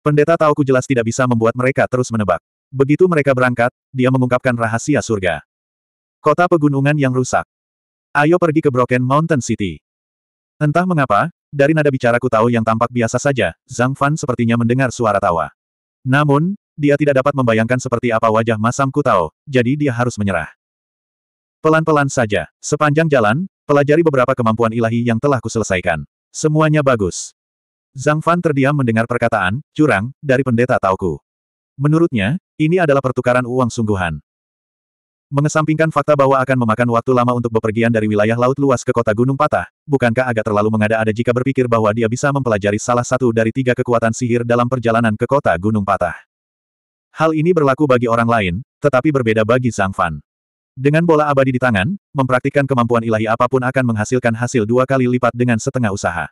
Pendeta ku jelas tidak bisa membuat mereka terus menebak. Begitu mereka berangkat, dia mengungkapkan rahasia surga. Kota pegunungan yang rusak. Ayo pergi ke Broken Mountain City. Entah mengapa, dari nada bicaraku tahu yang tampak biasa saja, Zhang Fan sepertinya mendengar suara tawa. Namun, dia tidak dapat membayangkan seperti apa wajah masam ku tahu, jadi dia harus menyerah. Pelan-pelan saja, sepanjang jalan, pelajari beberapa kemampuan ilahi yang telah kuselesaikan. Semuanya bagus. Zhang Fan terdiam mendengar perkataan, curang, dari pendeta Tauku. Menurutnya, ini adalah pertukaran uang sungguhan. Mengesampingkan fakta bahwa akan memakan waktu lama untuk bepergian dari wilayah laut luas ke kota Gunung Patah, bukankah agak terlalu mengada-ada jika berpikir bahwa dia bisa mempelajari salah satu dari tiga kekuatan sihir dalam perjalanan ke kota Gunung Patah. Hal ini berlaku bagi orang lain, tetapi berbeda bagi Zhang Fan. Dengan bola abadi di tangan, mempraktikkan kemampuan ilahi apapun akan menghasilkan hasil dua kali lipat dengan setengah usaha.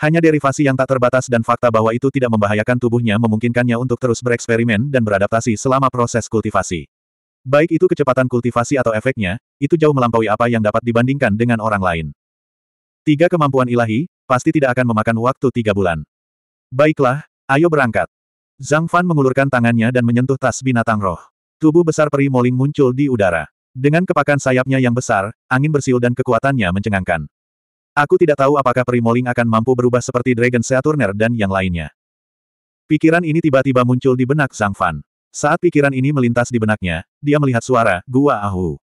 Hanya derivasi yang tak terbatas dan fakta bahwa itu tidak membahayakan tubuhnya memungkinkannya untuk terus bereksperimen dan beradaptasi selama proses kultivasi. Baik itu kecepatan kultivasi atau efeknya, itu jauh melampaui apa yang dapat dibandingkan dengan orang lain. Tiga kemampuan ilahi, pasti tidak akan memakan waktu tiga bulan. Baiklah, ayo berangkat. Zhang Fan mengulurkan tangannya dan menyentuh tas binatang roh. Tubuh besar peri moling muncul di udara. Dengan kepakan sayapnya yang besar, angin bersiul dan kekuatannya mencengangkan. Aku tidak tahu apakah Primoling akan mampu berubah seperti Dragon Saturner dan yang lainnya. Pikiran ini tiba-tiba muncul di benak Zhang Fan. Saat pikiran ini melintas di benaknya, dia melihat suara, Gua Ahu.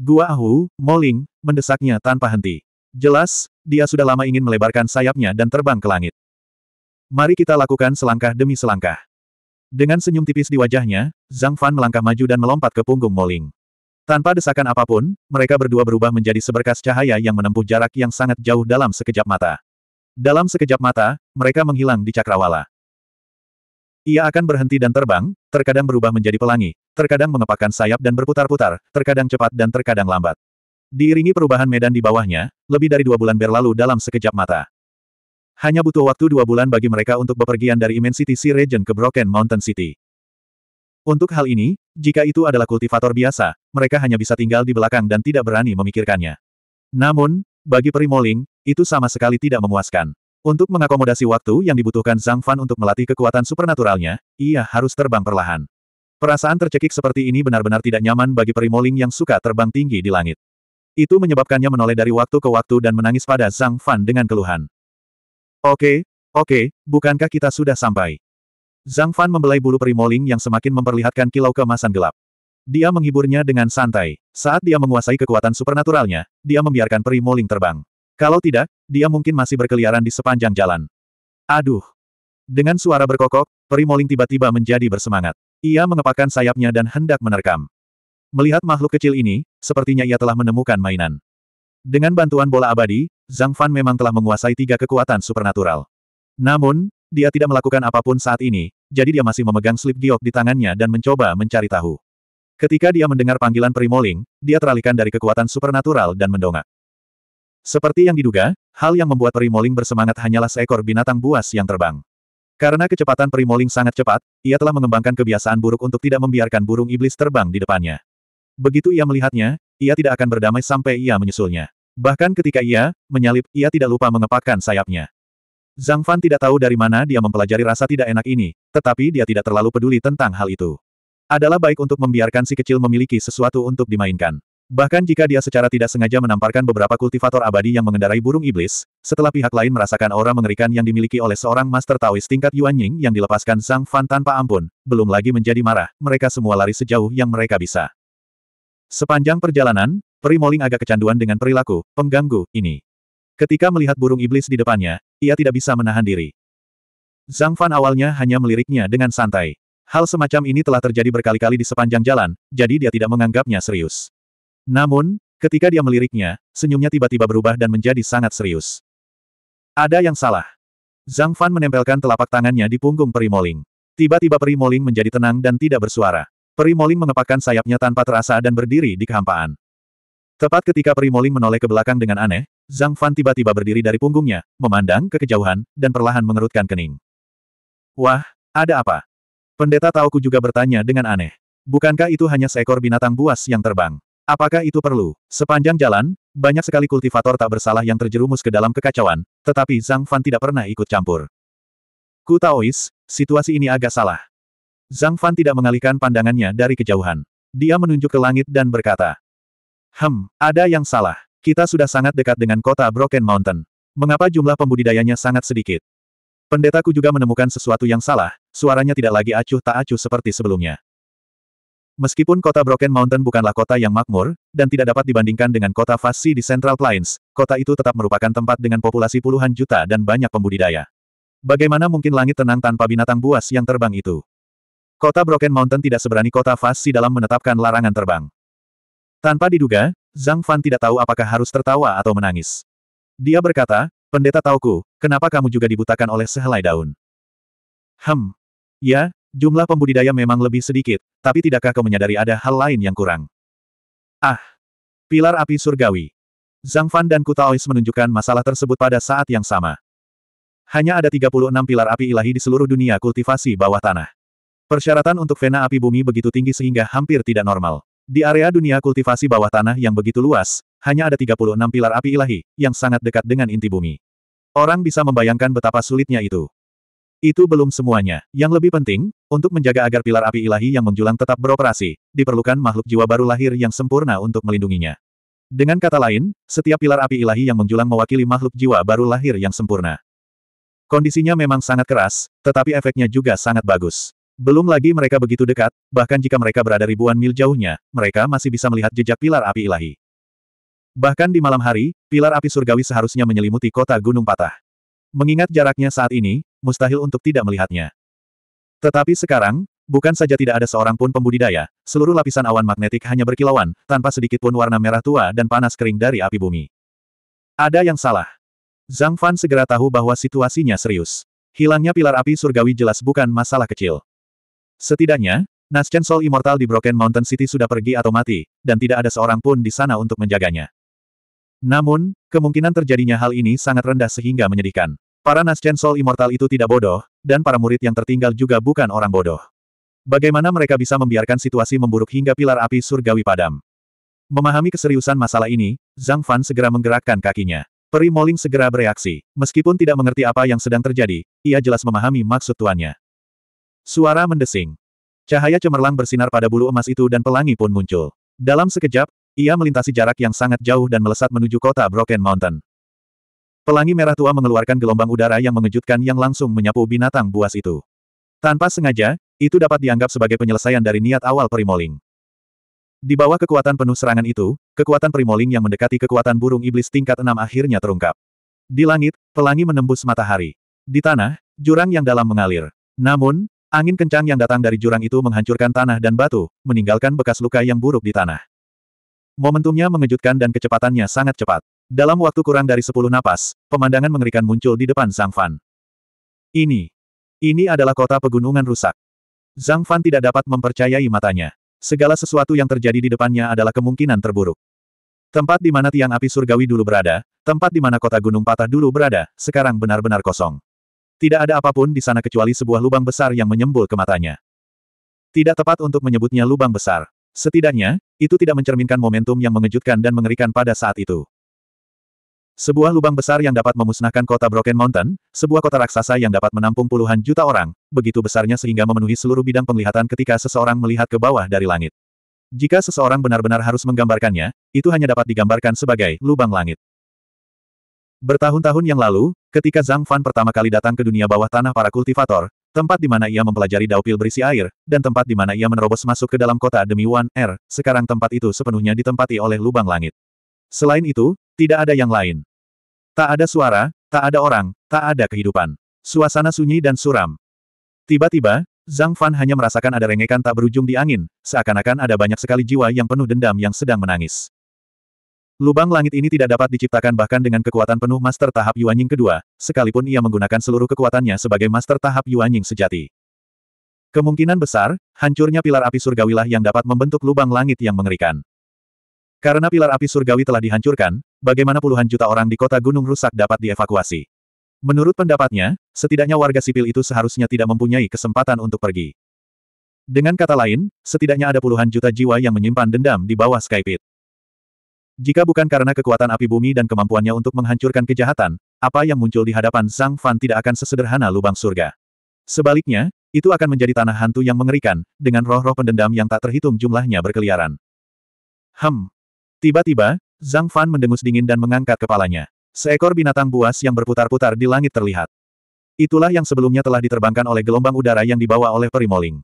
Gua Ahu, Moling, mendesaknya tanpa henti. Jelas, dia sudah lama ingin melebarkan sayapnya dan terbang ke langit. Mari kita lakukan selangkah demi selangkah. Dengan senyum tipis di wajahnya, Zhang Fan melangkah maju dan melompat ke punggung Moling. Tanpa desakan apapun, mereka berdua berubah menjadi seberkas cahaya yang menempuh jarak yang sangat jauh dalam sekejap mata. Dalam sekejap mata, mereka menghilang di cakrawala. Ia akan berhenti dan terbang, terkadang berubah menjadi pelangi, terkadang mengepakkan sayap dan berputar-putar, terkadang cepat dan terkadang lambat. Diiringi perubahan medan di bawahnya, lebih dari dua bulan berlalu dalam sekejap mata. Hanya butuh waktu dua bulan bagi mereka untuk bepergian dari Immensity Sea Region ke Broken Mountain City. Untuk hal ini, jika itu adalah kultivator biasa, mereka hanya bisa tinggal di belakang dan tidak berani memikirkannya. Namun, bagi Primoling, itu sama sekali tidak memuaskan. Untuk mengakomodasi waktu yang dibutuhkan Zhang Fan untuk melatih kekuatan supernaturalnya, ia harus terbang perlahan. Perasaan tercekik seperti ini benar-benar tidak nyaman bagi Primoling yang suka terbang tinggi di langit. Itu menyebabkannya menoleh dari waktu ke waktu dan menangis pada Zhang Fan dengan keluhan. Oke, okay, oke, okay, bukankah kita sudah sampai? Zhang Fan membelai bulu primoling yang semakin memperlihatkan kilau kemasan gelap. Dia menghiburnya dengan santai. Saat dia menguasai kekuatan supernaturalnya, dia membiarkan primoling terbang. Kalau tidak, dia mungkin masih berkeliaran di sepanjang jalan. Aduh! Dengan suara berkokok, primoling tiba-tiba menjadi bersemangat. Ia mengepakkan sayapnya dan hendak menerkam. Melihat makhluk kecil ini, sepertinya ia telah menemukan mainan. Dengan bantuan bola abadi, Zhang Fan memang telah menguasai tiga kekuatan supernatural. Namun, dia tidak melakukan apapun saat ini, jadi dia masih memegang slip giok di tangannya dan mencoba mencari tahu. Ketika dia mendengar panggilan Primoling, dia teralihkan dari kekuatan supernatural dan mendongak. Seperti yang diduga, hal yang membuat Primoling bersemangat hanyalah seekor binatang buas yang terbang. Karena kecepatan Primoling sangat cepat, ia telah mengembangkan kebiasaan buruk untuk tidak membiarkan burung iblis terbang di depannya. Begitu ia melihatnya, ia tidak akan berdamai sampai ia menyusulnya. Bahkan ketika ia menyalip, ia tidak lupa mengepakkan sayapnya. Zhang Fan tidak tahu dari mana dia mempelajari rasa tidak enak ini, tetapi dia tidak terlalu peduli tentang hal itu. Adalah baik untuk membiarkan si kecil memiliki sesuatu untuk dimainkan. Bahkan jika dia secara tidak sengaja menamparkan beberapa kultivator abadi yang mengendarai burung iblis, setelah pihak lain merasakan aura mengerikan yang dimiliki oleh seorang master Taoist tingkat Yuan Ying yang dilepaskan Zhang Fan tanpa ampun, belum lagi menjadi marah, mereka semua lari sejauh yang mereka bisa. Sepanjang perjalanan, Primoling agak kecanduan dengan perilaku, pengganggu, ini. Ketika melihat burung iblis di depannya, ia tidak bisa menahan diri. Zhang Fan awalnya hanya meliriknya dengan santai. Hal semacam ini telah terjadi berkali-kali di sepanjang jalan, jadi dia tidak menganggapnya serius. Namun, ketika dia meliriknya, senyumnya tiba-tiba berubah dan menjadi sangat serius. Ada yang salah. Zhang Fan menempelkan telapak tangannya di punggung Perimoling. Tiba-tiba Perimoling menjadi tenang dan tidak bersuara. Perimoling mengepakkan sayapnya tanpa terasa dan berdiri di kehampaan. Tepat ketika Perimoling menoleh ke belakang dengan aneh, Zhang Fan tiba-tiba berdiri dari punggungnya, memandang ke kejauhan, dan perlahan mengerutkan kening. Wah, ada apa? Pendeta Taoku juga bertanya dengan aneh. Bukankah itu hanya seekor binatang buas yang terbang? Apakah itu perlu? Sepanjang jalan, banyak sekali kultivator tak bersalah yang terjerumus ke dalam kekacauan, tetapi Zhang Fan tidak pernah ikut campur. Ku taois, situasi ini agak salah. Zhang Fan tidak mengalihkan pandangannya dari kejauhan. Dia menunjuk ke langit dan berkata, Hem, ada yang salah. Kita sudah sangat dekat dengan kota Broken Mountain. Mengapa jumlah pembudidayanya sangat sedikit? Pendetaku juga menemukan sesuatu yang salah, suaranya tidak lagi acuh tak acuh seperti sebelumnya. Meskipun kota Broken Mountain bukanlah kota yang makmur, dan tidak dapat dibandingkan dengan kota Fassi di Central Plains, kota itu tetap merupakan tempat dengan populasi puluhan juta dan banyak pembudidaya. Bagaimana mungkin langit tenang tanpa binatang buas yang terbang itu? Kota Broken Mountain tidak seberani kota Fassi dalam menetapkan larangan terbang. Tanpa diduga, Zhang Fan tidak tahu apakah harus tertawa atau menangis. Dia berkata, Pendeta Tauku, kenapa kamu juga dibutakan oleh sehelai daun? Hmm, Ya, jumlah pembudidaya memang lebih sedikit, tapi tidakkah kau menyadari ada hal lain yang kurang? Ah. Pilar api surgawi. Zhang Fan dan Kutaois menunjukkan masalah tersebut pada saat yang sama. Hanya ada 36 pilar api ilahi di seluruh dunia kultivasi bawah tanah. Persyaratan untuk vena api bumi begitu tinggi sehingga hampir tidak normal. Di area dunia kultivasi bawah tanah yang begitu luas, hanya ada 36 pilar api ilahi, yang sangat dekat dengan inti bumi. Orang bisa membayangkan betapa sulitnya itu. Itu belum semuanya. Yang lebih penting, untuk menjaga agar pilar api ilahi yang menjulang tetap beroperasi, diperlukan makhluk jiwa baru lahir yang sempurna untuk melindunginya. Dengan kata lain, setiap pilar api ilahi yang menjulang mewakili makhluk jiwa baru lahir yang sempurna. Kondisinya memang sangat keras, tetapi efeknya juga sangat bagus. Belum lagi mereka begitu dekat, bahkan jika mereka berada ribuan mil jauhnya, mereka masih bisa melihat jejak pilar api ilahi. Bahkan di malam hari, pilar api surgawi seharusnya menyelimuti kota Gunung Patah. Mengingat jaraknya saat ini, mustahil untuk tidak melihatnya. Tetapi sekarang, bukan saja tidak ada seorang pun pembudidaya, seluruh lapisan awan magnetik hanya berkilauan, tanpa sedikit pun warna merah tua dan panas kering dari api bumi. Ada yang salah. Zhang Fan segera tahu bahwa situasinya serius. Hilangnya pilar api surgawi jelas bukan masalah kecil. Setidaknya, Naschen Soul Immortal di Broken Mountain City sudah pergi atau mati, dan tidak ada seorang pun di sana untuk menjaganya. Namun, kemungkinan terjadinya hal ini sangat rendah sehingga menyedihkan. Para Naschen Soul Immortal itu tidak bodoh, dan para murid yang tertinggal juga bukan orang bodoh. Bagaimana mereka bisa membiarkan situasi memburuk hingga pilar api surgawi padam? Memahami keseriusan masalah ini, Zhang Fan segera menggerakkan kakinya. Peri Moling segera bereaksi. Meskipun tidak mengerti apa yang sedang terjadi, ia jelas memahami maksud tuannya. Suara mendesing. Cahaya cemerlang bersinar pada bulu emas itu dan pelangi pun muncul. Dalam sekejap, ia melintasi jarak yang sangat jauh dan melesat menuju kota Broken Mountain. Pelangi merah tua mengeluarkan gelombang udara yang mengejutkan yang langsung menyapu binatang buas itu. Tanpa sengaja, itu dapat dianggap sebagai penyelesaian dari niat awal Primoling. Di bawah kekuatan penuh serangan itu, kekuatan Primoling yang mendekati kekuatan burung iblis tingkat 6 akhirnya terungkap. Di langit, pelangi menembus matahari. Di tanah, jurang yang dalam mengalir. Namun, Angin kencang yang datang dari jurang itu menghancurkan tanah dan batu, meninggalkan bekas luka yang buruk di tanah. Momentumnya mengejutkan dan kecepatannya sangat cepat. Dalam waktu kurang dari sepuluh napas, pemandangan mengerikan muncul di depan Zhang Fan. Ini. Ini adalah kota pegunungan rusak. Zhang Fan tidak dapat mempercayai matanya. Segala sesuatu yang terjadi di depannya adalah kemungkinan terburuk. Tempat di mana tiang api surgawi dulu berada, tempat di mana kota gunung patah dulu berada, sekarang benar-benar kosong. Tidak ada apapun di sana kecuali sebuah lubang besar yang menyembul ke matanya. Tidak tepat untuk menyebutnya lubang besar. Setidaknya, itu tidak mencerminkan momentum yang mengejutkan dan mengerikan pada saat itu. Sebuah lubang besar yang dapat memusnahkan kota Broken Mountain, sebuah kota raksasa yang dapat menampung puluhan juta orang, begitu besarnya sehingga memenuhi seluruh bidang penglihatan ketika seseorang melihat ke bawah dari langit. Jika seseorang benar-benar harus menggambarkannya, itu hanya dapat digambarkan sebagai lubang langit. Bertahun-tahun yang lalu, ketika Zhang Fan pertama kali datang ke dunia bawah tanah para kultivator, tempat di mana ia mempelajari daupil berisi air, dan tempat di mana ia menerobos masuk ke dalam kota demi Wan Er, sekarang tempat itu sepenuhnya ditempati oleh lubang langit. Selain itu, tidak ada yang lain. Tak ada suara, tak ada orang, tak ada kehidupan. Suasana sunyi dan suram. Tiba-tiba, Zhang Fan hanya merasakan ada rengekan tak berujung di angin, seakan-akan ada banyak sekali jiwa yang penuh dendam yang sedang menangis. Lubang langit ini tidak dapat diciptakan bahkan dengan kekuatan penuh master tahap Yuanying kedua, sekalipun ia menggunakan seluruh kekuatannya sebagai master tahap Yuanying sejati. Kemungkinan besar, hancurnya pilar api surgawilah yang dapat membentuk lubang langit yang mengerikan. Karena pilar api surgawi telah dihancurkan, bagaimana puluhan juta orang di kota gunung rusak dapat dievakuasi? Menurut pendapatnya, setidaknya warga sipil itu seharusnya tidak mempunyai kesempatan untuk pergi. Dengan kata lain, setidaknya ada puluhan juta jiwa yang menyimpan dendam di bawah Skypit. Jika bukan karena kekuatan api bumi dan kemampuannya untuk menghancurkan kejahatan, apa yang muncul di hadapan Zhang Fan tidak akan sesederhana lubang surga. Sebaliknya, itu akan menjadi tanah hantu yang mengerikan, dengan roh-roh pendendam yang tak terhitung jumlahnya berkeliaran. Hem. Tiba-tiba, Zhang Fan mendengus dingin dan mengangkat kepalanya. Seekor binatang buas yang berputar-putar di langit terlihat. Itulah yang sebelumnya telah diterbangkan oleh gelombang udara yang dibawa oleh perimoling.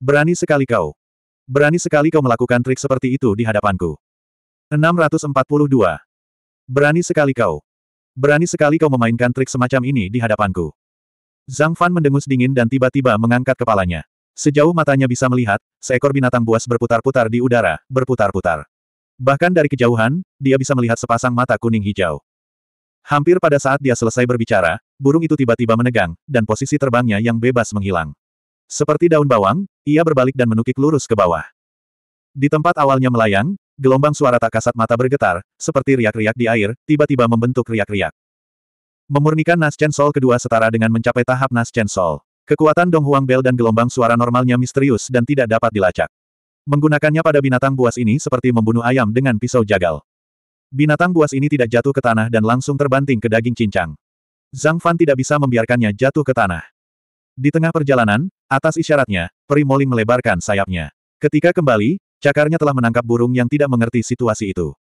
Berani sekali kau. Berani sekali kau melakukan trik seperti itu di hadapanku. 642. Berani sekali kau. Berani sekali kau memainkan trik semacam ini di hadapanku. Zhang Fan mendengus dingin dan tiba-tiba mengangkat kepalanya. Sejauh matanya bisa melihat, seekor binatang buas berputar-putar di udara, berputar-putar. Bahkan dari kejauhan, dia bisa melihat sepasang mata kuning hijau. Hampir pada saat dia selesai berbicara, burung itu tiba-tiba menegang, dan posisi terbangnya yang bebas menghilang. Seperti daun bawang, ia berbalik dan menukik lurus ke bawah. Di tempat awalnya melayang, gelombang suara tak kasat mata bergetar, seperti riak-riak di air, tiba-tiba membentuk riak-riak. Memurnikan Chen Soul kedua setara dengan mencapai tahap Chen Soul. Kekuatan Dong Huang Bell dan gelombang suara normalnya misterius dan tidak dapat dilacak. Menggunakannya pada binatang buas ini seperti membunuh ayam dengan pisau jagal. Binatang buas ini tidak jatuh ke tanah dan langsung terbanting ke daging cincang. Zhang Fan tidak bisa membiarkannya jatuh ke tanah. Di tengah perjalanan, atas isyaratnya, Peri Moling melebarkan sayapnya. Ketika kembali, Cakarnya telah menangkap burung yang tidak mengerti situasi itu.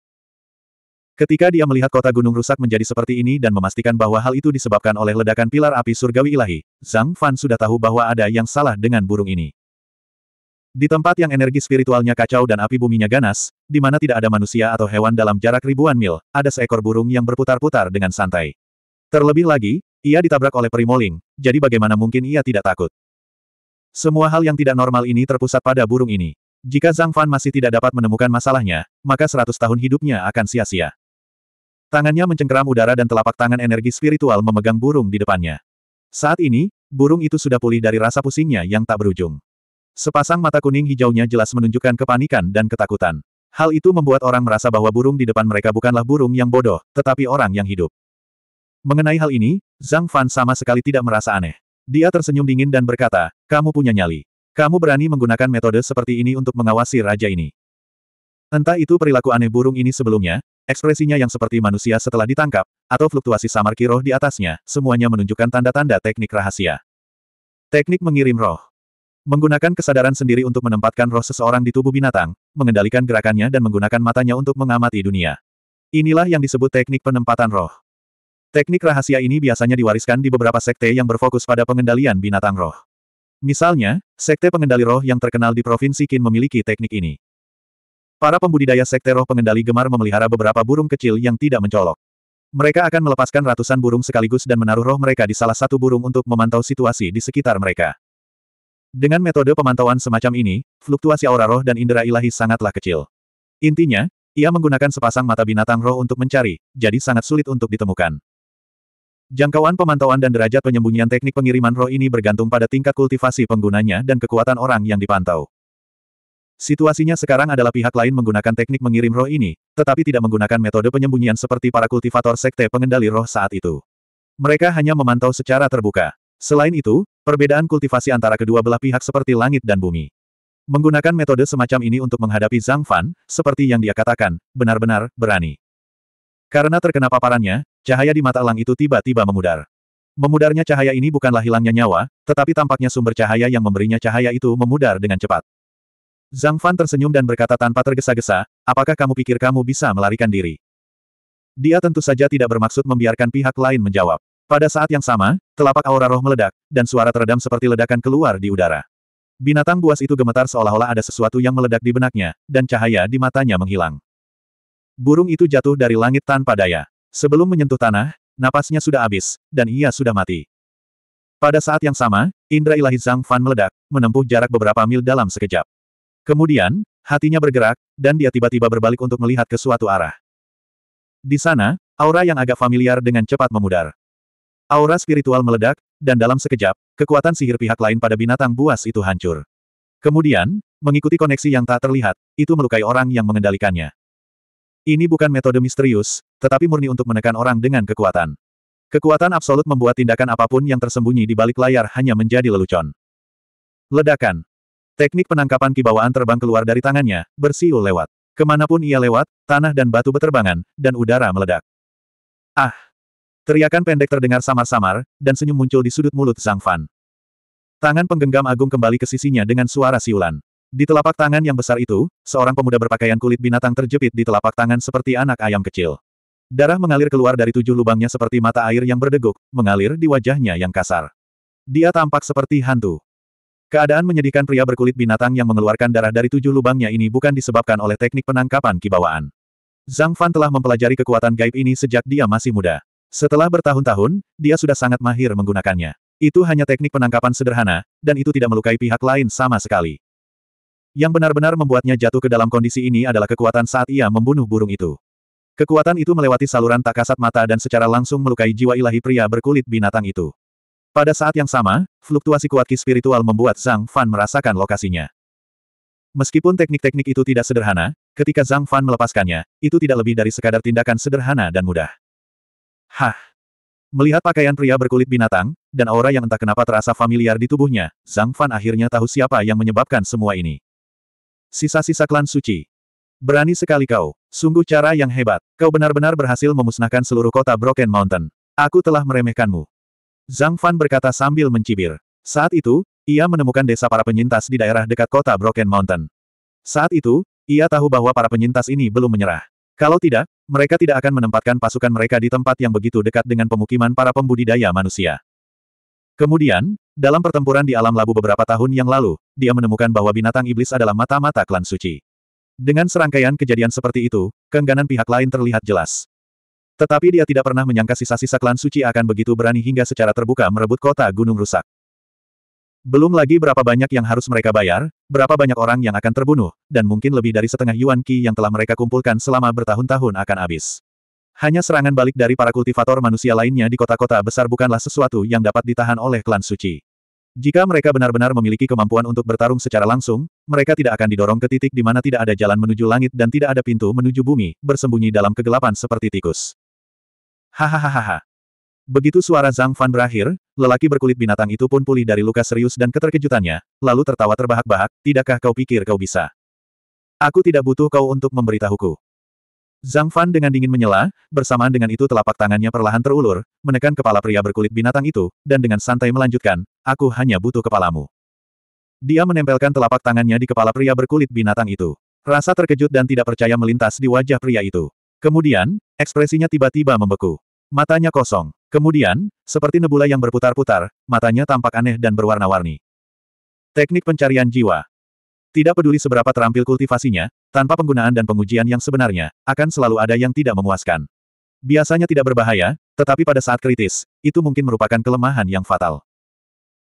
Ketika dia melihat kota gunung rusak menjadi seperti ini dan memastikan bahwa hal itu disebabkan oleh ledakan pilar api surgawi ilahi, Zhang Fan sudah tahu bahwa ada yang salah dengan burung ini. Di tempat yang energi spiritualnya kacau dan api buminya ganas, di mana tidak ada manusia atau hewan dalam jarak ribuan mil, ada seekor burung yang berputar-putar dengan santai. Terlebih lagi, ia ditabrak oleh perimoling, jadi bagaimana mungkin ia tidak takut? Semua hal yang tidak normal ini terpusat pada burung ini. Jika Zhang Fan masih tidak dapat menemukan masalahnya, maka seratus tahun hidupnya akan sia-sia. Tangannya mencengkeram udara dan telapak tangan energi spiritual memegang burung di depannya. Saat ini, burung itu sudah pulih dari rasa pusingnya yang tak berujung. Sepasang mata kuning hijaunya jelas menunjukkan kepanikan dan ketakutan. Hal itu membuat orang merasa bahwa burung di depan mereka bukanlah burung yang bodoh, tetapi orang yang hidup. Mengenai hal ini, Zhang Fan sama sekali tidak merasa aneh. Dia tersenyum dingin dan berkata, kamu punya nyali. Kamu berani menggunakan metode seperti ini untuk mengawasi raja ini. Entah itu perilaku aneh burung ini sebelumnya, ekspresinya yang seperti manusia setelah ditangkap, atau fluktuasi samar kiroh di atasnya, semuanya menunjukkan tanda-tanda teknik rahasia. Teknik mengirim roh. Menggunakan kesadaran sendiri untuk menempatkan roh seseorang di tubuh binatang, mengendalikan gerakannya dan menggunakan matanya untuk mengamati dunia. Inilah yang disebut teknik penempatan roh. Teknik rahasia ini biasanya diwariskan di beberapa sekte yang berfokus pada pengendalian binatang roh. Misalnya, sekte pengendali roh yang terkenal di Provinsi Qin memiliki teknik ini. Para pembudidaya sekte roh pengendali gemar memelihara beberapa burung kecil yang tidak mencolok. Mereka akan melepaskan ratusan burung sekaligus dan menaruh roh mereka di salah satu burung untuk memantau situasi di sekitar mereka. Dengan metode pemantauan semacam ini, fluktuasi aura roh dan indera ilahi sangatlah kecil. Intinya, ia menggunakan sepasang mata binatang roh untuk mencari, jadi sangat sulit untuk ditemukan. Jangkauan pemantauan dan derajat penyembunyian teknik pengiriman roh ini bergantung pada tingkat kultivasi penggunanya dan kekuatan orang yang dipantau. Situasinya sekarang adalah pihak lain menggunakan teknik mengirim roh ini, tetapi tidak menggunakan metode penyembunyian seperti para kultivator sekte pengendali roh saat itu. Mereka hanya memantau secara terbuka. Selain itu, perbedaan kultivasi antara kedua belah pihak seperti langit dan bumi. Menggunakan metode semacam ini untuk menghadapi Zhang Fan, seperti yang dia katakan, benar-benar berani. Karena terkena paparannya, cahaya di mata elang itu tiba-tiba memudar. Memudarnya cahaya ini bukanlah hilangnya nyawa, tetapi tampaknya sumber cahaya yang memberinya cahaya itu memudar dengan cepat. Zhang Fan tersenyum dan berkata tanpa tergesa-gesa, apakah kamu pikir kamu bisa melarikan diri? Dia tentu saja tidak bermaksud membiarkan pihak lain menjawab. Pada saat yang sama, telapak aura roh meledak, dan suara teredam seperti ledakan keluar di udara. Binatang buas itu gemetar seolah-olah ada sesuatu yang meledak di benaknya, dan cahaya di matanya menghilang. Burung itu jatuh dari langit tanpa daya. Sebelum menyentuh tanah, napasnya sudah habis, dan ia sudah mati. Pada saat yang sama, indra ilahi Zhang Fan meledak, menempuh jarak beberapa mil dalam sekejap. Kemudian, hatinya bergerak, dan dia tiba-tiba berbalik untuk melihat ke suatu arah. Di sana, aura yang agak familiar dengan cepat memudar. Aura spiritual meledak, dan dalam sekejap, kekuatan sihir pihak lain pada binatang buas itu hancur. Kemudian, mengikuti koneksi yang tak terlihat, itu melukai orang yang mengendalikannya. Ini bukan metode misterius, tetapi murni untuk menekan orang dengan kekuatan. Kekuatan absolut membuat tindakan apapun yang tersembunyi di balik layar hanya menjadi lelucon. Ledakan. Teknik penangkapan kibawaan terbang keluar dari tangannya, bersiul lewat. Kemanapun ia lewat, tanah dan batu beterbangan, dan udara meledak. Ah! Teriakan pendek terdengar samar-samar, dan senyum muncul di sudut mulut Zhang Fan. Tangan penggenggam agung kembali ke sisinya dengan suara siulan. Di telapak tangan yang besar itu, seorang pemuda berpakaian kulit binatang terjepit di telapak tangan seperti anak ayam kecil. Darah mengalir keluar dari tujuh lubangnya seperti mata air yang berdeguk, mengalir di wajahnya yang kasar. Dia tampak seperti hantu. Keadaan menyedihkan pria berkulit binatang yang mengeluarkan darah dari tujuh lubangnya ini bukan disebabkan oleh teknik penangkapan kibawaan. Zhang Fan telah mempelajari kekuatan gaib ini sejak dia masih muda. Setelah bertahun-tahun, dia sudah sangat mahir menggunakannya. Itu hanya teknik penangkapan sederhana, dan itu tidak melukai pihak lain sama sekali. Yang benar-benar membuatnya jatuh ke dalam kondisi ini adalah kekuatan saat ia membunuh burung itu. Kekuatan itu melewati saluran tak kasat mata dan secara langsung melukai jiwa ilahi pria berkulit binatang itu. Pada saat yang sama, fluktuasi kuat ki spiritual membuat Zhang Fan merasakan lokasinya. Meskipun teknik-teknik itu tidak sederhana, ketika Zhang Fan melepaskannya, itu tidak lebih dari sekadar tindakan sederhana dan mudah. Hah! Melihat pakaian pria berkulit binatang, dan aura yang entah kenapa terasa familiar di tubuhnya, Zhang Fan akhirnya tahu siapa yang menyebabkan semua ini. Sisa-sisa klan suci. Berani sekali kau. Sungguh cara yang hebat. Kau benar-benar berhasil memusnahkan seluruh kota Broken Mountain. Aku telah meremehkanmu. Zhang Fan berkata sambil mencibir. Saat itu, ia menemukan desa para penyintas di daerah dekat kota Broken Mountain. Saat itu, ia tahu bahwa para penyintas ini belum menyerah. Kalau tidak, mereka tidak akan menempatkan pasukan mereka di tempat yang begitu dekat dengan pemukiman para pembudidaya manusia. Kemudian, dalam pertempuran di alam labu beberapa tahun yang lalu, dia menemukan bahwa binatang iblis adalah mata-mata klan suci. Dengan serangkaian kejadian seperti itu, keengganan pihak lain terlihat jelas. Tetapi dia tidak pernah menyangka sisa-sisa klan suci akan begitu berani hingga secara terbuka merebut kota gunung rusak. Belum lagi berapa banyak yang harus mereka bayar, berapa banyak orang yang akan terbunuh, dan mungkin lebih dari setengah Yuan Qi yang telah mereka kumpulkan selama bertahun-tahun akan habis. Hanya serangan balik dari para kultivator manusia lainnya di kota-kota besar bukanlah sesuatu yang dapat ditahan oleh klan suci. Jika mereka benar-benar memiliki kemampuan untuk bertarung secara langsung, mereka tidak akan didorong ke titik di mana tidak ada jalan menuju langit dan tidak ada pintu menuju bumi, bersembunyi dalam kegelapan seperti tikus. Hahaha. Begitu suara Zhang Fan berakhir, lelaki berkulit binatang itu pun pulih dari luka serius dan keterkejutannya, lalu tertawa terbahak-bahak, tidakkah kau pikir kau bisa? Aku tidak butuh kau untuk memberitahuku. Zhang Fan dengan dingin menyela, bersamaan dengan itu telapak tangannya perlahan terulur, menekan kepala pria berkulit binatang itu, dan dengan santai melanjutkan, aku hanya butuh kepalamu. Dia menempelkan telapak tangannya di kepala pria berkulit binatang itu. Rasa terkejut dan tidak percaya melintas di wajah pria itu. Kemudian, ekspresinya tiba-tiba membeku. Matanya kosong. Kemudian, seperti nebula yang berputar-putar, matanya tampak aneh dan berwarna-warni. Teknik pencarian jiwa. Tidak peduli seberapa terampil kultivasinya, tanpa penggunaan dan pengujian yang sebenarnya, akan selalu ada yang tidak memuaskan. Biasanya tidak berbahaya, tetapi pada saat kritis, itu mungkin merupakan kelemahan yang fatal.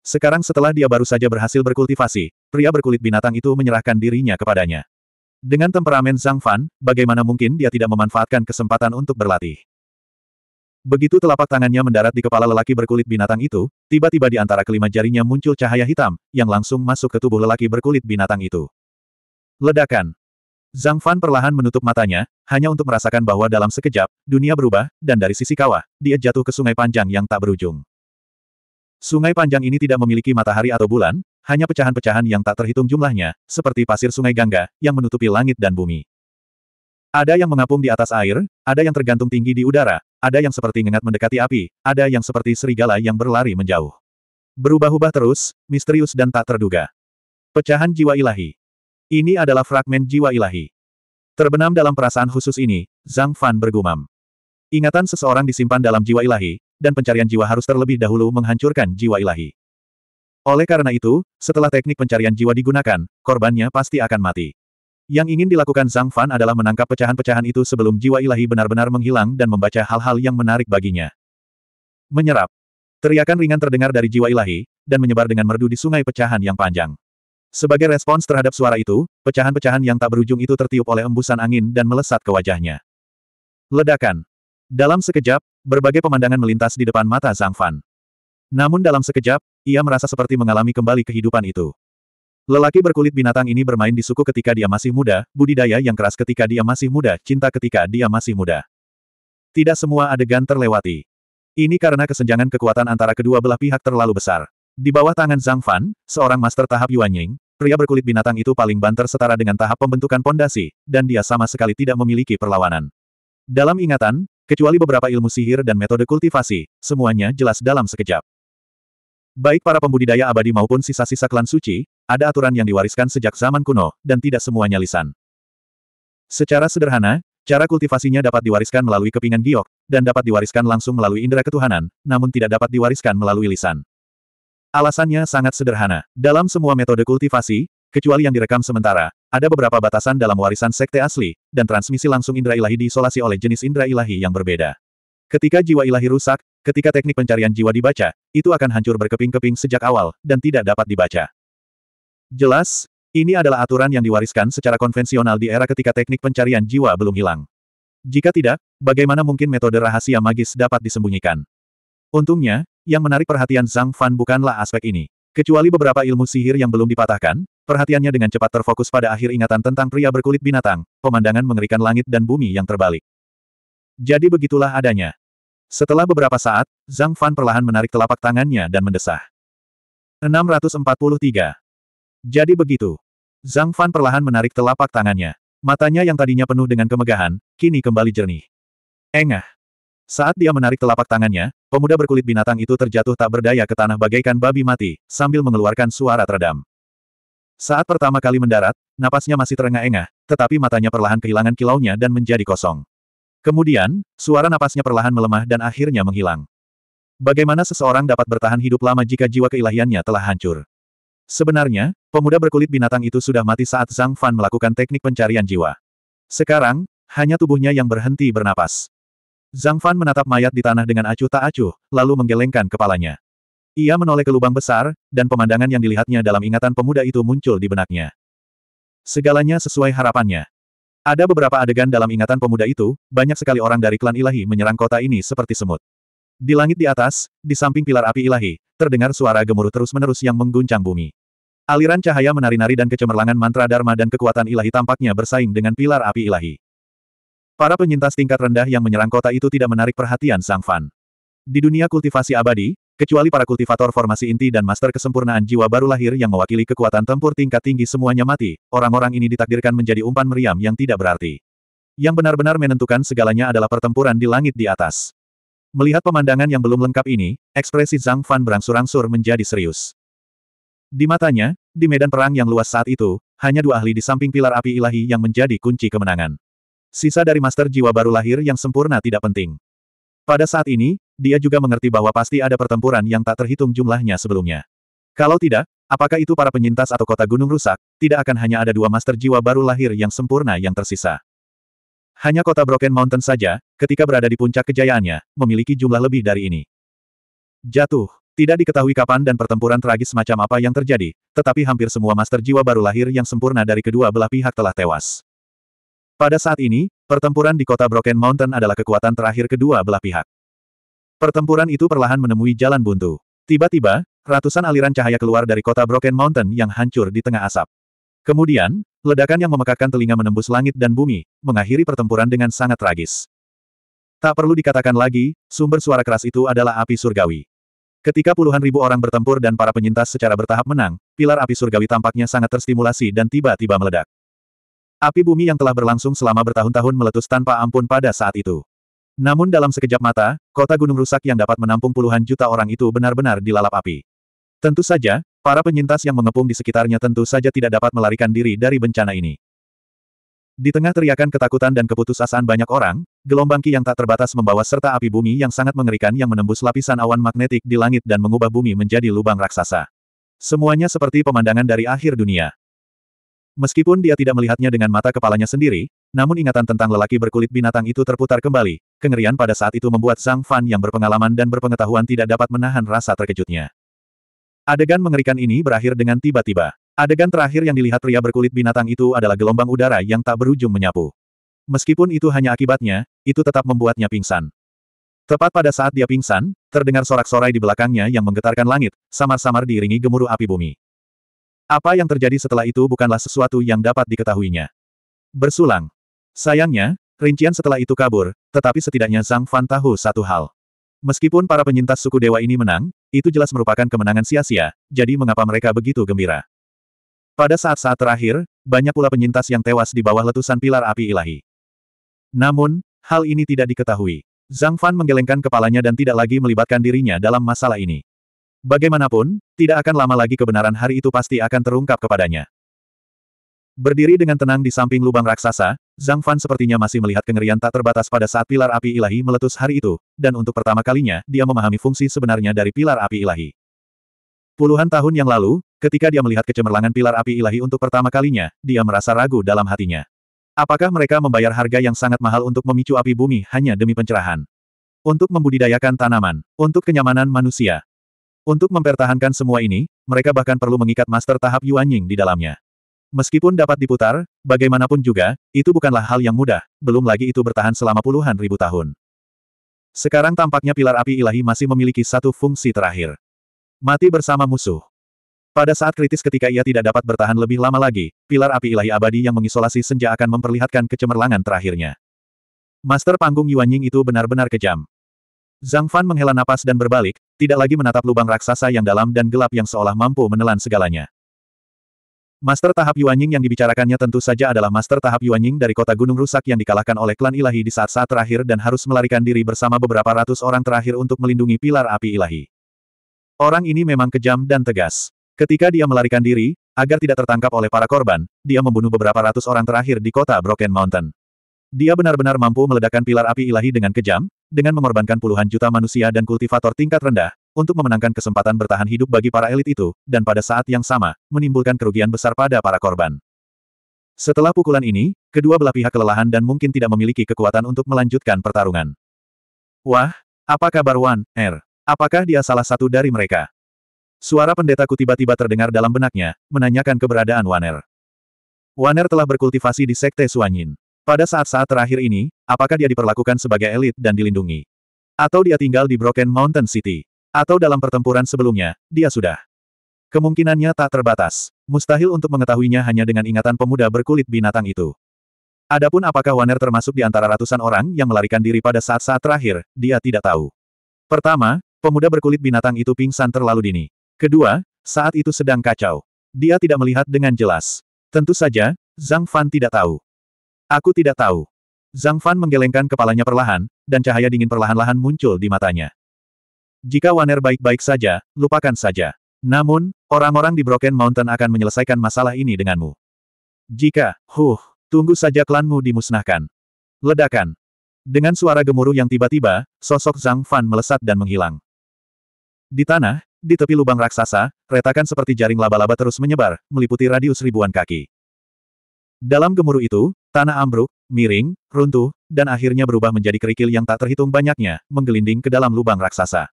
Sekarang setelah dia baru saja berhasil berkultivasi, pria berkulit binatang itu menyerahkan dirinya kepadanya. Dengan temperamen Zhang Fan, bagaimana mungkin dia tidak memanfaatkan kesempatan untuk berlatih? Begitu telapak tangannya mendarat di kepala lelaki berkulit binatang itu, tiba-tiba di antara kelima jarinya muncul cahaya hitam, yang langsung masuk ke tubuh lelaki berkulit binatang itu. Ledakan. Zhang Fan perlahan menutup matanya, hanya untuk merasakan bahwa dalam sekejap, dunia berubah, dan dari sisi kawah, dia jatuh ke sungai panjang yang tak berujung. Sungai panjang ini tidak memiliki matahari atau bulan, hanya pecahan-pecahan yang tak terhitung jumlahnya, seperti pasir sungai Gangga, yang menutupi langit dan bumi. Ada yang mengapung di atas air, ada yang tergantung tinggi di udara, ada yang seperti ngengat mendekati api, ada yang seperti serigala yang berlari menjauh. Berubah-ubah terus, misterius dan tak terduga. Pecahan jiwa ilahi. Ini adalah fragmen jiwa ilahi. Terbenam dalam perasaan khusus ini, Zhang Fan bergumam. Ingatan seseorang disimpan dalam jiwa ilahi, dan pencarian jiwa harus terlebih dahulu menghancurkan jiwa ilahi. Oleh karena itu, setelah teknik pencarian jiwa digunakan, korbannya pasti akan mati. Yang ingin dilakukan Zhang Fan adalah menangkap pecahan-pecahan itu sebelum jiwa ilahi benar-benar menghilang dan membaca hal-hal yang menarik baginya. Menyerap. Teriakan ringan terdengar dari jiwa ilahi, dan menyebar dengan merdu di sungai pecahan yang panjang. Sebagai respons terhadap suara itu, pecahan-pecahan yang tak berujung itu tertiup oleh embusan angin dan melesat ke wajahnya. Ledakan. Dalam sekejap, berbagai pemandangan melintas di depan mata Zhang Fan. Namun dalam sekejap, ia merasa seperti mengalami kembali kehidupan itu. Lelaki berkulit binatang ini bermain di suku ketika dia masih muda, budidaya yang keras ketika dia masih muda, cinta ketika dia masih muda. Tidak semua adegan terlewati. Ini karena kesenjangan kekuatan antara kedua belah pihak terlalu besar. Di bawah tangan Zhang Fan, seorang master tahap Yuan Ying, pria berkulit binatang itu paling banter setara dengan tahap pembentukan pondasi, dan dia sama sekali tidak memiliki perlawanan. Dalam ingatan, kecuali beberapa ilmu sihir dan metode kultivasi, semuanya jelas dalam sekejap. Baik para pembudidaya abadi maupun sisa-sisa klan suci, ada aturan yang diwariskan sejak zaman kuno, dan tidak semuanya lisan. Secara sederhana, cara kultivasinya dapat diwariskan melalui kepingan giok, dan dapat diwariskan langsung melalui indera ketuhanan, namun tidak dapat diwariskan melalui lisan. Alasannya sangat sederhana. Dalam semua metode kultivasi, kecuali yang direkam sementara, ada beberapa batasan dalam warisan sekte asli, dan transmisi langsung indera ilahi diisolasi oleh jenis indera ilahi yang berbeda. Ketika jiwa ilahi rusak, Ketika teknik pencarian jiwa dibaca, itu akan hancur berkeping-keping sejak awal, dan tidak dapat dibaca. Jelas, ini adalah aturan yang diwariskan secara konvensional di era ketika teknik pencarian jiwa belum hilang. Jika tidak, bagaimana mungkin metode rahasia magis dapat disembunyikan? Untungnya, yang menarik perhatian Zhang Fan bukanlah aspek ini. Kecuali beberapa ilmu sihir yang belum dipatahkan, perhatiannya dengan cepat terfokus pada akhir ingatan tentang pria berkulit binatang, pemandangan mengerikan langit dan bumi yang terbalik. Jadi begitulah adanya. Setelah beberapa saat, Zhang Fan perlahan menarik telapak tangannya dan mendesah. 643. Jadi begitu. Zhang Fan perlahan menarik telapak tangannya. Matanya yang tadinya penuh dengan kemegahan, kini kembali jernih. Engah. Saat dia menarik telapak tangannya, pemuda berkulit binatang itu terjatuh tak berdaya ke tanah bagaikan babi mati, sambil mengeluarkan suara teredam. Saat pertama kali mendarat, napasnya masih terengah-engah, tetapi matanya perlahan kehilangan kilaunya dan menjadi kosong. Kemudian, suara napasnya perlahan melemah dan akhirnya menghilang. Bagaimana seseorang dapat bertahan hidup lama jika jiwa keilahiannya telah hancur? Sebenarnya, pemuda berkulit binatang itu sudah mati saat Zhang Fan melakukan teknik pencarian jiwa. Sekarang, hanya tubuhnya yang berhenti bernapas. Zhang Fan menatap mayat di tanah dengan acuh tak acuh, lalu menggelengkan kepalanya. Ia menoleh ke lubang besar, dan pemandangan yang dilihatnya dalam ingatan pemuda itu muncul di benaknya. Segalanya sesuai harapannya. Ada beberapa adegan dalam ingatan pemuda itu, banyak sekali orang dari klan ilahi menyerang kota ini seperti semut. Di langit di atas, di samping pilar api ilahi, terdengar suara gemuruh terus-menerus yang mengguncang bumi. Aliran cahaya menari-nari dan kecemerlangan mantra dharma dan kekuatan ilahi tampaknya bersaing dengan pilar api ilahi. Para penyintas tingkat rendah yang menyerang kota itu tidak menarik perhatian Sang Fan. Di dunia kultivasi abadi, Kecuali para kultivator formasi inti dan master kesempurnaan jiwa baru lahir yang mewakili kekuatan tempur tingkat tinggi semuanya mati, orang-orang ini ditakdirkan menjadi umpan meriam yang tidak berarti. Yang benar-benar menentukan segalanya adalah pertempuran di langit di atas. Melihat pemandangan yang belum lengkap ini, ekspresi Zhang Fan berangsur-angsur menjadi serius. Di matanya, di medan perang yang luas saat itu, hanya dua ahli di samping pilar api ilahi yang menjadi kunci kemenangan. Sisa dari master jiwa baru lahir yang sempurna tidak penting. Pada saat ini, dia juga mengerti bahwa pasti ada pertempuran yang tak terhitung jumlahnya sebelumnya. Kalau tidak, apakah itu para penyintas atau kota gunung rusak, tidak akan hanya ada dua master jiwa baru lahir yang sempurna yang tersisa. Hanya kota Broken Mountain saja, ketika berada di puncak kejayaannya, memiliki jumlah lebih dari ini. Jatuh. Tidak diketahui kapan dan pertempuran tragis macam apa yang terjadi, tetapi hampir semua master jiwa baru lahir yang sempurna dari kedua belah pihak telah tewas. Pada saat ini, Pertempuran di kota Broken Mountain adalah kekuatan terakhir kedua belah pihak. Pertempuran itu perlahan menemui jalan buntu. Tiba-tiba, ratusan aliran cahaya keluar dari kota Broken Mountain yang hancur di tengah asap. Kemudian, ledakan yang memekakkan telinga menembus langit dan bumi, mengakhiri pertempuran dengan sangat tragis. Tak perlu dikatakan lagi, sumber suara keras itu adalah api surgawi. Ketika puluhan ribu orang bertempur dan para penyintas secara bertahap menang, pilar api surgawi tampaknya sangat terstimulasi dan tiba-tiba meledak. Api bumi yang telah berlangsung selama bertahun-tahun meletus tanpa ampun pada saat itu. Namun dalam sekejap mata, kota gunung rusak yang dapat menampung puluhan juta orang itu benar-benar dilalap api. Tentu saja, para penyintas yang mengepung di sekitarnya tentu saja tidak dapat melarikan diri dari bencana ini. Di tengah teriakan ketakutan dan keputusasaan banyak orang, gelombang ki yang tak terbatas membawa serta api bumi yang sangat mengerikan yang menembus lapisan awan magnetik di langit dan mengubah bumi menjadi lubang raksasa. Semuanya seperti pemandangan dari akhir dunia. Meskipun dia tidak melihatnya dengan mata kepalanya sendiri, namun ingatan tentang lelaki berkulit binatang itu terputar kembali. Kengerian pada saat itu membuat Zhang Fan yang berpengalaman dan berpengetahuan tidak dapat menahan rasa terkejutnya. Adegan mengerikan ini berakhir dengan tiba-tiba. Adegan terakhir yang dilihat pria berkulit binatang itu adalah gelombang udara yang tak berujung menyapu. Meskipun itu hanya akibatnya, itu tetap membuatnya pingsan. Tepat pada saat dia pingsan, terdengar sorak-sorai di belakangnya yang menggetarkan langit, samar-samar diiringi gemuruh api bumi. Apa yang terjadi setelah itu bukanlah sesuatu yang dapat diketahuinya. Bersulang. Sayangnya, rincian setelah itu kabur, tetapi setidaknya Zhang Fan tahu satu hal. Meskipun para penyintas suku dewa ini menang, itu jelas merupakan kemenangan sia-sia, jadi mengapa mereka begitu gembira. Pada saat-saat terakhir, banyak pula penyintas yang tewas di bawah letusan pilar api ilahi. Namun, hal ini tidak diketahui. Zhang Fan menggelengkan kepalanya dan tidak lagi melibatkan dirinya dalam masalah ini. Bagaimanapun, tidak akan lama lagi kebenaran hari itu pasti akan terungkap kepadanya. Berdiri dengan tenang di samping lubang raksasa, Zhang Fan sepertinya masih melihat kengerian tak terbatas pada saat pilar api ilahi meletus hari itu, dan untuk pertama kalinya, dia memahami fungsi sebenarnya dari pilar api ilahi. Puluhan tahun yang lalu, ketika dia melihat kecemerlangan pilar api ilahi untuk pertama kalinya, dia merasa ragu dalam hatinya. Apakah mereka membayar harga yang sangat mahal untuk memicu api bumi hanya demi pencerahan? Untuk membudidayakan tanaman, untuk kenyamanan manusia, untuk mempertahankan semua ini, mereka bahkan perlu mengikat master tahap Yuan Ying di dalamnya. Meskipun dapat diputar, bagaimanapun juga, itu bukanlah hal yang mudah, belum lagi itu bertahan selama puluhan ribu tahun. Sekarang tampaknya pilar api ilahi masih memiliki satu fungsi terakhir. Mati bersama musuh. Pada saat kritis ketika ia tidak dapat bertahan lebih lama lagi, pilar api ilahi abadi yang mengisolasi senja akan memperlihatkan kecemerlangan terakhirnya. Master panggung Yuan Ying itu benar-benar kejam. Zhang Fan menghela napas dan berbalik, tidak lagi menatap lubang raksasa yang dalam dan gelap yang seolah mampu menelan segalanya. Master tahap Yuanying yang dibicarakannya tentu saja adalah master tahap Yuanying dari kota gunung rusak yang dikalahkan oleh klan ilahi di saat-saat terakhir dan harus melarikan diri bersama beberapa ratus orang terakhir untuk melindungi pilar api ilahi. Orang ini memang kejam dan tegas. Ketika dia melarikan diri, agar tidak tertangkap oleh para korban, dia membunuh beberapa ratus orang terakhir di kota Broken Mountain. Dia benar-benar mampu meledakkan pilar api ilahi dengan kejam, dengan mengorbankan puluhan juta manusia dan kultivator tingkat rendah, untuk memenangkan kesempatan bertahan hidup bagi para elit itu, dan pada saat yang sama, menimbulkan kerugian besar pada para korban. Setelah pukulan ini, kedua belah pihak kelelahan dan mungkin tidak memiliki kekuatan untuk melanjutkan pertarungan. Wah, apa kabar Wan, Er? Apakah dia salah satu dari mereka? Suara pendetaku tiba-tiba terdengar dalam benaknya, menanyakan keberadaan Waner. Waner telah berkultivasi di Sekte Suanyin. Pada saat-saat terakhir ini, apakah dia diperlakukan sebagai elit dan dilindungi? Atau dia tinggal di Broken Mountain City? Atau dalam pertempuran sebelumnya, dia sudah? Kemungkinannya tak terbatas. Mustahil untuk mengetahuinya hanya dengan ingatan pemuda berkulit binatang itu. Adapun apakah Waner termasuk di antara ratusan orang yang melarikan diri pada saat-saat terakhir, dia tidak tahu. Pertama, pemuda berkulit binatang itu pingsan terlalu dini. Kedua, saat itu sedang kacau. Dia tidak melihat dengan jelas. Tentu saja, Zhang Fan tidak tahu. Aku tidak tahu. Zhang Fan menggelengkan kepalanya perlahan, dan cahaya dingin perlahan-lahan muncul di matanya. Jika Waner baik-baik saja, lupakan saja. Namun, orang-orang di Broken Mountain akan menyelesaikan masalah ini denganmu. Jika, huh, tunggu saja klanmu dimusnahkan. Ledakan. Dengan suara gemuruh yang tiba-tiba, sosok Zhang Fan melesat dan menghilang. Di tanah, di tepi lubang raksasa, retakan seperti jaring laba-laba terus menyebar, meliputi radius ribuan kaki. Dalam gemuruh itu, tanah ambruk, miring, runtuh, dan akhirnya berubah menjadi kerikil yang tak terhitung banyaknya, menggelinding ke dalam lubang raksasa.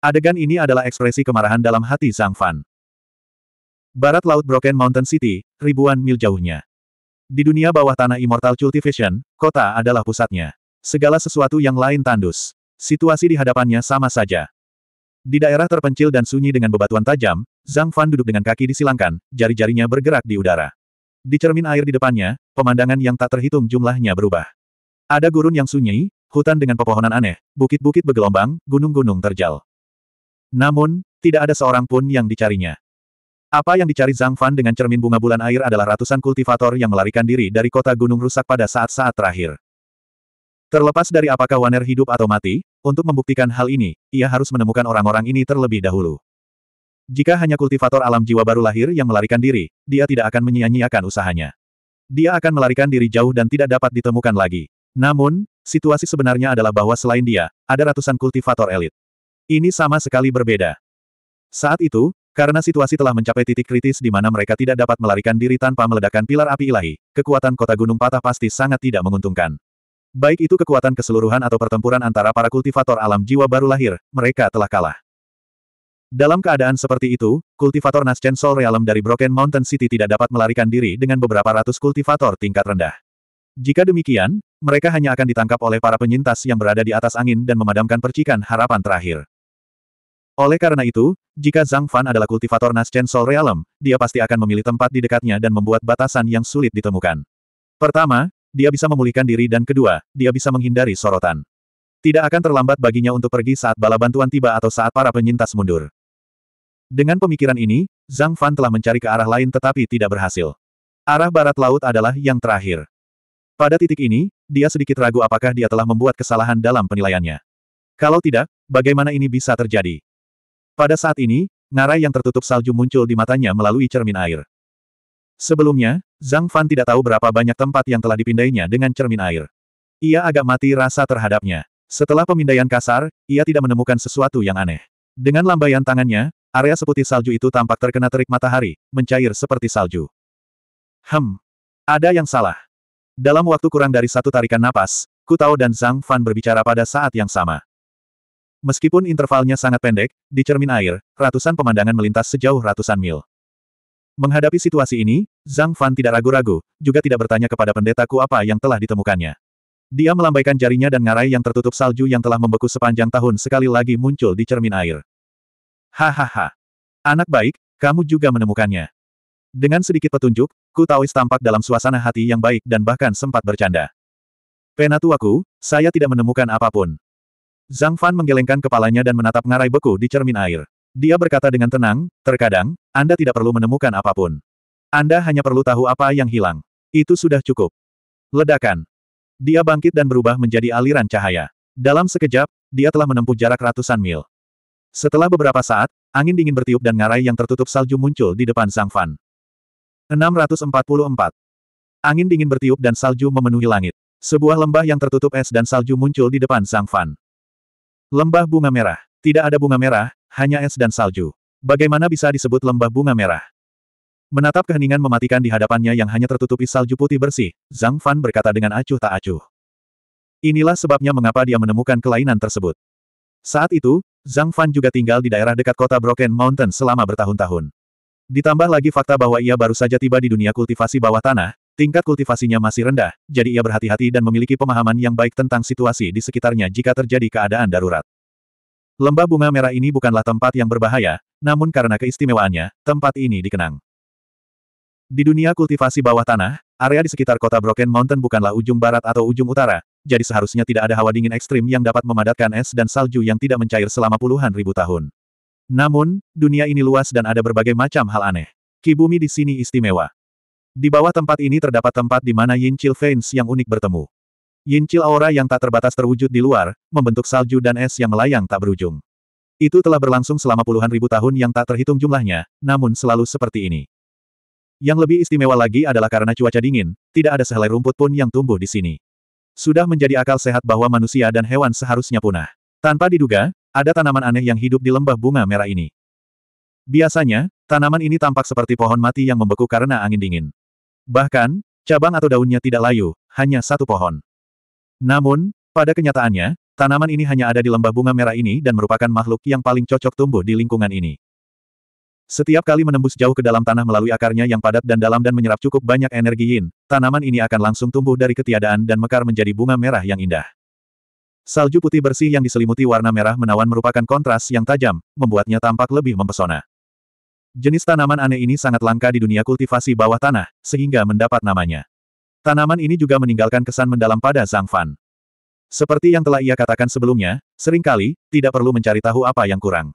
Adegan ini adalah ekspresi kemarahan dalam hati Zhang Fan. Barat Laut Broken Mountain City, ribuan mil jauhnya. Di dunia bawah tanah Immortal Cultivation, kota adalah pusatnya. Segala sesuatu yang lain tandus. Situasi di hadapannya sama saja. Di daerah terpencil dan sunyi dengan bebatuan tajam, Zhang Fan duduk dengan kaki disilangkan, jari-jarinya bergerak di udara. Di cermin air di depannya, pemandangan yang tak terhitung jumlahnya berubah. Ada gurun yang sunyi, hutan dengan pepohonan aneh, bukit-bukit bergelombang, gunung-gunung terjal. Namun, tidak ada seorang pun yang dicarinya. Apa yang dicari Zhang Fan dengan cermin bunga bulan air adalah ratusan kultivator yang melarikan diri dari kota gunung rusak pada saat-saat terakhir. Terlepas dari apakah Waner hidup atau mati, untuk membuktikan hal ini, ia harus menemukan orang-orang ini terlebih dahulu. Jika hanya kultivator alam jiwa baru lahir yang melarikan diri, dia tidak akan menyia-nyiakan usahanya. Dia akan melarikan diri jauh dan tidak dapat ditemukan lagi. Namun, situasi sebenarnya adalah bahwa selain dia, ada ratusan kultivator elit. Ini sama sekali berbeda. Saat itu, karena situasi telah mencapai titik kritis di mana mereka tidak dapat melarikan diri tanpa meledakkan pilar api ilahi, kekuatan kota gunung patah pasti sangat tidak menguntungkan. Baik itu kekuatan keseluruhan atau pertempuran antara para kultivator alam jiwa baru lahir, mereka telah kalah. Dalam keadaan seperti itu, kultivator Nascent Soul Realm dari Broken Mountain City tidak dapat melarikan diri dengan beberapa ratus kultivator tingkat rendah. Jika demikian, mereka hanya akan ditangkap oleh para penyintas yang berada di atas angin dan memadamkan percikan harapan terakhir. Oleh karena itu, jika Zhang Fan adalah kultivator Nascent Soul Realm, dia pasti akan memilih tempat di dekatnya dan membuat batasan yang sulit ditemukan. Pertama, dia bisa memulihkan diri dan kedua, dia bisa menghindari sorotan. Tidak akan terlambat baginya untuk pergi saat bala bantuan tiba atau saat para penyintas mundur. Dengan pemikiran ini, Zhang Fan telah mencari ke arah lain tetapi tidak berhasil. Arah barat laut adalah yang terakhir. Pada titik ini, dia sedikit ragu apakah dia telah membuat kesalahan dalam penilaiannya. Kalau tidak, bagaimana ini bisa terjadi? Pada saat ini, ngarai yang tertutup salju muncul di matanya melalui cermin air. Sebelumnya, Zhang Fan tidak tahu berapa banyak tempat yang telah dipindainya dengan cermin air. Ia agak mati rasa terhadapnya. Setelah pemindaian kasar, ia tidak menemukan sesuatu yang aneh. Dengan lambaian tangannya, Area seputih salju itu tampak terkena terik matahari, mencair seperti salju. Hem. Ada yang salah. Dalam waktu kurang dari satu tarikan napas, Kutao dan Zhang Fan berbicara pada saat yang sama. Meskipun intervalnya sangat pendek, di cermin air, ratusan pemandangan melintas sejauh ratusan mil. Menghadapi situasi ini, Zhang Fan tidak ragu-ragu, juga tidak bertanya kepada pendetaku apa yang telah ditemukannya. Dia melambaikan jarinya dan ngarai yang tertutup salju yang telah membeku sepanjang tahun sekali lagi muncul di cermin air. Hahaha. Anak baik, kamu juga menemukannya. Dengan sedikit petunjuk, Ku Taois tampak dalam suasana hati yang baik dan bahkan sempat bercanda. Penatuaku, saya tidak menemukan apapun. Zhang Fan menggelengkan kepalanya dan menatap ngarai beku di cermin air. Dia berkata dengan tenang, terkadang, Anda tidak perlu menemukan apapun. Anda hanya perlu tahu apa yang hilang. Itu sudah cukup. Ledakan. Dia bangkit dan berubah menjadi aliran cahaya. Dalam sekejap, dia telah menempuh jarak ratusan mil. Setelah beberapa saat, angin dingin bertiup dan ngarai yang tertutup salju muncul di depan Zhang Fan. 644. Angin dingin bertiup dan salju memenuhi langit. Sebuah lembah yang tertutup es dan salju muncul di depan Zhang Fan. Lembah bunga merah. Tidak ada bunga merah, hanya es dan salju. Bagaimana bisa disebut lembah bunga merah? Menatap keheningan mematikan di hadapannya yang hanya tertutupi salju putih bersih, Zhang Fan berkata dengan acuh tak acuh. Inilah sebabnya mengapa dia menemukan kelainan tersebut. Saat itu, Zhang Fan juga tinggal di daerah dekat kota Broken Mountain selama bertahun-tahun. Ditambah lagi fakta bahwa ia baru saja tiba di dunia kultivasi bawah tanah, tingkat kultivasinya masih rendah, jadi ia berhati-hati dan memiliki pemahaman yang baik tentang situasi di sekitarnya jika terjadi keadaan darurat. Lembah bunga merah ini bukanlah tempat yang berbahaya, namun karena keistimewaannya, tempat ini dikenang. Di dunia kultivasi bawah tanah, area di sekitar kota Broken Mountain bukanlah ujung barat atau ujung utara, jadi seharusnya tidak ada hawa dingin ekstrim yang dapat memadatkan es dan salju yang tidak mencair selama puluhan ribu tahun. Namun, dunia ini luas dan ada berbagai macam hal aneh. Kibumi di sini istimewa. Di bawah tempat ini terdapat tempat di mana Yin Chil Veins yang unik bertemu. Yin Chil aura yang tak terbatas terwujud di luar, membentuk salju dan es yang melayang tak berujung. Itu telah berlangsung selama puluhan ribu tahun yang tak terhitung jumlahnya, namun selalu seperti ini. Yang lebih istimewa lagi adalah karena cuaca dingin, tidak ada sehelai rumput pun yang tumbuh di sini. Sudah menjadi akal sehat bahwa manusia dan hewan seharusnya punah. Tanpa diduga, ada tanaman aneh yang hidup di lembah bunga merah ini. Biasanya, tanaman ini tampak seperti pohon mati yang membeku karena angin dingin. Bahkan, cabang atau daunnya tidak layu, hanya satu pohon. Namun, pada kenyataannya, tanaman ini hanya ada di lembah bunga merah ini dan merupakan makhluk yang paling cocok tumbuh di lingkungan ini. Setiap kali menembus jauh ke dalam tanah melalui akarnya yang padat dan dalam dan menyerap cukup banyak energi yin, tanaman ini akan langsung tumbuh dari ketiadaan dan mekar menjadi bunga merah yang indah. Salju putih bersih yang diselimuti warna merah menawan merupakan kontras yang tajam, membuatnya tampak lebih mempesona. Jenis tanaman aneh ini sangat langka di dunia kultivasi bawah tanah, sehingga mendapat namanya. Tanaman ini juga meninggalkan kesan mendalam pada Zhang Fan. Seperti yang telah ia katakan sebelumnya, seringkali, tidak perlu mencari tahu apa yang kurang.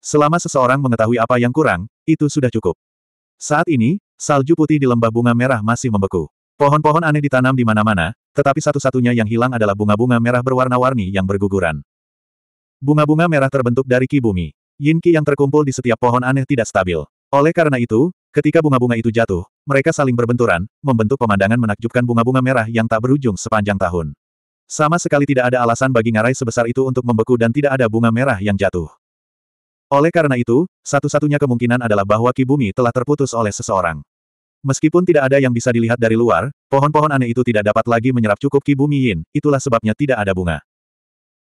Selama seseorang mengetahui apa yang kurang, itu sudah cukup. Saat ini, salju putih di lembah bunga merah masih membeku. Pohon-pohon aneh ditanam di mana-mana, tetapi satu-satunya yang hilang adalah bunga-bunga merah berwarna-warni yang berguguran. Bunga-bunga merah terbentuk dari ki bumi. Yin ki yang terkumpul di setiap pohon aneh tidak stabil. Oleh karena itu, ketika bunga-bunga itu jatuh, mereka saling berbenturan, membentuk pemandangan menakjubkan bunga-bunga merah yang tak berujung sepanjang tahun. Sama sekali tidak ada alasan bagi ngarai sebesar itu untuk membeku dan tidak ada bunga merah yang jatuh. Oleh karena itu, satu-satunya kemungkinan adalah bahwa kibumi telah terputus oleh seseorang. Meskipun tidak ada yang bisa dilihat dari luar, pohon-pohon aneh itu tidak dapat lagi menyerap cukup ki yin, itulah sebabnya tidak ada bunga.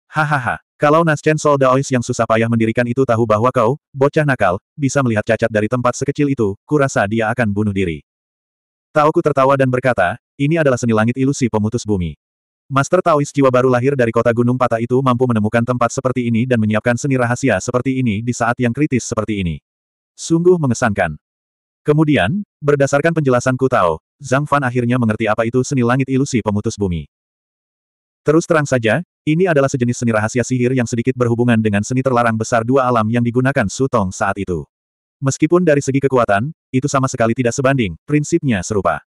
Hahaha, kalau Naschen Sol Daois yang susah payah mendirikan itu tahu bahwa kau, bocah nakal, bisa melihat cacat dari tempat sekecil itu, kurasa dia akan bunuh diri. Taoku tertawa dan berkata, ini adalah seni langit ilusi pemutus bumi. Master Taois jiwa baru lahir dari kota Gunung Patah itu mampu menemukan tempat seperti ini dan menyiapkan seni rahasia seperti ini di saat yang kritis seperti ini. Sungguh mengesankan. Kemudian, berdasarkan penjelasan Tao, Zhang Fan akhirnya mengerti apa itu seni langit ilusi pemutus bumi. Terus terang saja, ini adalah sejenis seni rahasia sihir yang sedikit berhubungan dengan seni terlarang besar dua alam yang digunakan Su Tong saat itu. Meskipun dari segi kekuatan, itu sama sekali tidak sebanding, prinsipnya serupa.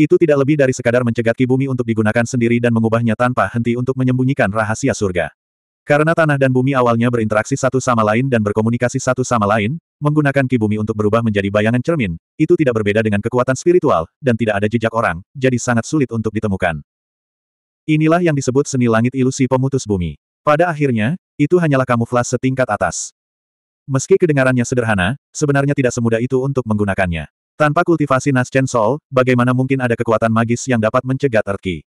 Itu tidak lebih dari sekadar mencegat bumi untuk digunakan sendiri dan mengubahnya tanpa henti untuk menyembunyikan rahasia surga. Karena tanah dan bumi awalnya berinteraksi satu sama lain dan berkomunikasi satu sama lain, menggunakan bumi untuk berubah menjadi bayangan cermin, itu tidak berbeda dengan kekuatan spiritual, dan tidak ada jejak orang, jadi sangat sulit untuk ditemukan. Inilah yang disebut seni langit ilusi pemutus bumi. Pada akhirnya, itu hanyalah kamuflas setingkat atas. Meski kedengarannya sederhana, sebenarnya tidak semudah itu untuk menggunakannya. Tanpa kultivasi naschen sol, bagaimana mungkin ada kekuatan magis yang dapat mencegat Erki?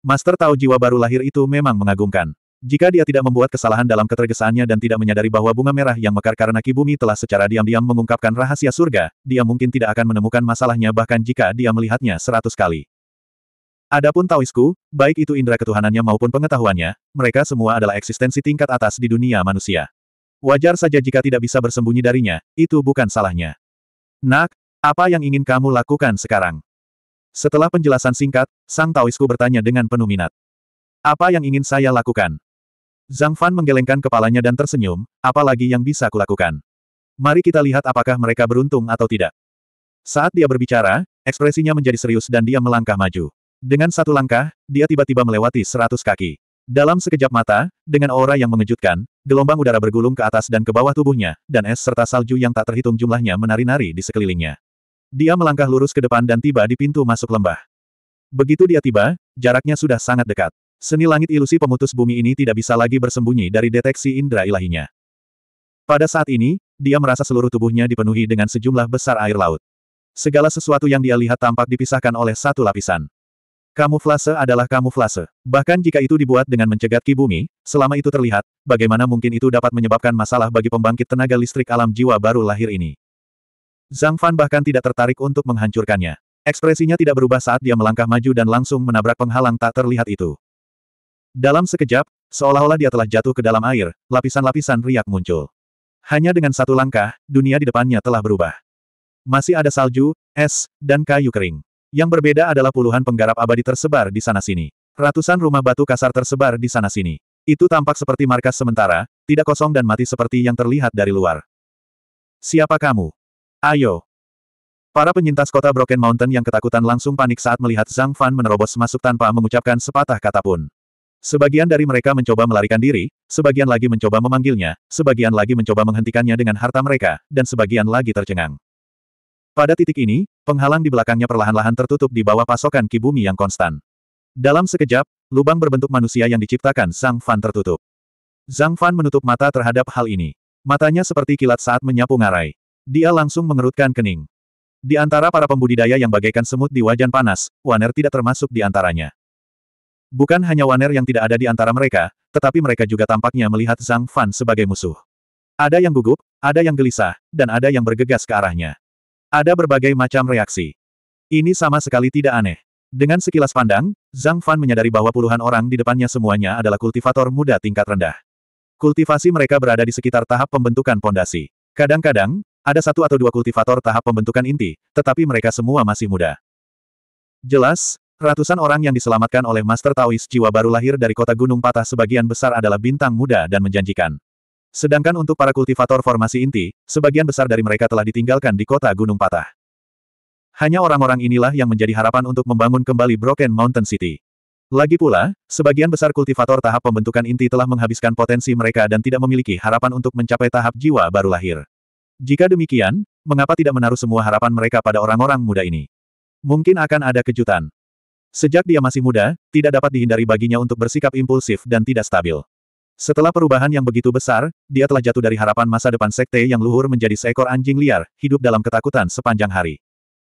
Master Tao Jiwa baru lahir itu memang mengagumkan. Jika dia tidak membuat kesalahan dalam ketergesaannya dan tidak menyadari bahwa bunga merah yang mekar karena Kibumi telah secara diam-diam mengungkapkan rahasia surga, dia mungkin tidak akan menemukan masalahnya bahkan jika dia melihatnya seratus kali. Adapun Taoisku, baik itu indera ketuhanannya maupun pengetahuannya, mereka semua adalah eksistensi tingkat atas di dunia manusia. Wajar saja jika tidak bisa bersembunyi darinya, itu bukan salahnya. Nak, apa yang ingin kamu lakukan sekarang? Setelah penjelasan singkat, Sang Taoisku bertanya dengan penuh minat. Apa yang ingin saya lakukan? Zhang Fan menggelengkan kepalanya dan tersenyum, apalagi yang bisa kulakukan. Mari kita lihat apakah mereka beruntung atau tidak. Saat dia berbicara, ekspresinya menjadi serius dan dia melangkah maju. Dengan satu langkah, dia tiba-tiba melewati seratus kaki. Dalam sekejap mata, dengan aura yang mengejutkan, gelombang udara bergulung ke atas dan ke bawah tubuhnya, dan es serta salju yang tak terhitung jumlahnya menari-nari di sekelilingnya. Dia melangkah lurus ke depan dan tiba di pintu masuk lembah. Begitu dia tiba, jaraknya sudah sangat dekat. Seni langit ilusi pemutus bumi ini tidak bisa lagi bersembunyi dari deteksi indera ilahinya. Pada saat ini, dia merasa seluruh tubuhnya dipenuhi dengan sejumlah besar air laut. Segala sesuatu yang dia lihat tampak dipisahkan oleh satu lapisan. Kamuflase adalah kamuflase. Bahkan jika itu dibuat dengan mencegat ki bumi, selama itu terlihat, bagaimana mungkin itu dapat menyebabkan masalah bagi pembangkit tenaga listrik alam jiwa baru lahir ini. Zhang Fan bahkan tidak tertarik untuk menghancurkannya. Ekspresinya tidak berubah saat dia melangkah maju dan langsung menabrak penghalang tak terlihat itu. Dalam sekejap, seolah-olah dia telah jatuh ke dalam air, lapisan-lapisan riak muncul. Hanya dengan satu langkah, dunia di depannya telah berubah. Masih ada salju, es, dan kayu kering. Yang berbeda adalah puluhan penggarap abadi tersebar di sana-sini. Ratusan rumah batu kasar tersebar di sana-sini. Itu tampak seperti markas sementara, tidak kosong dan mati seperti yang terlihat dari luar. Siapa kamu? Ayo! Para penyintas kota Broken Mountain yang ketakutan langsung panik saat melihat Zhang Fan menerobos masuk tanpa mengucapkan sepatah kata pun. Sebagian dari mereka mencoba melarikan diri, sebagian lagi mencoba memanggilnya, sebagian lagi mencoba menghentikannya dengan harta mereka, dan sebagian lagi tercengang. Pada titik ini, penghalang di belakangnya perlahan-lahan tertutup di bawah pasokan kibumi yang konstan. Dalam sekejap, lubang berbentuk manusia yang diciptakan Zhang Fan tertutup. Zhang Fan menutup mata terhadap hal ini. Matanya seperti kilat saat menyapu ngarai. Dia langsung mengerutkan kening. Di antara para pembudidaya yang bagaikan semut di wajan panas, Waner tidak termasuk di antaranya. Bukan hanya Waner yang tidak ada di antara mereka, tetapi mereka juga tampaknya melihat Zhang Fan sebagai musuh. Ada yang gugup, ada yang gelisah, dan ada yang bergegas ke arahnya. Ada berbagai macam reaksi. Ini sama sekali tidak aneh. Dengan sekilas pandang, Zhang Fan menyadari bahwa puluhan orang di depannya semuanya adalah kultivator muda tingkat rendah. Kultivasi mereka berada di sekitar tahap pembentukan pondasi. Kadang-kadang, ada satu atau dua kultivator tahap pembentukan inti, tetapi mereka semua masih muda. Jelas, ratusan orang yang diselamatkan oleh Master Taois jiwa baru lahir dari kota Gunung Patah sebagian besar adalah bintang muda dan menjanjikan. Sedangkan untuk para kultivator formasi inti, sebagian besar dari mereka telah ditinggalkan di kota Gunung Patah. Hanya orang-orang inilah yang menjadi harapan untuk membangun kembali Broken Mountain City. Lagi pula, sebagian besar kultivator tahap pembentukan inti telah menghabiskan potensi mereka dan tidak memiliki harapan untuk mencapai tahap jiwa baru lahir. Jika demikian, mengapa tidak menaruh semua harapan mereka pada orang-orang muda ini? Mungkin akan ada kejutan. Sejak dia masih muda, tidak dapat dihindari baginya untuk bersikap impulsif dan tidak stabil. Setelah perubahan yang begitu besar, dia telah jatuh dari harapan masa depan sekte yang luhur menjadi seekor anjing liar, hidup dalam ketakutan sepanjang hari.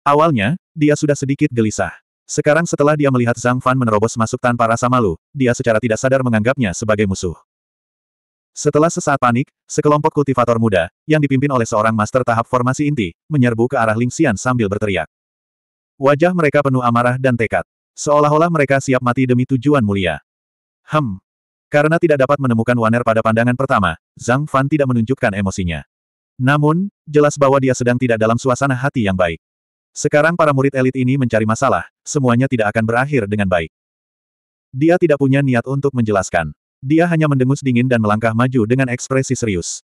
Awalnya, dia sudah sedikit gelisah. Sekarang setelah dia melihat Zhang Fan menerobos masuk tanpa rasa malu, dia secara tidak sadar menganggapnya sebagai musuh. Setelah sesaat panik, sekelompok kultivator muda, yang dipimpin oleh seorang master tahap formasi inti, menyerbu ke arah Ling Xian sambil berteriak. Wajah mereka penuh amarah dan tekad. Seolah-olah mereka siap mati demi tujuan mulia. Hem. Karena tidak dapat menemukan Waner pada pandangan pertama, Zhang Fan tidak menunjukkan emosinya. Namun, jelas bahwa dia sedang tidak dalam suasana hati yang baik. Sekarang para murid elit ini mencari masalah, semuanya tidak akan berakhir dengan baik. Dia tidak punya niat untuk menjelaskan. Dia hanya mendengus dingin dan melangkah maju dengan ekspresi serius.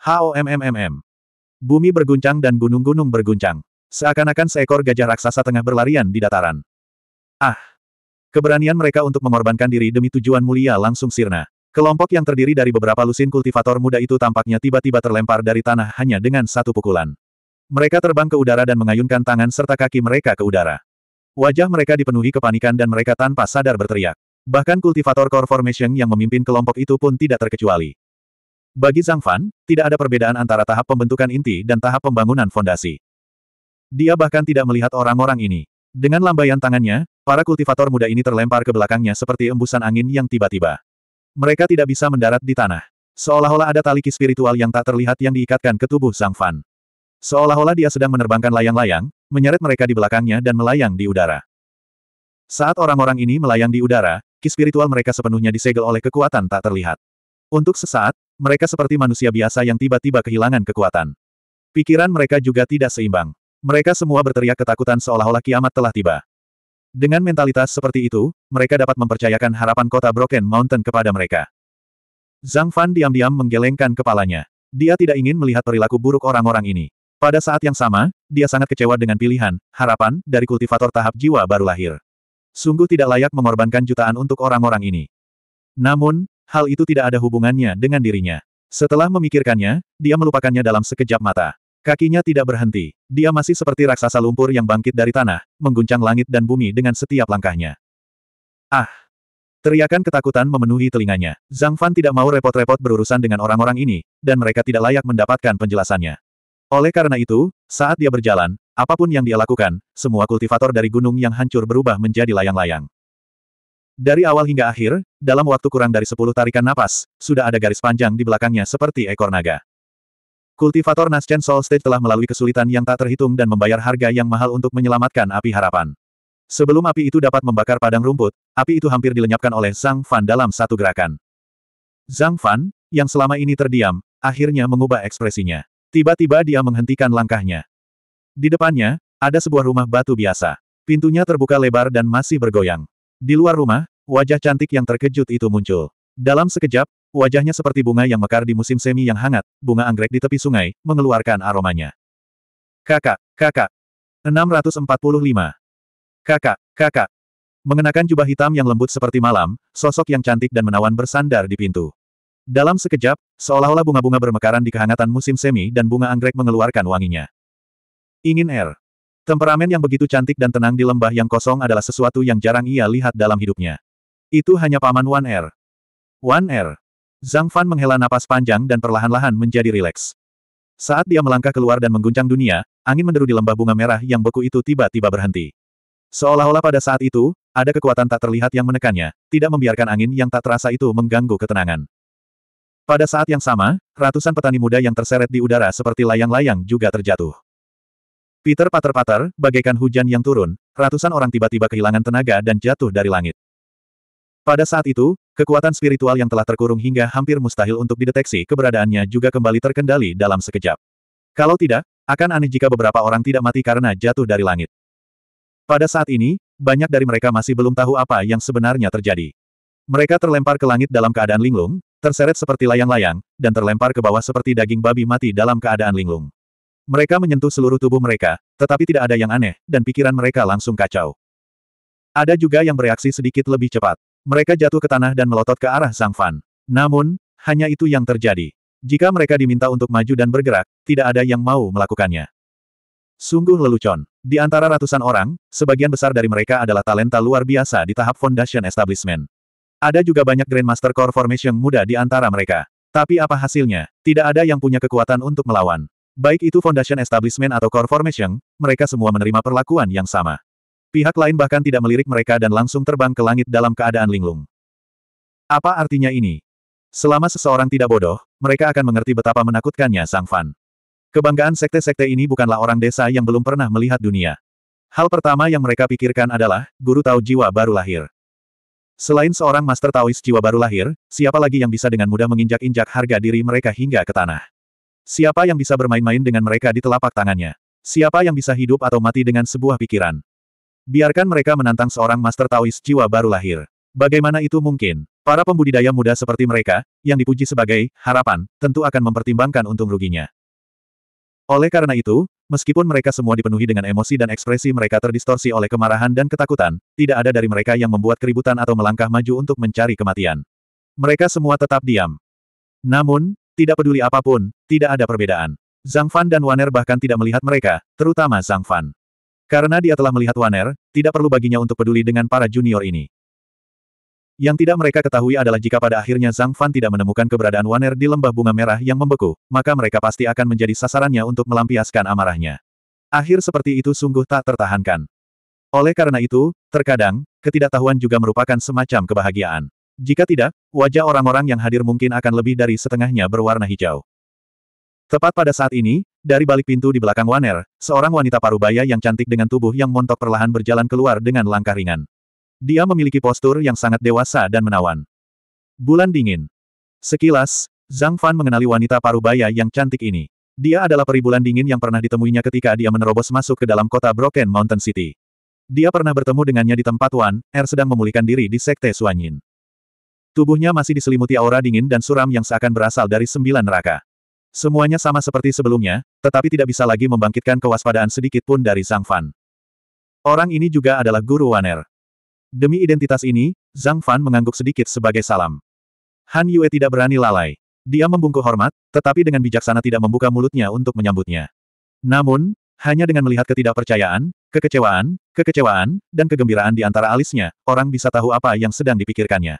HOMMMM. Bumi berguncang dan gunung-gunung berguncang. Seakan-akan seekor gajah raksasa tengah berlarian di dataran. Ah! Keberanian mereka untuk mengorbankan diri demi tujuan mulia langsung sirna. Kelompok yang terdiri dari beberapa lusin kultivator muda itu tampaknya tiba-tiba terlempar dari tanah hanya dengan satu pukulan. Mereka terbang ke udara dan mengayunkan tangan serta kaki mereka ke udara. Wajah mereka dipenuhi kepanikan dan mereka tanpa sadar berteriak. Bahkan kultivator Core Formation yang memimpin kelompok itu pun tidak terkecuali. Bagi Zhang Fan, tidak ada perbedaan antara tahap pembentukan inti dan tahap pembangunan fondasi. Dia bahkan tidak melihat orang-orang ini. Dengan lambaian tangannya, para kultivator muda ini terlempar ke belakangnya seperti embusan angin yang tiba-tiba. Mereka tidak bisa mendarat di tanah. Seolah-olah ada tali spiritual yang tak terlihat yang diikatkan ke tubuh Zhang Fan. Seolah-olah dia sedang menerbangkan layang-layang, menyeret mereka di belakangnya dan melayang di udara. Saat orang-orang ini melayang di udara, ki spiritual mereka sepenuhnya disegel oleh kekuatan tak terlihat. Untuk sesaat, mereka seperti manusia biasa yang tiba-tiba kehilangan kekuatan. Pikiran mereka juga tidak seimbang. Mereka semua berteriak ketakutan seolah-olah kiamat telah tiba. Dengan mentalitas seperti itu, mereka dapat mempercayakan harapan kota Broken Mountain kepada mereka. Zhang Fan diam-diam menggelengkan kepalanya. Dia tidak ingin melihat perilaku buruk orang-orang ini. Pada saat yang sama, dia sangat kecewa dengan pilihan, harapan, dari kultivator tahap jiwa baru lahir. Sungguh tidak layak mengorbankan jutaan untuk orang-orang ini. Namun, hal itu tidak ada hubungannya dengan dirinya. Setelah memikirkannya, dia melupakannya dalam sekejap mata. Kakinya tidak berhenti. Dia masih seperti raksasa lumpur yang bangkit dari tanah, mengguncang langit dan bumi dengan setiap langkahnya. Ah! Teriakan ketakutan memenuhi telinganya. Zhang Fan tidak mau repot-repot berurusan dengan orang-orang ini, dan mereka tidak layak mendapatkan penjelasannya. Oleh karena itu, saat dia berjalan, apapun yang dia lakukan, semua kultivator dari gunung yang hancur berubah menjadi layang-layang. Dari awal hingga akhir, dalam waktu kurang dari 10 tarikan napas, sudah ada garis panjang di belakangnya seperti ekor naga. Kultivator Naschen Soul State telah melalui kesulitan yang tak terhitung dan membayar harga yang mahal untuk menyelamatkan api harapan. Sebelum api itu dapat membakar padang rumput, api itu hampir dilenyapkan oleh Zhang Fan dalam satu gerakan. Zhang Fan, yang selama ini terdiam, akhirnya mengubah ekspresinya. Tiba-tiba dia menghentikan langkahnya. Di depannya, ada sebuah rumah batu biasa. Pintunya terbuka lebar dan masih bergoyang. Di luar rumah, wajah cantik yang terkejut itu muncul. Dalam sekejap, wajahnya seperti bunga yang mekar di musim semi yang hangat, bunga anggrek di tepi sungai, mengeluarkan aromanya. Kakak, kakak. 645. Kakak, kakak. Mengenakan jubah hitam yang lembut seperti malam, sosok yang cantik dan menawan bersandar di pintu. Dalam sekejap, seolah-olah bunga-bunga bermekaran di kehangatan musim semi dan bunga anggrek mengeluarkan wanginya. Ingin air. Temperamen yang begitu cantik dan tenang di lembah yang kosong adalah sesuatu yang jarang ia lihat dalam hidupnya. Itu hanya paman Wan Er. Wan Er. Zhang Fan menghela napas panjang dan perlahan-lahan menjadi rileks. Saat dia melangkah keluar dan mengguncang dunia, angin menderu di lembah bunga merah yang beku itu tiba-tiba berhenti. Seolah-olah pada saat itu, ada kekuatan tak terlihat yang menekannya, tidak membiarkan angin yang tak terasa itu mengganggu ketenangan. Pada saat yang sama, ratusan petani muda yang terseret di udara seperti layang-layang juga terjatuh. Peter pater-pater, bagaikan hujan yang turun, ratusan orang tiba-tiba kehilangan tenaga dan jatuh dari langit. Pada saat itu, kekuatan spiritual yang telah terkurung hingga hampir mustahil untuk dideteksi keberadaannya juga kembali terkendali dalam sekejap. Kalau tidak, akan aneh jika beberapa orang tidak mati karena jatuh dari langit. Pada saat ini, banyak dari mereka masih belum tahu apa yang sebenarnya terjadi. Mereka terlempar ke langit dalam keadaan linglung, Terseret seperti layang-layang, dan terlempar ke bawah seperti daging babi mati dalam keadaan linglung. Mereka menyentuh seluruh tubuh mereka, tetapi tidak ada yang aneh, dan pikiran mereka langsung kacau. Ada juga yang bereaksi sedikit lebih cepat. Mereka jatuh ke tanah dan melotot ke arah Zhang Fan. Namun, hanya itu yang terjadi. Jika mereka diminta untuk maju dan bergerak, tidak ada yang mau melakukannya. Sungguh lelucon. Di antara ratusan orang, sebagian besar dari mereka adalah talenta luar biasa di tahap foundation establishment. Ada juga banyak Grandmaster Core Formation muda di antara mereka. Tapi apa hasilnya? Tidak ada yang punya kekuatan untuk melawan. Baik itu Foundation Establishment atau Core Formation, mereka semua menerima perlakuan yang sama. Pihak lain bahkan tidak melirik mereka dan langsung terbang ke langit dalam keadaan linglung. Apa artinya ini? Selama seseorang tidak bodoh, mereka akan mengerti betapa menakutkannya Sang Fan. Kebanggaan sekte-sekte ini bukanlah orang desa yang belum pernah melihat dunia. Hal pertama yang mereka pikirkan adalah, guru tahu jiwa baru lahir. Selain seorang Master Taois jiwa baru lahir, siapa lagi yang bisa dengan mudah menginjak-injak harga diri mereka hingga ke tanah? Siapa yang bisa bermain-main dengan mereka di telapak tangannya? Siapa yang bisa hidup atau mati dengan sebuah pikiran? Biarkan mereka menantang seorang Master Taois jiwa baru lahir. Bagaimana itu mungkin? Para pembudidaya muda seperti mereka, yang dipuji sebagai harapan, tentu akan mempertimbangkan untung ruginya. Oleh karena itu, Meskipun mereka semua dipenuhi dengan emosi dan ekspresi mereka terdistorsi oleh kemarahan dan ketakutan, tidak ada dari mereka yang membuat keributan atau melangkah maju untuk mencari kematian. Mereka semua tetap diam. Namun, tidak peduli apapun, tidak ada perbedaan. Zhang Fan dan Waner bahkan tidak melihat mereka, terutama Zhang Fan. Karena dia telah melihat Waner, tidak perlu baginya untuk peduli dengan para junior ini. Yang tidak mereka ketahui adalah jika pada akhirnya Zhang Fan tidak menemukan keberadaan Waner di lembah bunga merah yang membeku, maka mereka pasti akan menjadi sasarannya untuk melampiaskan amarahnya. Akhir seperti itu sungguh tak tertahankan. Oleh karena itu, terkadang, ketidaktahuan juga merupakan semacam kebahagiaan. Jika tidak, wajah orang-orang yang hadir mungkin akan lebih dari setengahnya berwarna hijau. Tepat pada saat ini, dari balik pintu di belakang Waner, seorang wanita parubaya yang cantik dengan tubuh yang montok perlahan berjalan keluar dengan langkah ringan. Dia memiliki postur yang sangat dewasa dan menawan. Bulan dingin. Sekilas, Zhang Fan mengenali wanita parubaya yang cantik ini. Dia adalah peri bulan dingin yang pernah ditemuinya ketika dia menerobos masuk ke dalam kota Broken Mountain City. Dia pernah bertemu dengannya di tempat Wan, Er sedang memulihkan diri di Sekte Suanyin. Tubuhnya masih diselimuti aura dingin dan suram yang seakan berasal dari sembilan neraka. Semuanya sama seperti sebelumnya, tetapi tidak bisa lagi membangkitkan kewaspadaan sedikit pun dari Zhang Fan. Orang ini juga adalah guru Wan Er. Demi identitas ini, Zhang Fan mengangguk sedikit sebagai salam. Han Yue tidak berani lalai. Dia membungkuk hormat, tetapi dengan bijaksana tidak membuka mulutnya untuk menyambutnya. Namun, hanya dengan melihat ketidakpercayaan, kekecewaan, kekecewaan, dan kegembiraan di antara alisnya, orang bisa tahu apa yang sedang dipikirkannya.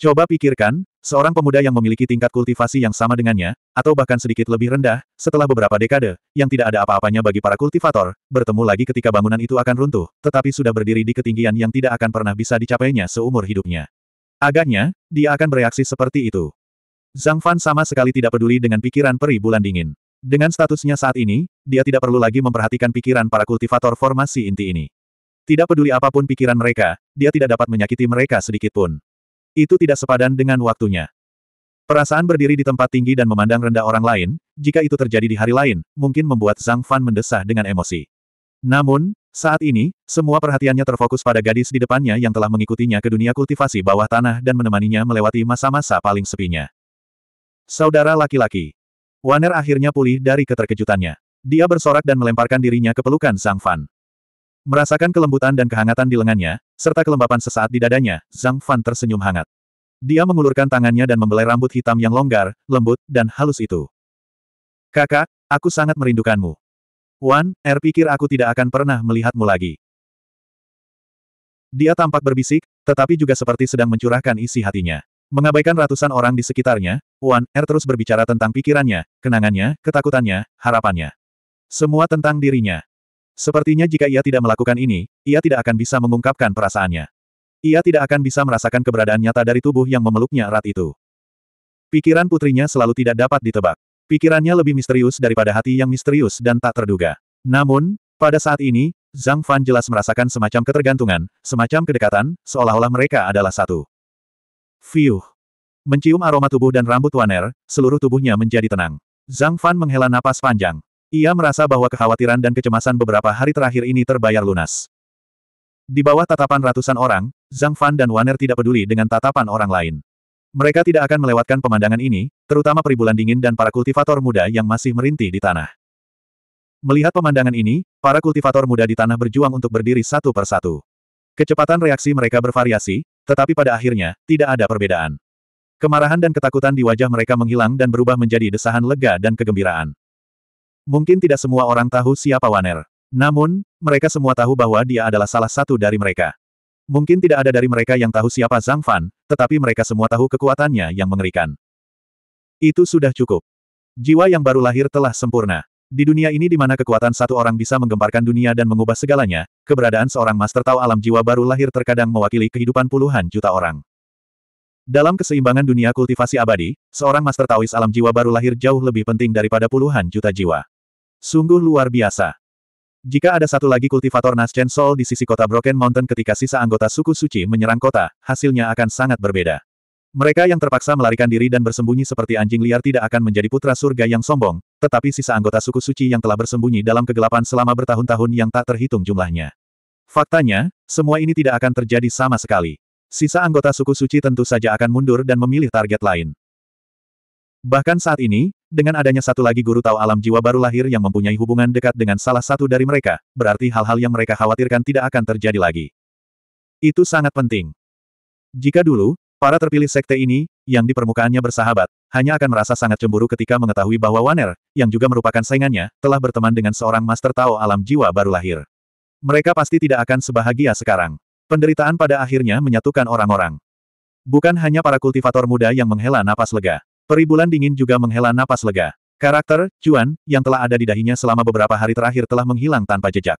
Coba pikirkan, seorang pemuda yang memiliki tingkat kultivasi yang sama dengannya, atau bahkan sedikit lebih rendah, setelah beberapa dekade, yang tidak ada apa-apanya bagi para kultivator, bertemu lagi ketika bangunan itu akan runtuh, tetapi sudah berdiri di ketinggian yang tidak akan pernah bisa dicapainya seumur hidupnya. Agaknya, dia akan bereaksi seperti itu. Zhang Fan sama sekali tidak peduli dengan pikiran peri bulan dingin. Dengan statusnya saat ini, dia tidak perlu lagi memperhatikan pikiran para kultivator formasi inti ini. Tidak peduli apapun pikiran mereka, dia tidak dapat menyakiti mereka sedikitpun. Itu tidak sepadan dengan waktunya. Perasaan berdiri di tempat tinggi dan memandang rendah orang lain, jika itu terjadi di hari lain, mungkin membuat Zhang Fan mendesah dengan emosi. Namun, saat ini, semua perhatiannya terfokus pada gadis di depannya yang telah mengikutinya ke dunia kultivasi bawah tanah dan menemaninya melewati masa-masa paling sepinya. Saudara laki-laki. Waner akhirnya pulih dari keterkejutannya. Dia bersorak dan melemparkan dirinya ke pelukan Zhang Fan. Merasakan kelembutan dan kehangatan di lengannya, serta kelembapan sesaat di dadanya, Zhang Fan tersenyum hangat. Dia mengulurkan tangannya dan membelai rambut hitam yang longgar, lembut, dan halus itu. Kakak, aku sangat merindukanmu. Wan, Er pikir aku tidak akan pernah melihatmu lagi. Dia tampak berbisik, tetapi juga seperti sedang mencurahkan isi hatinya. Mengabaikan ratusan orang di sekitarnya, Wan Er terus berbicara tentang pikirannya, kenangannya, ketakutannya, harapannya. Semua tentang dirinya. Sepertinya jika ia tidak melakukan ini, ia tidak akan bisa mengungkapkan perasaannya. Ia tidak akan bisa merasakan keberadaan nyata dari tubuh yang memeluknya erat itu. Pikiran putrinya selalu tidak dapat ditebak. Pikirannya lebih misterius daripada hati yang misterius dan tak terduga. Namun, pada saat ini, Zhang Fan jelas merasakan semacam ketergantungan, semacam kedekatan, seolah-olah mereka adalah satu. Fiuh! Mencium aroma tubuh dan rambut Waner, seluruh tubuhnya menjadi tenang. Zhang Fan menghela napas panjang. Ia merasa bahwa kekhawatiran dan kecemasan beberapa hari terakhir ini terbayar lunas. Di bawah tatapan ratusan orang, Zhang Fan dan Waner tidak peduli dengan tatapan orang lain. Mereka tidak akan melewatkan pemandangan ini, terutama peribulan dingin dan para kultivator muda yang masih merintih di tanah. Melihat pemandangan ini, para kultivator muda di tanah berjuang untuk berdiri satu per satu. Kecepatan reaksi mereka bervariasi, tetapi pada akhirnya, tidak ada perbedaan. Kemarahan dan ketakutan di wajah mereka menghilang dan berubah menjadi desahan lega dan kegembiraan. Mungkin tidak semua orang tahu siapa Waner. Namun, mereka semua tahu bahwa dia adalah salah satu dari mereka. Mungkin tidak ada dari mereka yang tahu siapa Zhang Fan, tetapi mereka semua tahu kekuatannya yang mengerikan. Itu sudah cukup. Jiwa yang baru lahir telah sempurna. Di dunia ini di mana kekuatan satu orang bisa menggemparkan dunia dan mengubah segalanya, keberadaan seorang master tahu alam jiwa baru lahir terkadang mewakili kehidupan puluhan juta orang. Dalam keseimbangan dunia kultivasi abadi, seorang master Taois alam jiwa baru lahir jauh lebih penting daripada puluhan juta jiwa. Sungguh luar biasa. Jika ada satu lagi kultivator Naschen Soul di sisi kota Broken Mountain ketika sisa anggota suku suci menyerang kota, hasilnya akan sangat berbeda. Mereka yang terpaksa melarikan diri dan bersembunyi seperti anjing liar tidak akan menjadi putra surga yang sombong, tetapi sisa anggota suku suci yang telah bersembunyi dalam kegelapan selama bertahun-tahun yang tak terhitung jumlahnya. Faktanya, semua ini tidak akan terjadi sama sekali. Sisa anggota suku suci tentu saja akan mundur dan memilih target lain. Bahkan saat ini, dengan adanya satu lagi guru tahu alam jiwa baru lahir yang mempunyai hubungan dekat dengan salah satu dari mereka, berarti hal-hal yang mereka khawatirkan tidak akan terjadi lagi. Itu sangat penting. Jika dulu, para terpilih sekte ini, yang di permukaannya bersahabat, hanya akan merasa sangat cemburu ketika mengetahui bahwa Waner, yang juga merupakan saingannya, telah berteman dengan seorang Master Tao alam jiwa baru lahir. Mereka pasti tidak akan sebahagia sekarang. Penderitaan pada akhirnya menyatukan orang-orang. Bukan hanya para kultivator muda yang menghela napas lega. Peribulan dingin juga menghela napas lega. Karakter, Juan, yang telah ada di dahinya selama beberapa hari terakhir telah menghilang tanpa jejak.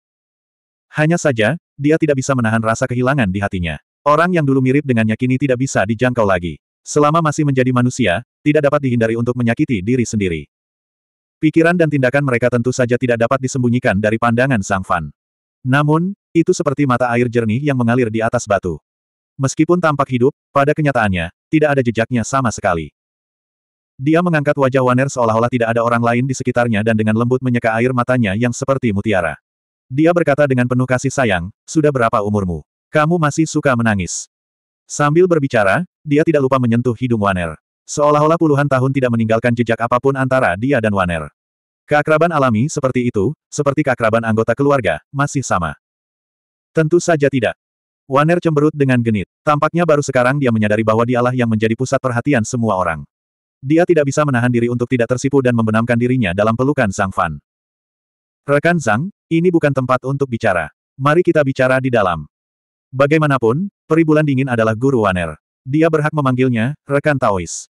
Hanya saja, dia tidak bisa menahan rasa kehilangan di hatinya. Orang yang dulu mirip dengannya kini tidak bisa dijangkau lagi. Selama masih menjadi manusia, tidak dapat dihindari untuk menyakiti diri sendiri. Pikiran dan tindakan mereka tentu saja tidak dapat disembunyikan dari pandangan Sang Fan. Namun, itu seperti mata air jernih yang mengalir di atas batu. Meskipun tampak hidup, pada kenyataannya, tidak ada jejaknya sama sekali. Dia mengangkat wajah Waner seolah-olah tidak ada orang lain di sekitarnya dan dengan lembut menyeka air matanya yang seperti mutiara. Dia berkata dengan penuh kasih sayang, sudah berapa umurmu? Kamu masih suka menangis. Sambil berbicara, dia tidak lupa menyentuh hidung Waner. Seolah-olah puluhan tahun tidak meninggalkan jejak apapun antara dia dan Waner. Keakraban alami seperti itu, seperti keakraban anggota keluarga, masih sama. Tentu saja tidak. Waner cemberut dengan genit. Tampaknya baru sekarang dia menyadari bahwa dialah yang menjadi pusat perhatian semua orang. Dia tidak bisa menahan diri untuk tidak tersipu dan membenamkan dirinya dalam pelukan Zhang Fan. Rekan Zhang, ini bukan tempat untuk bicara. Mari kita bicara di dalam. Bagaimanapun, peribulan dingin adalah guru Waner. Dia berhak memanggilnya, rekan Taois.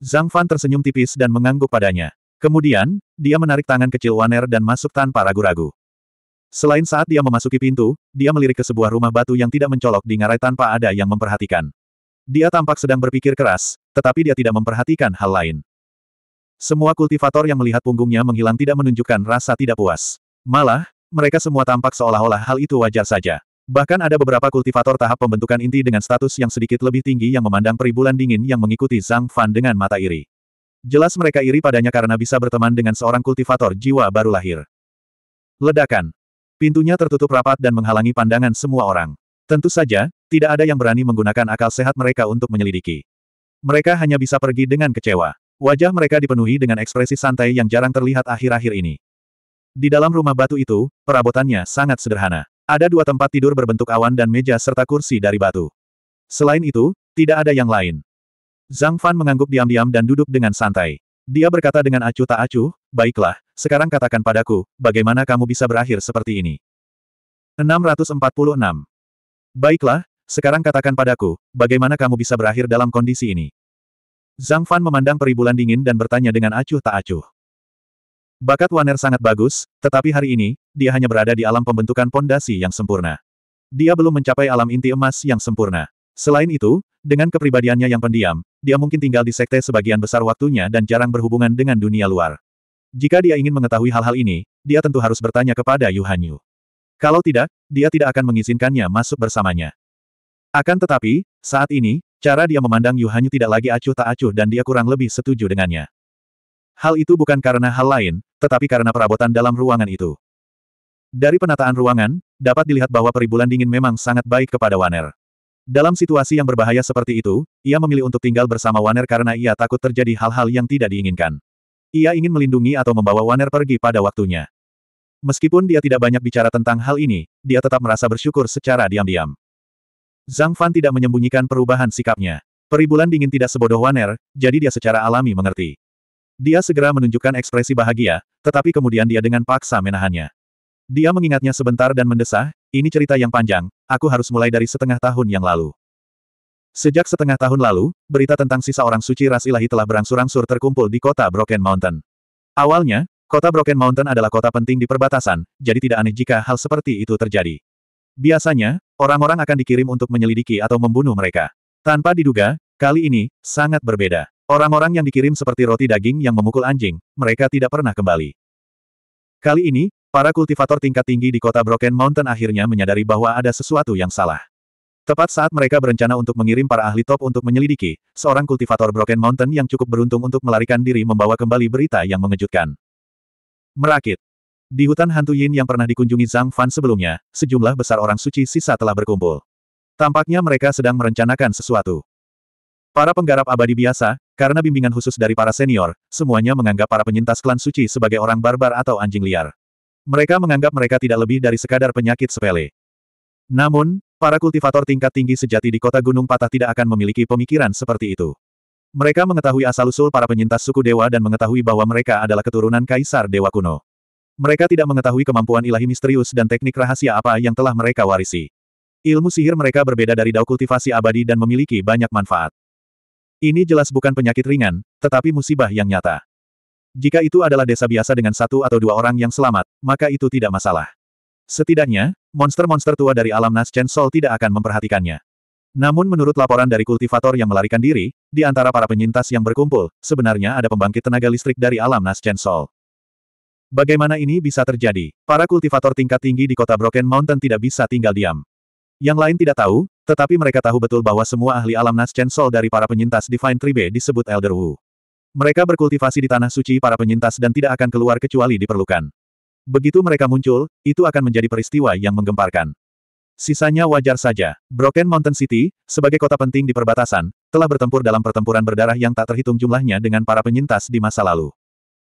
Zhang Fan tersenyum tipis dan mengangguk padanya. Kemudian, dia menarik tangan kecil Waner dan masuk tanpa ragu-ragu. Selain saat dia memasuki pintu, dia melirik ke sebuah rumah batu yang tidak mencolok di ngarai tanpa ada yang memperhatikan. Dia tampak sedang berpikir keras, tetapi dia tidak memperhatikan hal lain. Semua kultivator yang melihat punggungnya menghilang tidak menunjukkan rasa tidak puas. Malah, mereka semua tampak seolah-olah hal itu wajar saja. Bahkan ada beberapa kultivator tahap pembentukan inti dengan status yang sedikit lebih tinggi yang memandang peribulan dingin yang mengikuti Zhang Fan dengan mata iri. Jelas mereka iri padanya karena bisa berteman dengan seorang kultivator jiwa baru lahir. Ledakan. Pintunya tertutup rapat dan menghalangi pandangan semua orang. Tentu saja, tidak ada yang berani menggunakan akal sehat mereka untuk menyelidiki. Mereka hanya bisa pergi dengan kecewa. Wajah mereka dipenuhi dengan ekspresi santai yang jarang terlihat akhir-akhir ini. Di dalam rumah batu itu, perabotannya sangat sederhana. Ada dua tempat tidur berbentuk awan dan meja serta kursi dari batu. Selain itu, tidak ada yang lain. Zhang Fan mengangguk diam-diam dan duduk dengan santai. Dia berkata dengan acuh tak acuh, baiklah, sekarang katakan padaku, bagaimana kamu bisa berakhir seperti ini? 646. Baiklah, sekarang katakan padaku, bagaimana kamu bisa berakhir dalam kondisi ini? Zhang Fan memandang peribulan dingin dan bertanya dengan acuh tak acuh. Bakat Waner sangat bagus, tetapi hari ini, dia hanya berada di alam pembentukan pondasi yang sempurna. Dia belum mencapai alam inti emas yang sempurna. Selain itu, dengan kepribadiannya yang pendiam, dia mungkin tinggal di sekte sebagian besar waktunya dan jarang berhubungan dengan dunia luar. Jika dia ingin mengetahui hal-hal ini, dia tentu harus bertanya kepada Yu Hanyu. Kalau tidak, dia tidak akan mengizinkannya masuk bersamanya. Akan tetapi, saat ini, cara dia memandang Yuhanyu tidak lagi acuh tak acuh dan dia kurang lebih setuju dengannya. Hal itu bukan karena hal lain, tetapi karena perabotan dalam ruangan itu. Dari penataan ruangan, dapat dilihat bahwa peribulan dingin memang sangat baik kepada Waner. Dalam situasi yang berbahaya seperti itu, ia memilih untuk tinggal bersama Waner karena ia takut terjadi hal-hal yang tidak diinginkan. Ia ingin melindungi atau membawa Waner pergi pada waktunya. Meskipun dia tidak banyak bicara tentang hal ini, dia tetap merasa bersyukur secara diam-diam. Zhang Fan tidak menyembunyikan perubahan sikapnya. Peribulan dingin tidak sebodoh Waner, jadi dia secara alami mengerti. Dia segera menunjukkan ekspresi bahagia, tetapi kemudian dia dengan paksa menahannya. Dia mengingatnya sebentar dan mendesah, ini cerita yang panjang, aku harus mulai dari setengah tahun yang lalu. Sejak setengah tahun lalu, berita tentang sisa orang suci ras ilahi telah berangsur-angsur terkumpul di kota Broken Mountain. Awalnya, kota Broken Mountain adalah kota penting di perbatasan, jadi tidak aneh jika hal seperti itu terjadi. Biasanya, orang-orang akan dikirim untuk menyelidiki atau membunuh mereka. Tanpa diduga, kali ini, sangat berbeda. Orang-orang yang dikirim seperti roti daging yang memukul anjing, mereka tidak pernah kembali. Kali ini, para kultivator tingkat tinggi di kota Broken Mountain akhirnya menyadari bahwa ada sesuatu yang salah. Tepat saat mereka berencana untuk mengirim para ahli top untuk menyelidiki, seorang kultivator Broken Mountain yang cukup beruntung untuk melarikan diri membawa kembali berita yang mengejutkan. Merakit. Di hutan hantu Yin yang pernah dikunjungi Zhang Fan sebelumnya, sejumlah besar orang suci sisa telah berkumpul. Tampaknya mereka sedang merencanakan sesuatu. Para penggarap abadi biasa, karena bimbingan khusus dari para senior, semuanya menganggap para penyintas klan suci sebagai orang barbar atau anjing liar. Mereka menganggap mereka tidak lebih dari sekadar penyakit sepele. Namun, para kultivator tingkat tinggi sejati di kota Gunung Patah tidak akan memiliki pemikiran seperti itu. Mereka mengetahui asal-usul para penyintas suku dewa dan mengetahui bahwa mereka adalah keturunan kaisar dewa kuno. Mereka tidak mengetahui kemampuan ilahi misterius dan teknik rahasia apa yang telah mereka warisi. Ilmu sihir mereka berbeda dari dao kultivasi abadi dan memiliki banyak manfaat. Ini jelas bukan penyakit ringan, tetapi musibah yang nyata. Jika itu adalah desa biasa dengan satu atau dua orang yang selamat, maka itu tidak masalah. Setidaknya, monster-monster tua dari alam naschen Sol tidak akan memperhatikannya. Namun menurut laporan dari kultivator yang melarikan diri, di antara para penyintas yang berkumpul, sebenarnya ada pembangkit tenaga listrik dari alam naschen Sol. Bagaimana ini bisa terjadi? Para kultivator tingkat tinggi di kota Broken Mountain tidak bisa tinggal diam. Yang lain tidak tahu, tetapi mereka tahu betul bahwa semua ahli alam naschen Soul dari para penyintas Divine Tribe disebut Elder Wu. Mereka berkultivasi di tanah suci para penyintas dan tidak akan keluar kecuali diperlukan. Begitu mereka muncul, itu akan menjadi peristiwa yang menggemparkan. Sisanya wajar saja. Broken Mountain City, sebagai kota penting di perbatasan, telah bertempur dalam pertempuran berdarah yang tak terhitung jumlahnya dengan para penyintas di masa lalu.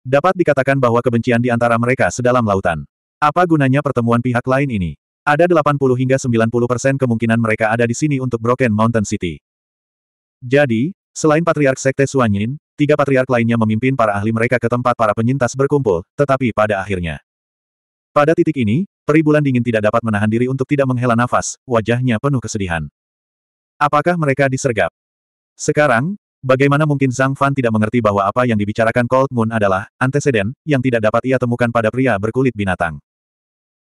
Dapat dikatakan bahwa kebencian di antara mereka sedalam lautan. Apa gunanya pertemuan pihak lain ini? Ada 80 hingga 90 persen kemungkinan mereka ada di sini untuk Broken Mountain City. Jadi, selain Patriark Sekte Suanyin, tiga patriark lainnya memimpin para ahli mereka ke tempat para penyintas berkumpul, tetapi pada akhirnya. Pada titik ini, peribulan dingin tidak dapat menahan diri untuk tidak menghela nafas, wajahnya penuh kesedihan. Apakah mereka disergap? Sekarang, Bagaimana mungkin Zhang Fan tidak mengerti bahwa apa yang dibicarakan Cold Moon adalah anteseden yang tidak dapat ia temukan pada pria berkulit binatang.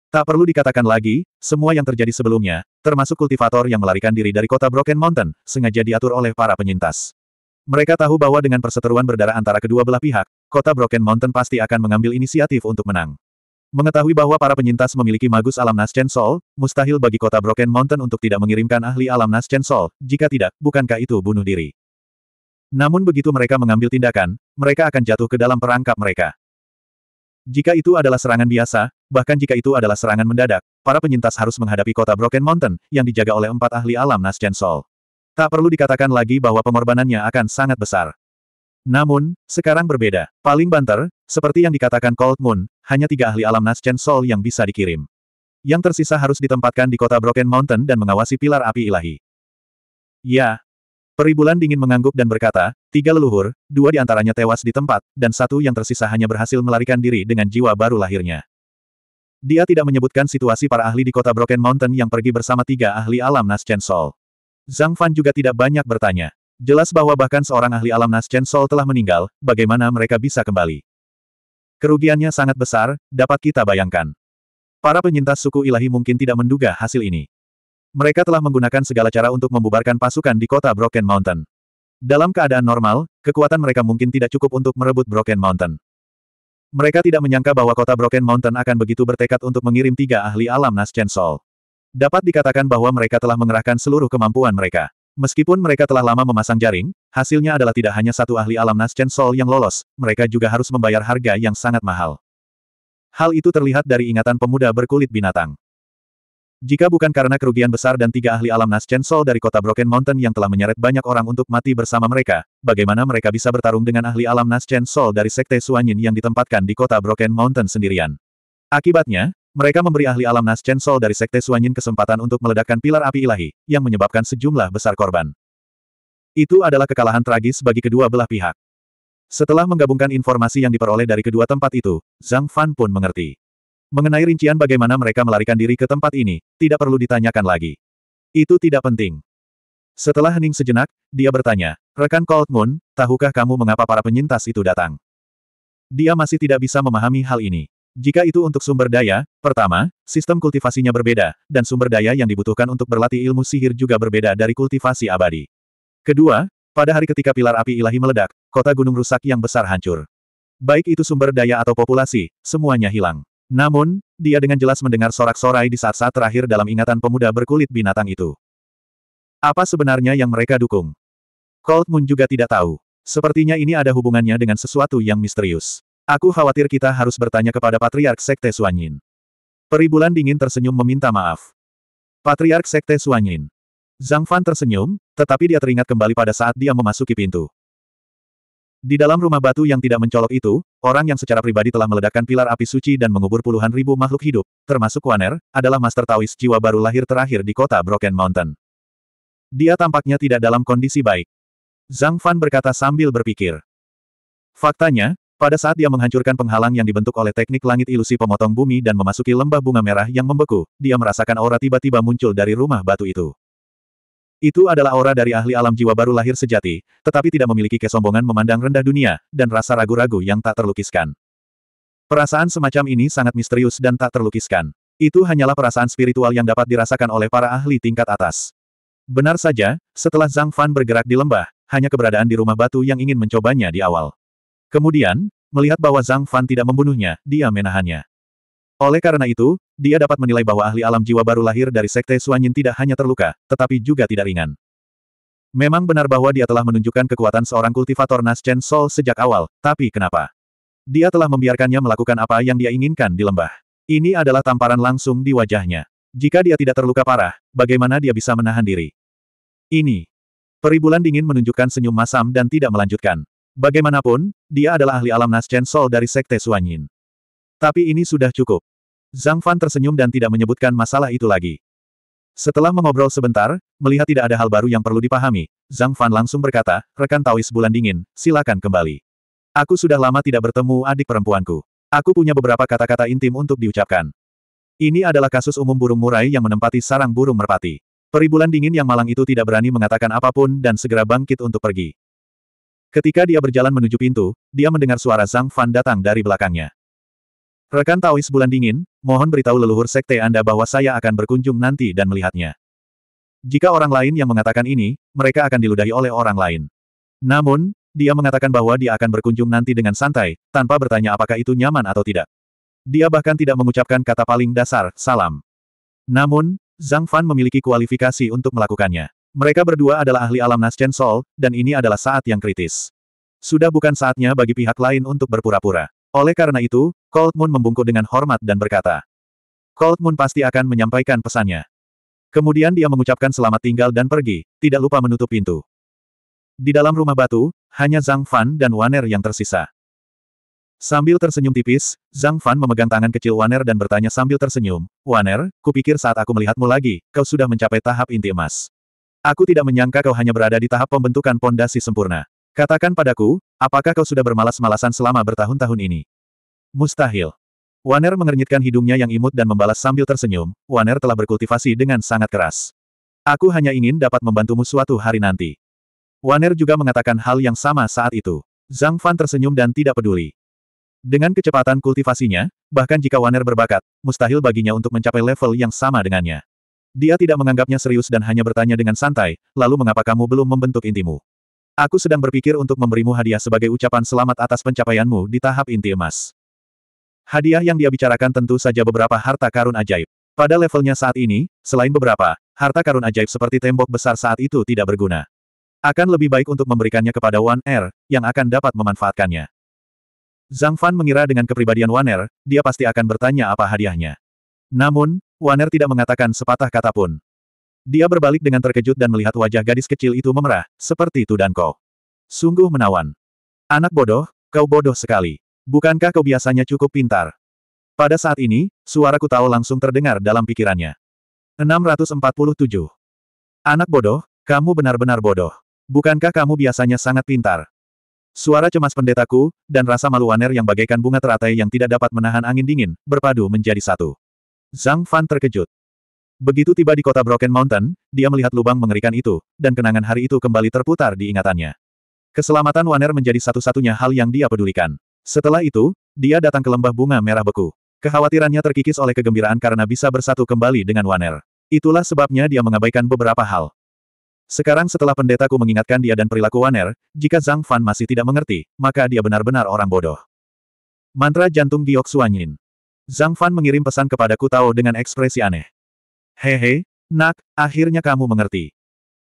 Tak perlu dikatakan lagi, semua yang terjadi sebelumnya, termasuk kultivator yang melarikan diri dari kota Broken Mountain, sengaja diatur oleh para penyintas. Mereka tahu bahwa dengan perseteruan berdarah antara kedua belah pihak, kota Broken Mountain pasti akan mengambil inisiatif untuk menang. Mengetahui bahwa para penyintas memiliki magus alam Naschen Sol, mustahil bagi kota Broken Mountain untuk tidak mengirimkan ahli alam Naschen Sol, jika tidak, bukankah itu bunuh diri? Namun begitu mereka mengambil tindakan, mereka akan jatuh ke dalam perangkap mereka. Jika itu adalah serangan biasa, bahkan jika itu adalah serangan mendadak, para penyintas harus menghadapi kota Broken Mountain, yang dijaga oleh empat ahli alam Nasjen Sol. Tak perlu dikatakan lagi bahwa pengorbanannya akan sangat besar. Namun, sekarang berbeda. Paling banter, seperti yang dikatakan Cold Moon, hanya tiga ahli alam Nasjen Sol yang bisa dikirim. Yang tersisa harus ditempatkan di kota Broken Mountain dan mengawasi pilar api ilahi. Ya, Peribulan dingin mengangguk dan berkata, tiga leluhur, dua di antaranya tewas di tempat, dan satu yang tersisa hanya berhasil melarikan diri dengan jiwa baru lahirnya. Dia tidak menyebutkan situasi para ahli di kota Broken Mountain yang pergi bersama tiga ahli alam Naschen Sol. Zhang Fan juga tidak banyak bertanya. Jelas bahwa bahkan seorang ahli alam Naschen Sol telah meninggal, bagaimana mereka bisa kembali. Kerugiannya sangat besar, dapat kita bayangkan. Para penyintas suku ilahi mungkin tidak menduga hasil ini. Mereka telah menggunakan segala cara untuk membubarkan pasukan di kota Broken Mountain. Dalam keadaan normal, kekuatan mereka mungkin tidak cukup untuk merebut Broken Mountain. Mereka tidak menyangka bahwa kota Broken Mountain akan begitu bertekad untuk mengirim tiga ahli alam Nascent Sol. Dapat dikatakan bahwa mereka telah mengerahkan seluruh kemampuan mereka. Meskipun mereka telah lama memasang jaring, hasilnya adalah tidak hanya satu ahli alam Nascent Sol yang lolos, mereka juga harus membayar harga yang sangat mahal. Hal itu terlihat dari ingatan pemuda berkulit binatang. Jika bukan karena kerugian besar dan tiga ahli alam Chen Sol dari kota Broken Mountain yang telah menyeret banyak orang untuk mati bersama mereka, bagaimana mereka bisa bertarung dengan ahli alam Chen Sol dari Sekte Suanyin yang ditempatkan di kota Broken Mountain sendirian? Akibatnya, mereka memberi ahli alam Chen Sol dari Sekte Suanyin kesempatan untuk meledakkan pilar api ilahi, yang menyebabkan sejumlah besar korban. Itu adalah kekalahan tragis bagi kedua belah pihak. Setelah menggabungkan informasi yang diperoleh dari kedua tempat itu, Zhang Fan pun mengerti. Mengenai rincian bagaimana mereka melarikan diri ke tempat ini, tidak perlu ditanyakan lagi. Itu tidak penting. Setelah hening sejenak, dia bertanya, Rekan Cold Moon, tahukah kamu mengapa para penyintas itu datang? Dia masih tidak bisa memahami hal ini. Jika itu untuk sumber daya, pertama, sistem kultivasinya berbeda, dan sumber daya yang dibutuhkan untuk berlatih ilmu sihir juga berbeda dari kultivasi abadi. Kedua, pada hari ketika pilar api ilahi meledak, kota gunung rusak yang besar hancur. Baik itu sumber daya atau populasi, semuanya hilang. Namun, dia dengan jelas mendengar sorak-sorai di saat-saat terakhir dalam ingatan pemuda berkulit binatang itu. Apa sebenarnya yang mereka dukung? Colt Moon juga tidak tahu. Sepertinya ini ada hubungannya dengan sesuatu yang misterius. Aku khawatir kita harus bertanya kepada Patriark Sekte Suanyin. Peribulan dingin tersenyum meminta maaf. Patriark Sekte Suanyin. Zhang Fan tersenyum, tetapi dia teringat kembali pada saat dia memasuki pintu. Di dalam rumah batu yang tidak mencolok itu, orang yang secara pribadi telah meledakkan pilar api suci dan mengubur puluhan ribu makhluk hidup, termasuk Waner, adalah Master Taois jiwa baru lahir terakhir di kota Broken Mountain. Dia tampaknya tidak dalam kondisi baik. Zhang Fan berkata sambil berpikir. Faktanya, pada saat dia menghancurkan penghalang yang dibentuk oleh teknik langit ilusi pemotong bumi dan memasuki lembah bunga merah yang membeku, dia merasakan aura tiba-tiba muncul dari rumah batu itu. Itu adalah aura dari ahli alam jiwa baru lahir sejati, tetapi tidak memiliki kesombongan memandang rendah dunia, dan rasa ragu-ragu yang tak terlukiskan. Perasaan semacam ini sangat misterius dan tak terlukiskan. Itu hanyalah perasaan spiritual yang dapat dirasakan oleh para ahli tingkat atas. Benar saja, setelah Zhang Fan bergerak di lembah, hanya keberadaan di rumah batu yang ingin mencobanya di awal. Kemudian, melihat bahwa Zhang Fan tidak membunuhnya, dia menahannya. Oleh karena itu, dia dapat menilai bahwa ahli alam jiwa baru lahir dari Sekte Suanyin tidak hanya terluka, tetapi juga tidak ringan. Memang benar bahwa dia telah menunjukkan kekuatan seorang kultivator nas Chen Sol sejak awal, tapi kenapa? Dia telah membiarkannya melakukan apa yang dia inginkan di lembah. Ini adalah tamparan langsung di wajahnya. Jika dia tidak terluka parah, bagaimana dia bisa menahan diri? Ini. Peribulan dingin menunjukkan senyum masam dan tidak melanjutkan. Bagaimanapun, dia adalah ahli alam nas Chen Sol dari Sekte Suanyin. Tapi ini sudah cukup. Zhang Fan tersenyum dan tidak menyebutkan masalah itu lagi. Setelah mengobrol sebentar, melihat tidak ada hal baru yang perlu dipahami, Zhang Fan langsung berkata, rekan Taois bulan dingin, silakan kembali. Aku sudah lama tidak bertemu adik perempuanku. Aku punya beberapa kata-kata intim untuk diucapkan. Ini adalah kasus umum burung murai yang menempati sarang burung merpati. Peribulan dingin yang malang itu tidak berani mengatakan apapun dan segera bangkit untuk pergi. Ketika dia berjalan menuju pintu, dia mendengar suara Zhang Fan datang dari belakangnya. Rekan Taois Bulan Dingin, mohon beritahu leluhur sekte Anda bahwa saya akan berkunjung nanti dan melihatnya. Jika orang lain yang mengatakan ini, mereka akan diludahi oleh orang lain. Namun, dia mengatakan bahwa dia akan berkunjung nanti dengan santai, tanpa bertanya apakah itu nyaman atau tidak. Dia bahkan tidak mengucapkan kata paling dasar, salam. Namun, Zhang Fan memiliki kualifikasi untuk melakukannya. Mereka berdua adalah ahli alam Nascen Sol, dan ini adalah saat yang kritis. Sudah bukan saatnya bagi pihak lain untuk berpura-pura. Oleh karena itu, Cold Moon membungkuk dengan hormat dan berkata, Cold Moon pasti akan menyampaikan pesannya. Kemudian dia mengucapkan selamat tinggal dan pergi, tidak lupa menutup pintu. Di dalam rumah batu, hanya Zhang Fan dan Waner yang tersisa. Sambil tersenyum tipis, Zhang Fan memegang tangan kecil Waner dan bertanya sambil tersenyum, Waner, kupikir saat aku melihatmu lagi, kau sudah mencapai tahap inti emas. Aku tidak menyangka kau hanya berada di tahap pembentukan pondasi sempurna. Katakan padaku, apakah kau sudah bermalas-malasan selama bertahun-tahun ini? Mustahil. Waner mengernyitkan hidungnya yang imut dan membalas sambil tersenyum, Waner telah berkultivasi dengan sangat keras. Aku hanya ingin dapat membantumu suatu hari nanti. Waner juga mengatakan hal yang sama saat itu. Zhang Fan tersenyum dan tidak peduli. Dengan kecepatan kultivasinya, bahkan jika Waner berbakat, mustahil baginya untuk mencapai level yang sama dengannya. Dia tidak menganggapnya serius dan hanya bertanya dengan santai, lalu mengapa kamu belum membentuk intimu? Aku sedang berpikir untuk memberimu hadiah sebagai ucapan selamat atas pencapaianmu di tahap inti emas. Hadiah yang dia bicarakan tentu saja beberapa harta karun ajaib. Pada levelnya saat ini, selain beberapa, harta karun ajaib seperti tembok besar saat itu tidak berguna. Akan lebih baik untuk memberikannya kepada Wan Er, yang akan dapat memanfaatkannya. Zhang Fan mengira dengan kepribadian Wan Er, dia pasti akan bertanya apa hadiahnya. Namun, Wan Er tidak mengatakan sepatah kata pun. Dia berbalik dengan terkejut dan melihat wajah gadis kecil itu memerah, seperti dan kau. Sungguh menawan. Anak bodoh, kau bodoh sekali. Bukankah kau biasanya cukup pintar? Pada saat ini, suara Kutao langsung terdengar dalam pikirannya. 647. Anak bodoh, kamu benar-benar bodoh. Bukankah kamu biasanya sangat pintar? Suara cemas pendetaku, dan rasa malu Waner yang bagaikan bunga teratai yang tidak dapat menahan angin dingin, berpadu menjadi satu. Zhang Fan terkejut. Begitu tiba di kota Broken Mountain, dia melihat lubang mengerikan itu, dan kenangan hari itu kembali terputar di ingatannya. Keselamatan Waner menjadi satu-satunya hal yang dia pedulikan. Setelah itu, dia datang ke lembah bunga merah beku. Kekhawatirannya terkikis oleh kegembiraan karena bisa bersatu kembali dengan Waner. Itulah sebabnya dia mengabaikan beberapa hal. Sekarang setelah pendetaku mengingatkan dia dan perilaku Waner, jika Zhang Fan masih tidak mengerti, maka dia benar-benar orang bodoh. Mantra jantung Giok Suanyin. Zhang Fan mengirim pesan kepadaku Kutao dengan ekspresi aneh. Hehe, nak, akhirnya kamu mengerti.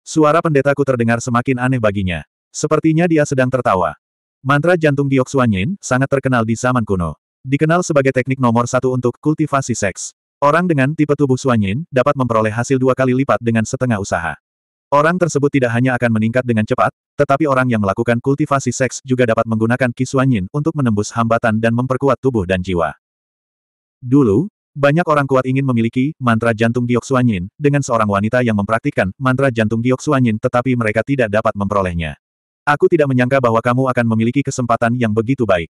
Suara pendetaku terdengar semakin aneh baginya. Sepertinya dia sedang tertawa. Mantra jantung suanyin sangat terkenal di zaman kuno. Dikenal sebagai teknik nomor satu untuk kultivasi seks. Orang dengan tipe tubuh Suanyin dapat memperoleh hasil dua kali lipat dengan setengah usaha. Orang tersebut tidak hanya akan meningkat dengan cepat, tetapi orang yang melakukan kultivasi seks juga dapat menggunakan Ki Suanyin untuk menembus hambatan dan memperkuat tubuh dan jiwa. Dulu, banyak orang kuat ingin memiliki mantra jantung giok suanyin dengan seorang wanita yang mempraktikkan mantra jantung giok suanyin tetapi mereka tidak dapat memperolehnya. Aku tidak menyangka bahwa kamu akan memiliki kesempatan yang begitu baik.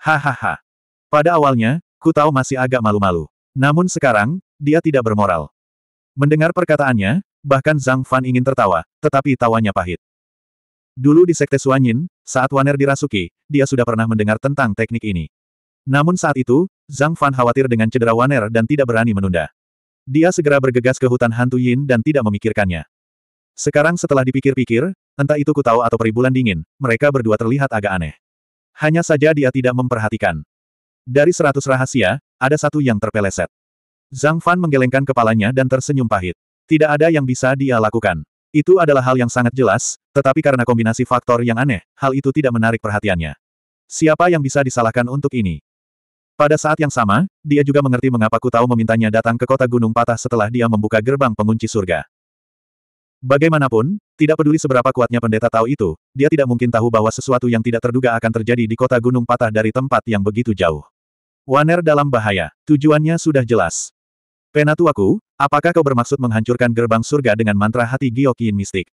Hahaha. Pada awalnya, ku tahu masih agak malu-malu. Namun sekarang, dia tidak bermoral. Mendengar perkataannya, bahkan Zhang Fan ingin tertawa, tetapi tawanya pahit. Dulu di Sekte Suanyin, saat Waner dirasuki, dia sudah pernah mendengar tentang teknik ini. Namun saat itu, Zhang Fan khawatir dengan cedera Waner dan tidak berani menunda. Dia segera bergegas ke hutan hantu Yin dan tidak memikirkannya. Sekarang setelah dipikir-pikir, entah itu Kutau atau peribulan dingin, mereka berdua terlihat agak aneh. Hanya saja dia tidak memperhatikan. Dari seratus rahasia, ada satu yang terpeleset. Zhang Fan menggelengkan kepalanya dan tersenyum pahit. Tidak ada yang bisa dia lakukan. Itu adalah hal yang sangat jelas, tetapi karena kombinasi faktor yang aneh, hal itu tidak menarik perhatiannya. Siapa yang bisa disalahkan untuk ini? Pada saat yang sama, dia juga mengerti mengapa Kutau memintanya datang ke kota Gunung Patah setelah dia membuka gerbang pengunci surga. Bagaimanapun, tidak peduli seberapa kuatnya pendeta Tao itu, dia tidak mungkin tahu bahwa sesuatu yang tidak terduga akan terjadi di kota Gunung Patah dari tempat yang begitu jauh. Waner dalam bahaya, tujuannya sudah jelas. Penatuaku, apakah kau bermaksud menghancurkan gerbang surga dengan mantra hati Giokin mistik?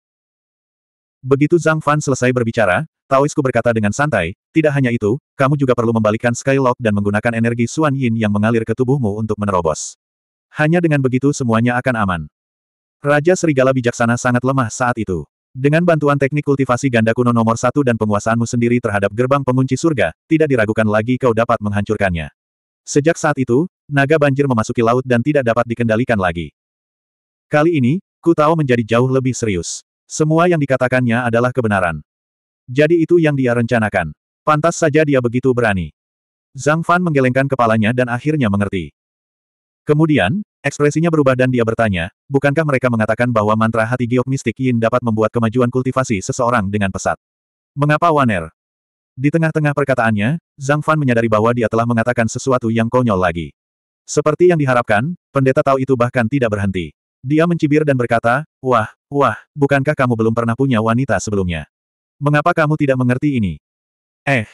Begitu Zhang Fan selesai berbicara, Taoisku berkata dengan santai, tidak hanya itu, kamu juga perlu membalikkan Skylock dan menggunakan energi Xuan Yin yang mengalir ke tubuhmu untuk menerobos. Hanya dengan begitu semuanya akan aman. Raja Serigala Bijaksana sangat lemah saat itu. Dengan bantuan teknik kultivasi ganda kuno nomor satu dan penguasaanmu sendiri terhadap gerbang pengunci surga, tidak diragukan lagi kau dapat menghancurkannya. Sejak saat itu, naga banjir memasuki laut dan tidak dapat dikendalikan lagi. Kali ini, Ku tahu menjadi jauh lebih serius. Semua yang dikatakannya adalah kebenaran. Jadi itu yang dia rencanakan. Pantas saja dia begitu berani. Zhang Fan menggelengkan kepalanya dan akhirnya mengerti. Kemudian, ekspresinya berubah dan dia bertanya, bukankah mereka mengatakan bahwa mantra hati giok mistik Yin dapat membuat kemajuan kultivasi seseorang dengan pesat? Mengapa Waner? Di tengah-tengah perkataannya, Zhang Fan menyadari bahwa dia telah mengatakan sesuatu yang konyol lagi. Seperti yang diharapkan, pendeta tahu itu bahkan tidak berhenti. Dia mencibir dan berkata, Wah, Wah, bukankah kamu belum pernah punya wanita sebelumnya? Mengapa kamu tidak mengerti ini? Eh.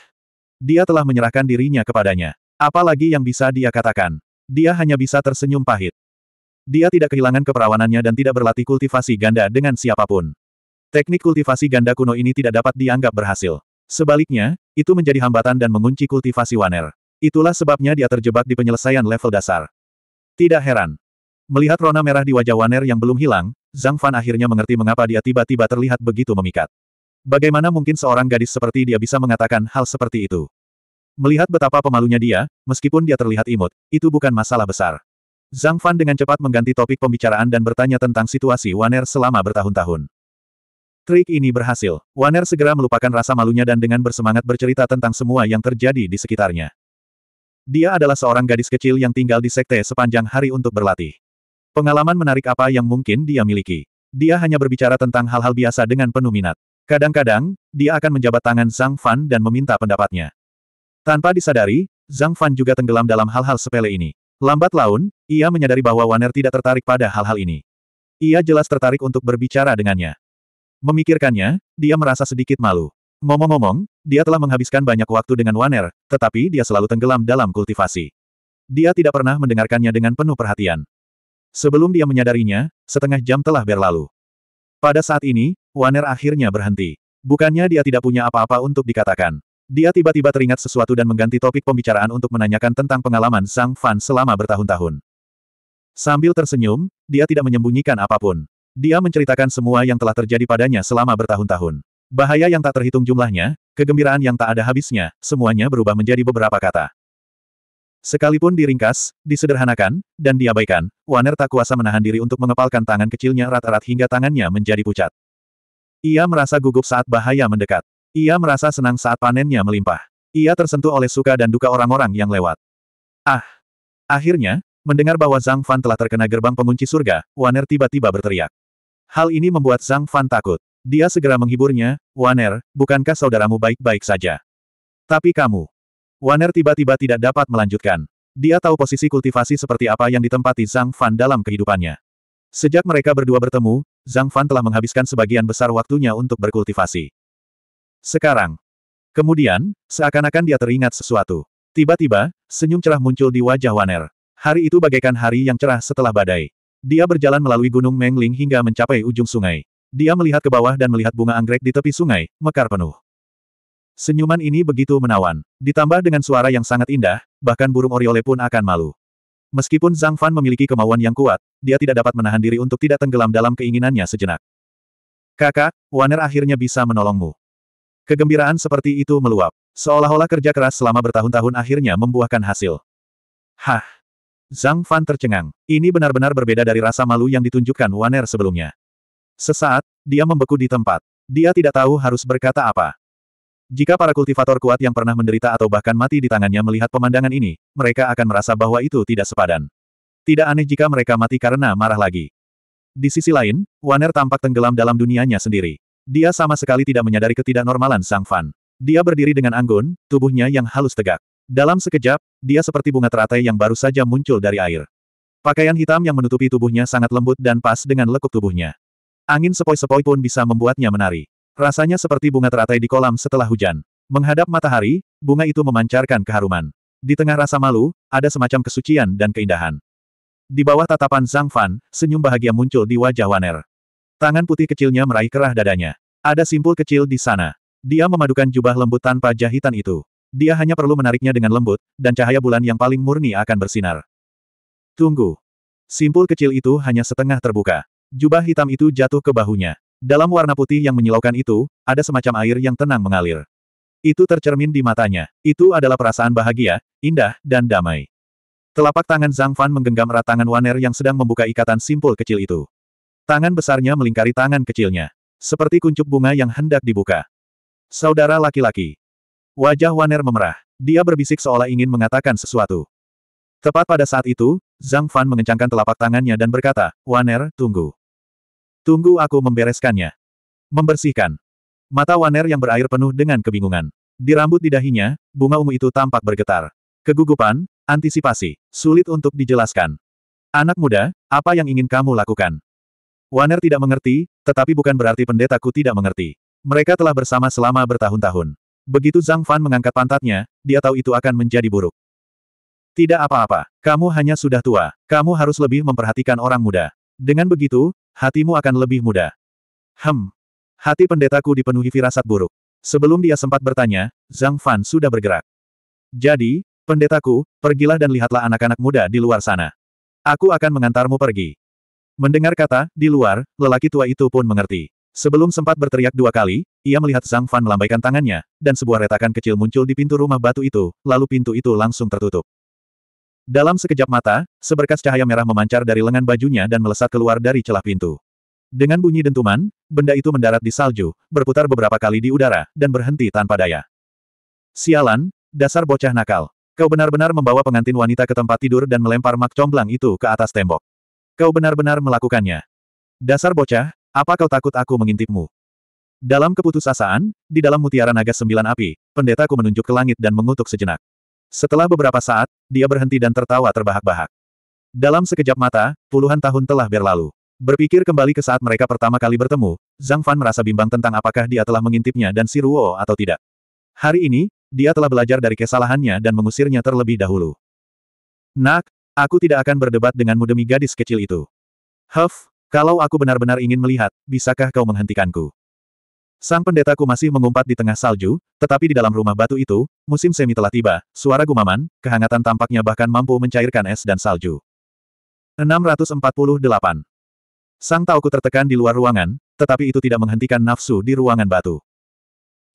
Dia telah menyerahkan dirinya kepadanya. Apalagi yang bisa dia katakan. Dia hanya bisa tersenyum pahit. Dia tidak kehilangan keperawanannya dan tidak berlatih kultivasi ganda dengan siapapun. Teknik kultivasi ganda kuno ini tidak dapat dianggap berhasil. Sebaliknya, itu menjadi hambatan dan mengunci kultivasi waner. Itulah sebabnya dia terjebak di penyelesaian level dasar. Tidak heran. Melihat rona merah di wajah Waner yang belum hilang, Zhang Fan akhirnya mengerti mengapa dia tiba-tiba terlihat begitu memikat. Bagaimana mungkin seorang gadis seperti dia bisa mengatakan hal seperti itu? Melihat betapa pemalunya dia, meskipun dia terlihat imut, itu bukan masalah besar. Zhang Fan dengan cepat mengganti topik pembicaraan dan bertanya tentang situasi Waner selama bertahun-tahun. Trik ini berhasil. Waner segera melupakan rasa malunya dan dengan bersemangat bercerita tentang semua yang terjadi di sekitarnya. Dia adalah seorang gadis kecil yang tinggal di sekte sepanjang hari untuk berlatih. Pengalaman menarik apa yang mungkin dia miliki? Dia hanya berbicara tentang hal-hal biasa dengan penuh minat. Kadang-kadang, dia akan menjabat tangan Zhang Fan dan meminta pendapatnya. Tanpa disadari, Zhang Fan juga tenggelam dalam hal-hal sepele ini. Lambat laun, ia menyadari bahwa Waner tidak tertarik pada hal-hal ini. Ia jelas tertarik untuk berbicara dengannya. Memikirkannya, dia merasa sedikit malu. Ngomong-ngomong, dia telah menghabiskan banyak waktu dengan Waner, tetapi dia selalu tenggelam dalam kultivasi. Dia tidak pernah mendengarkannya dengan penuh perhatian. Sebelum dia menyadarinya, setengah jam telah berlalu. Pada saat ini, Waner akhirnya berhenti. Bukannya dia tidak punya apa-apa untuk dikatakan. Dia tiba-tiba teringat sesuatu dan mengganti topik pembicaraan untuk menanyakan tentang pengalaman Sang Fan selama bertahun-tahun. Sambil tersenyum, dia tidak menyembunyikan apapun. Dia menceritakan semua yang telah terjadi padanya selama bertahun-tahun. Bahaya yang tak terhitung jumlahnya, kegembiraan yang tak ada habisnya, semuanya berubah menjadi beberapa kata. Sekalipun diringkas, disederhanakan, dan diabaikan, Waner tak kuasa menahan diri untuk mengepalkan tangan kecilnya rata rat hingga tangannya menjadi pucat. Ia merasa gugup saat bahaya mendekat. Ia merasa senang saat panennya melimpah. Ia tersentuh oleh suka dan duka orang-orang yang lewat. Ah! Akhirnya, mendengar bahwa Zhang Fan telah terkena gerbang pengunci surga, Waner tiba-tiba berteriak. Hal ini membuat Zhang Fan takut. Dia segera menghiburnya, Waner, bukankah saudaramu baik-baik saja? Tapi kamu, Waner tiba-tiba tidak dapat melanjutkan. Dia tahu posisi kultivasi seperti apa yang ditempati Zhang Fan dalam kehidupannya. Sejak mereka berdua bertemu, Zhang Fan telah menghabiskan sebagian besar waktunya untuk berkultivasi. Sekarang. Kemudian, seakan-akan dia teringat sesuatu. Tiba-tiba, senyum cerah muncul di wajah Waner. Hari itu bagaikan hari yang cerah setelah badai. Dia berjalan melalui gunung Mengling hingga mencapai ujung sungai. Dia melihat ke bawah dan melihat bunga anggrek di tepi sungai, mekar penuh. Senyuman ini begitu menawan, ditambah dengan suara yang sangat indah, bahkan burung oriole pun akan malu. Meskipun Zhang Fan memiliki kemauan yang kuat, dia tidak dapat menahan diri untuk tidak tenggelam dalam keinginannya sejenak. Kakak, Waner akhirnya bisa menolongmu. Kegembiraan seperti itu meluap, seolah-olah kerja keras selama bertahun-tahun akhirnya membuahkan hasil. Hah! Zhang Fan tercengang. Ini benar-benar berbeda dari rasa malu yang ditunjukkan Waner sebelumnya. Sesaat, dia membeku di tempat. Dia tidak tahu harus berkata apa. Jika para kultivator kuat yang pernah menderita atau bahkan mati di tangannya melihat pemandangan ini, mereka akan merasa bahwa itu tidak sepadan. Tidak aneh jika mereka mati karena marah lagi. Di sisi lain, Waner tampak tenggelam dalam dunianya sendiri. Dia sama sekali tidak menyadari ketidaknormalan Sang Fan. Dia berdiri dengan anggun, tubuhnya yang halus tegak. Dalam sekejap, dia seperti bunga teratai yang baru saja muncul dari air. Pakaian hitam yang menutupi tubuhnya sangat lembut dan pas dengan lekuk tubuhnya. Angin sepoi-sepoi pun bisa membuatnya menari. Rasanya seperti bunga teratai di kolam setelah hujan. Menghadap matahari, bunga itu memancarkan keharuman. Di tengah rasa malu, ada semacam kesucian dan keindahan. Di bawah tatapan Zhang Fan, senyum bahagia muncul di wajah Waner. Tangan putih kecilnya meraih kerah dadanya. Ada simpul kecil di sana. Dia memadukan jubah lembut tanpa jahitan itu. Dia hanya perlu menariknya dengan lembut, dan cahaya bulan yang paling murni akan bersinar. Tunggu. Simpul kecil itu hanya setengah terbuka. Jubah hitam itu jatuh ke bahunya. Dalam warna putih yang menyilaukan itu, ada semacam air yang tenang mengalir. Itu tercermin di matanya. Itu adalah perasaan bahagia, indah, dan damai. Telapak tangan Zhang Fan menggenggam erat tangan Waner yang sedang membuka ikatan simpul kecil itu. Tangan besarnya melingkari tangan kecilnya. Seperti kuncup bunga yang hendak dibuka. Saudara laki-laki. Wajah Waner memerah. Dia berbisik seolah ingin mengatakan sesuatu. Tepat pada saat itu, Zhang Fan mengencangkan telapak tangannya dan berkata, Waner, tunggu. Tunggu aku membereskannya. Membersihkan. Mata Waner yang berair penuh dengan kebingungan. Di rambut di dahinya, bunga ungu itu tampak bergetar. Kegugupan, antisipasi, sulit untuk dijelaskan. Anak muda, apa yang ingin kamu lakukan? Waner tidak mengerti, tetapi bukan berarti pendetaku tidak mengerti. Mereka telah bersama selama bertahun-tahun. Begitu Zhang Fan mengangkat pantatnya, dia tahu itu akan menjadi buruk. Tidak apa-apa, kamu hanya sudah tua, kamu harus lebih memperhatikan orang muda. Dengan begitu, Hatimu akan lebih mudah. Hem. Hati pendetaku dipenuhi firasat buruk. Sebelum dia sempat bertanya, Zhang Fan sudah bergerak. Jadi, pendetaku, pergilah dan lihatlah anak-anak muda di luar sana. Aku akan mengantarmu pergi. Mendengar kata, di luar, lelaki tua itu pun mengerti. Sebelum sempat berteriak dua kali, ia melihat Zhang Fan melambaikan tangannya, dan sebuah retakan kecil muncul di pintu rumah batu itu, lalu pintu itu langsung tertutup. Dalam sekejap mata, seberkas cahaya merah memancar dari lengan bajunya dan melesat keluar dari celah pintu. Dengan bunyi dentuman, benda itu mendarat di salju, berputar beberapa kali di udara, dan berhenti tanpa daya. Sialan, dasar bocah nakal. Kau benar-benar membawa pengantin wanita ke tempat tidur dan melempar mak comblang itu ke atas tembok. Kau benar-benar melakukannya. Dasar bocah, apa kau takut aku mengintipmu? Dalam keputusasaan, di dalam mutiara naga sembilan api, pendetaku menunjuk ke langit dan mengutuk sejenak. Setelah beberapa saat, dia berhenti dan tertawa terbahak-bahak. Dalam sekejap mata, puluhan tahun telah berlalu. Berpikir kembali ke saat mereka pertama kali bertemu, Zhang Fan merasa bimbang tentang apakah dia telah mengintipnya dan si Ruo atau tidak. Hari ini, dia telah belajar dari kesalahannya dan mengusirnya terlebih dahulu. Nak, aku tidak akan berdebat denganmu demi gadis kecil itu. Huff, kalau aku benar-benar ingin melihat, bisakah kau menghentikanku? Sang pendetaku masih mengumpat di tengah salju, tetapi di dalam rumah batu itu, musim semi telah tiba, suara gumaman, kehangatan tampaknya bahkan mampu mencairkan es dan salju. 648. Sang Tauku tertekan di luar ruangan, tetapi itu tidak menghentikan nafsu di ruangan batu.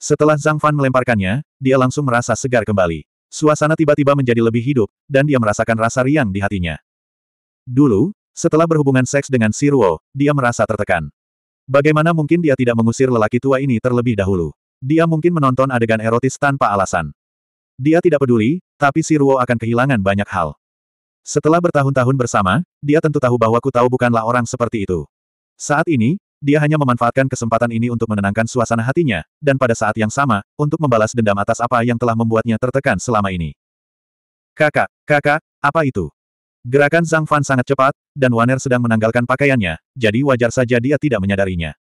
Setelah Zhang Fan melemparkannya, dia langsung merasa segar kembali. Suasana tiba-tiba menjadi lebih hidup, dan dia merasakan rasa riang di hatinya. Dulu, setelah berhubungan seks dengan Siruo, dia merasa tertekan. Bagaimana mungkin dia tidak mengusir lelaki tua ini terlebih dahulu? Dia mungkin menonton adegan erotis tanpa alasan. Dia tidak peduli, tapi si Ruo akan kehilangan banyak hal. Setelah bertahun-tahun bersama, dia tentu tahu bahwa Ku tahu bukanlah orang seperti itu. Saat ini, dia hanya memanfaatkan kesempatan ini untuk menenangkan suasana hatinya, dan pada saat yang sama, untuk membalas dendam atas apa yang telah membuatnya tertekan selama ini. Kakak, kakak, apa itu? Gerakan Zhang Fan sangat cepat, dan Waner sedang menanggalkan pakaiannya, jadi wajar saja dia tidak menyadarinya.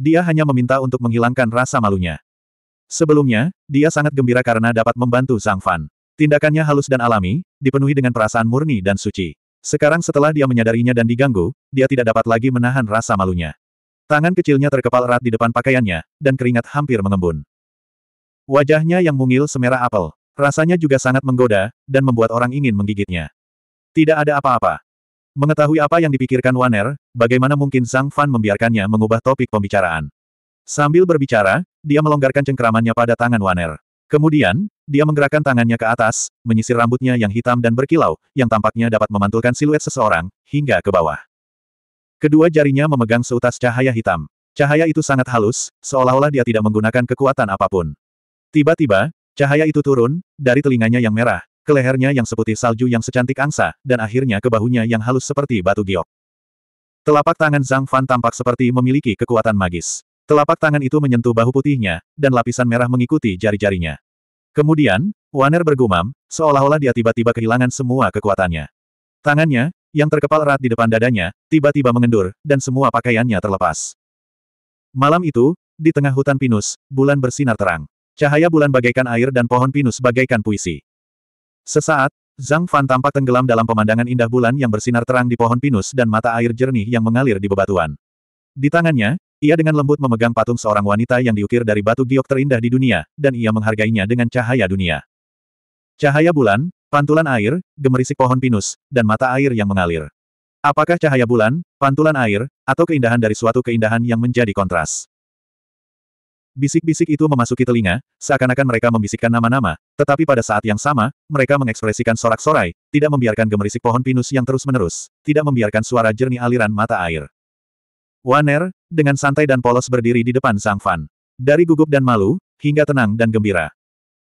Dia hanya meminta untuk menghilangkan rasa malunya. Sebelumnya, dia sangat gembira karena dapat membantu Zhang Fan. Tindakannya halus dan alami, dipenuhi dengan perasaan murni dan suci. Sekarang setelah dia menyadarinya dan diganggu, dia tidak dapat lagi menahan rasa malunya. Tangan kecilnya terkepal erat di depan pakaiannya, dan keringat hampir mengembun. Wajahnya yang mungil semerah apel, rasanya juga sangat menggoda, dan membuat orang ingin menggigitnya. Tidak ada apa-apa. Mengetahui apa yang dipikirkan Waner, bagaimana mungkin Sang Fan membiarkannya mengubah topik pembicaraan. Sambil berbicara, dia melonggarkan cengkeramannya pada tangan Waner. Kemudian, dia menggerakkan tangannya ke atas, menyisir rambutnya yang hitam dan berkilau, yang tampaknya dapat memantulkan siluet seseorang, hingga ke bawah. Kedua jarinya memegang seutas cahaya hitam. Cahaya itu sangat halus, seolah-olah dia tidak menggunakan kekuatan apapun. Tiba-tiba, cahaya itu turun, dari telinganya yang merah, ke lehernya yang seputih salju yang secantik angsa, dan akhirnya ke bahunya yang halus seperti batu giok. Telapak tangan Zhang Fan tampak seperti memiliki kekuatan magis. Telapak tangan itu menyentuh bahu putihnya, dan lapisan merah mengikuti jari-jarinya. Kemudian, Waner bergumam, seolah-olah dia tiba-tiba kehilangan semua kekuatannya. Tangannya, yang terkepal erat di depan dadanya, tiba-tiba mengendur, dan semua pakaiannya terlepas. Malam itu, di tengah hutan pinus, bulan bersinar terang. Cahaya bulan bagaikan air dan pohon pinus bagaikan puisi. Sesaat, Zhang Fan tampak tenggelam dalam pemandangan indah bulan yang bersinar terang di pohon pinus dan mata air jernih yang mengalir di bebatuan. Di tangannya, ia dengan lembut memegang patung seorang wanita yang diukir dari batu giok terindah di dunia, dan ia menghargainya dengan cahaya dunia. Cahaya bulan, pantulan air, gemerisik pohon pinus, dan mata air yang mengalir. Apakah cahaya bulan, pantulan air, atau keindahan dari suatu keindahan yang menjadi kontras? Bisik-bisik itu memasuki telinga, seakan-akan mereka membisikkan nama-nama, tetapi pada saat yang sama, mereka mengekspresikan sorak-sorai, tidak membiarkan gemerisik pohon pinus yang terus-menerus, tidak membiarkan suara jernih aliran mata air. Waner, dengan santai dan polos berdiri di depan Zhang Fan. Dari gugup dan malu, hingga tenang dan gembira.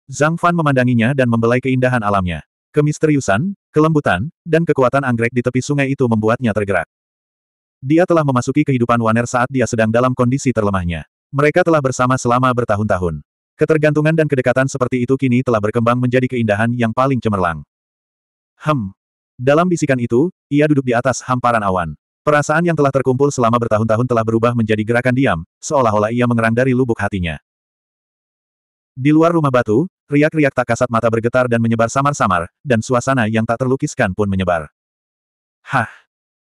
Zhang Fan memandanginya dan membelai keindahan alamnya. Kemisteriusan, kelembutan, dan kekuatan anggrek di tepi sungai itu membuatnya tergerak. Dia telah memasuki kehidupan Waner saat dia sedang dalam kondisi terlemahnya. Mereka telah bersama selama bertahun-tahun. Ketergantungan dan kedekatan seperti itu kini telah berkembang menjadi keindahan yang paling cemerlang. Hem. Dalam bisikan itu, ia duduk di atas hamparan awan. Perasaan yang telah terkumpul selama bertahun-tahun telah berubah menjadi gerakan diam, seolah-olah ia mengerang dari lubuk hatinya. Di luar rumah batu, riak-riak tak kasat mata bergetar dan menyebar samar-samar, dan suasana yang tak terlukiskan pun menyebar. Hah!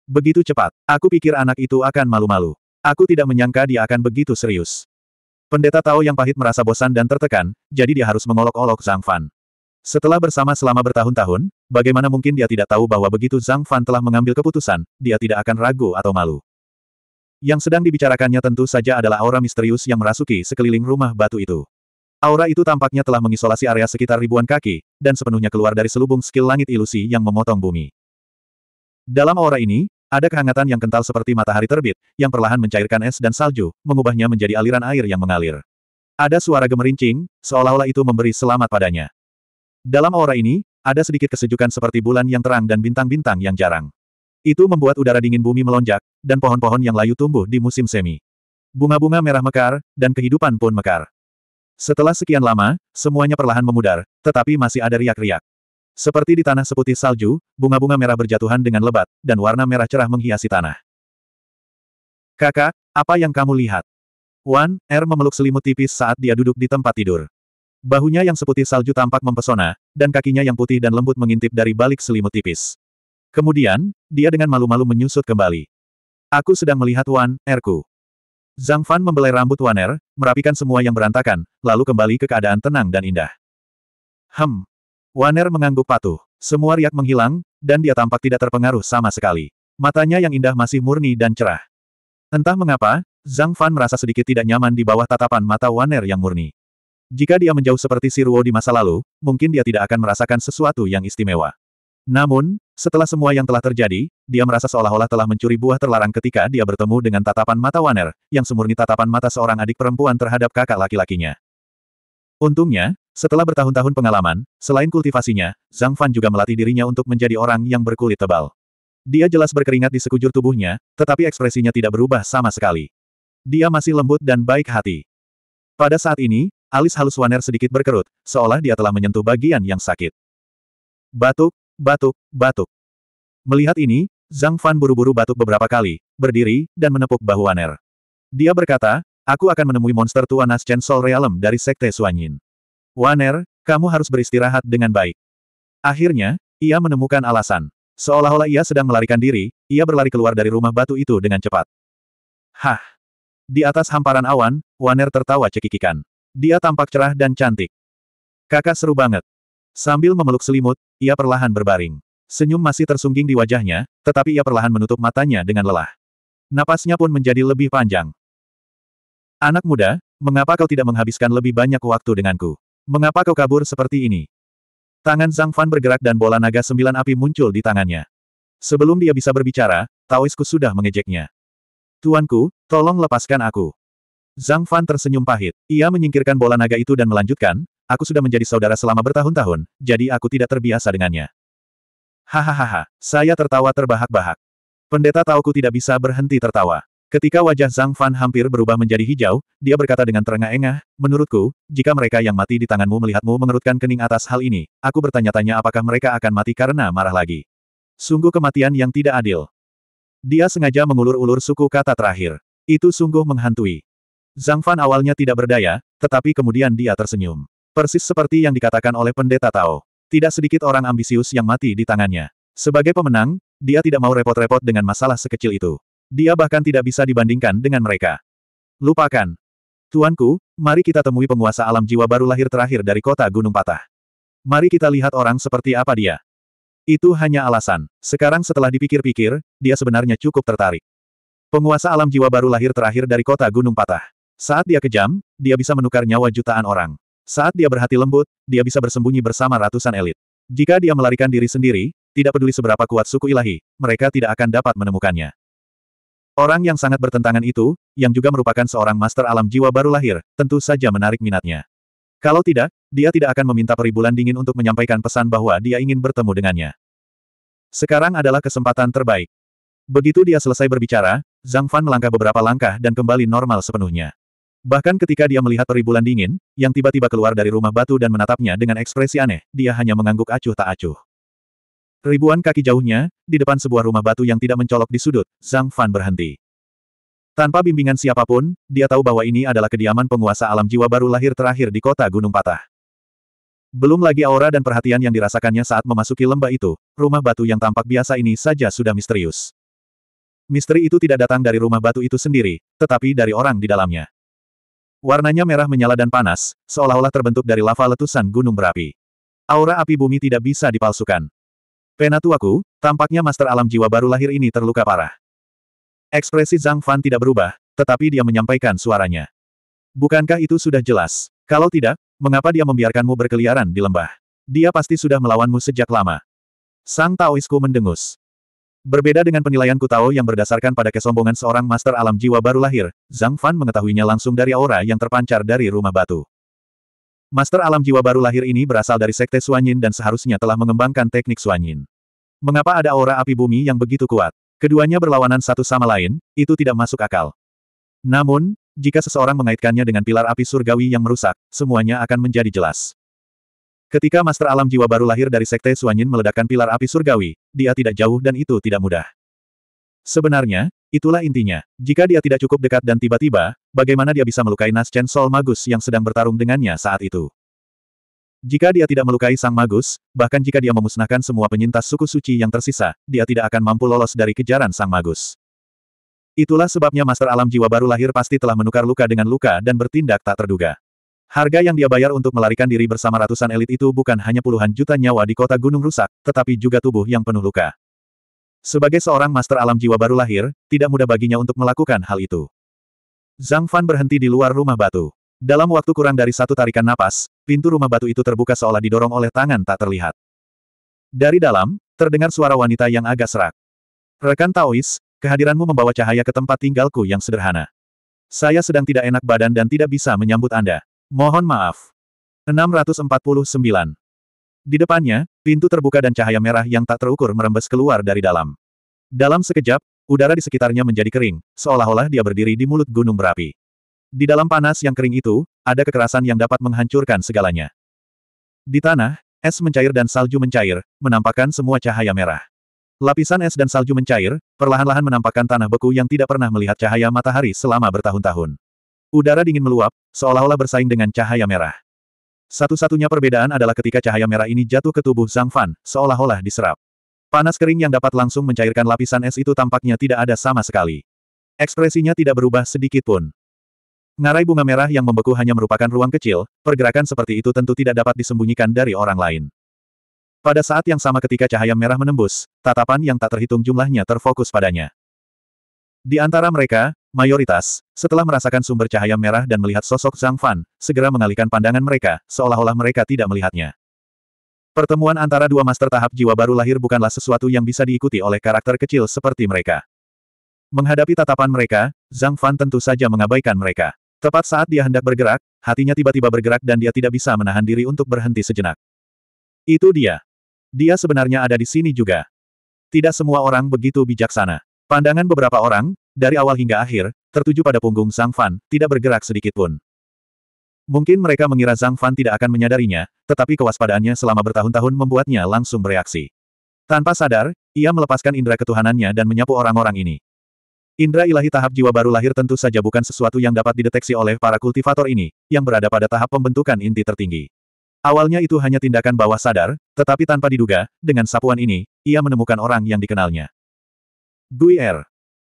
Begitu cepat, aku pikir anak itu akan malu-malu. Aku tidak menyangka dia akan begitu serius. Pendeta Tao yang pahit merasa bosan dan tertekan, jadi dia harus mengolok-olok Zhang Fan. Setelah bersama selama bertahun-tahun, bagaimana mungkin dia tidak tahu bahwa begitu Zhang Fan telah mengambil keputusan, dia tidak akan ragu atau malu. Yang sedang dibicarakannya tentu saja adalah aura misterius yang merasuki sekeliling rumah batu itu. Aura itu tampaknya telah mengisolasi area sekitar ribuan kaki, dan sepenuhnya keluar dari selubung skill langit ilusi yang memotong bumi. Dalam aura ini, ada kehangatan yang kental seperti matahari terbit, yang perlahan mencairkan es dan salju, mengubahnya menjadi aliran air yang mengalir. Ada suara gemerincing, seolah-olah itu memberi selamat padanya. Dalam aura ini, ada sedikit kesejukan seperti bulan yang terang dan bintang-bintang yang jarang. Itu membuat udara dingin bumi melonjak, dan pohon-pohon yang layu tumbuh di musim semi. Bunga-bunga merah mekar, dan kehidupan pun mekar. Setelah sekian lama, semuanya perlahan memudar, tetapi masih ada riak-riak. Seperti di tanah seputih salju, bunga-bunga merah berjatuhan dengan lebat, dan warna merah cerah menghiasi tanah. Kakak, apa yang kamu lihat? Wan, Er memeluk selimut tipis saat dia duduk di tempat tidur. Bahunya yang seputih salju tampak mempesona, dan kakinya yang putih dan lembut mengintip dari balik selimut tipis. Kemudian, dia dengan malu-malu menyusut kembali. Aku sedang melihat Wan, Erku. Zhang Fan membelai rambut Wan Er, merapikan semua yang berantakan, lalu kembali ke keadaan tenang dan indah. Hem, Waner mengangguk patuh. Semua riak menghilang, dan dia tampak tidak terpengaruh sama sekali. Matanya yang indah masih murni dan cerah. Entah mengapa, Zhang Fan merasa sedikit tidak nyaman di bawah tatapan mata Waner yang murni. Jika dia menjauh seperti si Ruo di masa lalu, mungkin dia tidak akan merasakan sesuatu yang istimewa. Namun, setelah semua yang telah terjadi, dia merasa seolah-olah telah mencuri buah terlarang ketika dia bertemu dengan tatapan mata Waner, yang semurni tatapan mata seorang adik perempuan terhadap kakak laki-lakinya. Untungnya, setelah bertahun-tahun pengalaman, selain kultivasinya, Zhang Fan juga melatih dirinya untuk menjadi orang yang berkulit tebal. Dia jelas berkeringat di sekujur tubuhnya, tetapi ekspresinya tidak berubah sama sekali. Dia masih lembut dan baik hati. Pada saat ini, alis halus Waner sedikit berkerut, seolah dia telah menyentuh bagian yang sakit. Batuk, batuk, batuk. Melihat ini, Zhang Fan buru-buru batuk beberapa kali, berdiri, dan menepuk bahu Waner. Dia berkata, aku akan menemui monster tua Naschen Sol Realem dari Sekte Suanyin. Waner, kamu harus beristirahat dengan baik. Akhirnya, ia menemukan alasan. Seolah-olah ia sedang melarikan diri, ia berlari keluar dari rumah batu itu dengan cepat. Hah! Di atas hamparan awan, Waner tertawa cekikikan. Dia tampak cerah dan cantik. Kakak seru banget. Sambil memeluk selimut, ia perlahan berbaring. Senyum masih tersungging di wajahnya, tetapi ia perlahan menutup matanya dengan lelah. Napasnya pun menjadi lebih panjang. Anak muda, mengapa kau tidak menghabiskan lebih banyak waktu denganku? Mengapa kau kabur seperti ini? Tangan Zhang Fan bergerak dan bola naga sembilan api muncul di tangannya. Sebelum dia bisa berbicara, Taoisku sudah mengejeknya. Tuanku, tolong lepaskan aku. Zhang Fan tersenyum pahit. Ia menyingkirkan bola naga itu dan melanjutkan, aku sudah menjadi saudara selama bertahun-tahun, jadi aku tidak terbiasa dengannya. Hahaha, saya tertawa terbahak-bahak. Pendeta Taoku tidak bisa berhenti tertawa. Ketika wajah Zhang Fan hampir berubah menjadi hijau, dia berkata dengan terengah-engah, menurutku, jika mereka yang mati di tanganmu melihatmu mengerutkan kening atas hal ini, aku bertanya-tanya apakah mereka akan mati karena marah lagi. Sungguh kematian yang tidak adil. Dia sengaja mengulur-ulur suku kata terakhir. Itu sungguh menghantui. Zhang Fan awalnya tidak berdaya, tetapi kemudian dia tersenyum. Persis seperti yang dikatakan oleh pendeta Tao. Tidak sedikit orang ambisius yang mati di tangannya. Sebagai pemenang, dia tidak mau repot-repot dengan masalah sekecil itu. Dia bahkan tidak bisa dibandingkan dengan mereka. Lupakan. Tuanku, mari kita temui penguasa alam jiwa baru lahir terakhir dari kota Gunung Patah. Mari kita lihat orang seperti apa dia. Itu hanya alasan. Sekarang setelah dipikir-pikir, dia sebenarnya cukup tertarik. Penguasa alam jiwa baru lahir terakhir dari kota Gunung Patah. Saat dia kejam, dia bisa menukar nyawa jutaan orang. Saat dia berhati lembut, dia bisa bersembunyi bersama ratusan elit. Jika dia melarikan diri sendiri, tidak peduli seberapa kuat suku ilahi, mereka tidak akan dapat menemukannya. Orang yang sangat bertentangan itu, yang juga merupakan seorang master alam jiwa baru lahir, tentu saja menarik minatnya. Kalau tidak, dia tidak akan meminta peribulan dingin untuk menyampaikan pesan bahwa dia ingin bertemu dengannya. Sekarang adalah kesempatan terbaik. Begitu dia selesai berbicara, Zhang Fan melangkah beberapa langkah dan kembali normal sepenuhnya. Bahkan ketika dia melihat peribulan dingin, yang tiba-tiba keluar dari rumah batu dan menatapnya dengan ekspresi aneh, dia hanya mengangguk acuh tak acuh. Ribuan kaki jauhnya, di depan sebuah rumah batu yang tidak mencolok di sudut, Zhang Fan berhenti. Tanpa bimbingan siapapun, dia tahu bahwa ini adalah kediaman penguasa alam jiwa baru lahir terakhir di kota Gunung Patah. Belum lagi aura dan perhatian yang dirasakannya saat memasuki lembah itu, rumah batu yang tampak biasa ini saja sudah misterius. Misteri itu tidak datang dari rumah batu itu sendiri, tetapi dari orang di dalamnya. Warnanya merah menyala dan panas, seolah-olah terbentuk dari lava letusan gunung berapi. Aura api bumi tidak bisa dipalsukan. Penatuaku, tampaknya Master Alam Jiwa baru lahir ini terluka parah. Ekspresi Zhang Fan tidak berubah, tetapi dia menyampaikan suaranya. Bukankah itu sudah jelas? Kalau tidak, mengapa dia membiarkanmu berkeliaran di lembah? Dia pasti sudah melawanmu sejak lama. Sang Taoisku mendengus. Berbeda dengan penilaian Tao yang berdasarkan pada kesombongan seorang Master Alam Jiwa baru lahir, Zhang Fan mengetahuinya langsung dari aura yang terpancar dari rumah batu. Master alam jiwa baru lahir ini berasal dari Sekte Suanyin dan seharusnya telah mengembangkan teknik Suanyin. Mengapa ada aura api bumi yang begitu kuat? Keduanya berlawanan satu sama lain, itu tidak masuk akal. Namun, jika seseorang mengaitkannya dengan pilar api surgawi yang merusak, semuanya akan menjadi jelas. Ketika Master Alam Jiwa baru lahir dari Sekte Suanyin meledakkan pilar api surgawi, dia tidak jauh dan itu tidak mudah. Sebenarnya, itulah intinya. Jika dia tidak cukup dekat dan tiba-tiba, bagaimana dia bisa melukai Chen Sol Magus yang sedang bertarung dengannya saat itu? Jika dia tidak melukai Sang Magus, bahkan jika dia memusnahkan semua penyintas suku suci yang tersisa, dia tidak akan mampu lolos dari kejaran Sang Magus. Itulah sebabnya Master Alam Jiwa baru lahir pasti telah menukar luka dengan luka dan bertindak tak terduga. Harga yang dia bayar untuk melarikan diri bersama ratusan elit itu bukan hanya puluhan juta nyawa di kota gunung rusak, tetapi juga tubuh yang penuh luka. Sebagai seorang master alam jiwa baru lahir, tidak mudah baginya untuk melakukan hal itu. Zhang Fan berhenti di luar rumah batu. Dalam waktu kurang dari satu tarikan napas, pintu rumah batu itu terbuka seolah didorong oleh tangan tak terlihat. Dari dalam, terdengar suara wanita yang agak serak. Rekan Taois, kehadiranmu membawa cahaya ke tempat tinggalku yang sederhana. Saya sedang tidak enak badan dan tidak bisa menyambut Anda. Mohon maaf. 649. Di depannya, pintu terbuka dan cahaya merah yang tak terukur merembes keluar dari dalam. Dalam sekejap, udara di sekitarnya menjadi kering, seolah-olah dia berdiri di mulut gunung berapi. Di dalam panas yang kering itu, ada kekerasan yang dapat menghancurkan segalanya. Di tanah, es mencair dan salju mencair, menampakkan semua cahaya merah. Lapisan es dan salju mencair, perlahan-lahan menampakkan tanah beku yang tidak pernah melihat cahaya matahari selama bertahun-tahun. Udara dingin meluap, seolah-olah bersaing dengan cahaya merah. Satu-satunya perbedaan adalah ketika cahaya merah ini jatuh ke tubuh Zhang Fan, seolah-olah diserap. Panas kering yang dapat langsung mencairkan lapisan es itu tampaknya tidak ada sama sekali. Ekspresinya tidak berubah sedikit pun. Ngarai bunga merah yang membeku hanya merupakan ruang kecil, pergerakan seperti itu tentu tidak dapat disembunyikan dari orang lain. Pada saat yang sama ketika cahaya merah menembus, tatapan yang tak terhitung jumlahnya terfokus padanya. Di antara mereka, mayoritas, setelah merasakan sumber cahaya merah dan melihat sosok Zhang Fan, segera mengalihkan pandangan mereka, seolah-olah mereka tidak melihatnya. Pertemuan antara dua master tahap jiwa baru lahir bukanlah sesuatu yang bisa diikuti oleh karakter kecil seperti mereka. Menghadapi tatapan mereka, Zhang Fan tentu saja mengabaikan mereka. Tepat saat dia hendak bergerak, hatinya tiba-tiba bergerak dan dia tidak bisa menahan diri untuk berhenti sejenak. Itu dia. Dia sebenarnya ada di sini juga. Tidak semua orang begitu bijaksana. Pandangan beberapa orang, dari awal hingga akhir, tertuju pada punggung Zhang Fan, tidak bergerak sedikit pun. Mungkin mereka mengira Zhang Fan tidak akan menyadarinya, tetapi kewaspadaannya selama bertahun-tahun membuatnya langsung bereaksi. Tanpa sadar, ia melepaskan indera ketuhanannya dan menyapu orang-orang ini. Indra ilahi tahap jiwa baru lahir tentu saja bukan sesuatu yang dapat dideteksi oleh para kultivator ini, yang berada pada tahap pembentukan inti tertinggi. Awalnya itu hanya tindakan bawah sadar, tetapi tanpa diduga, dengan sapuan ini, ia menemukan orang yang dikenalnya. Gui'er, Er.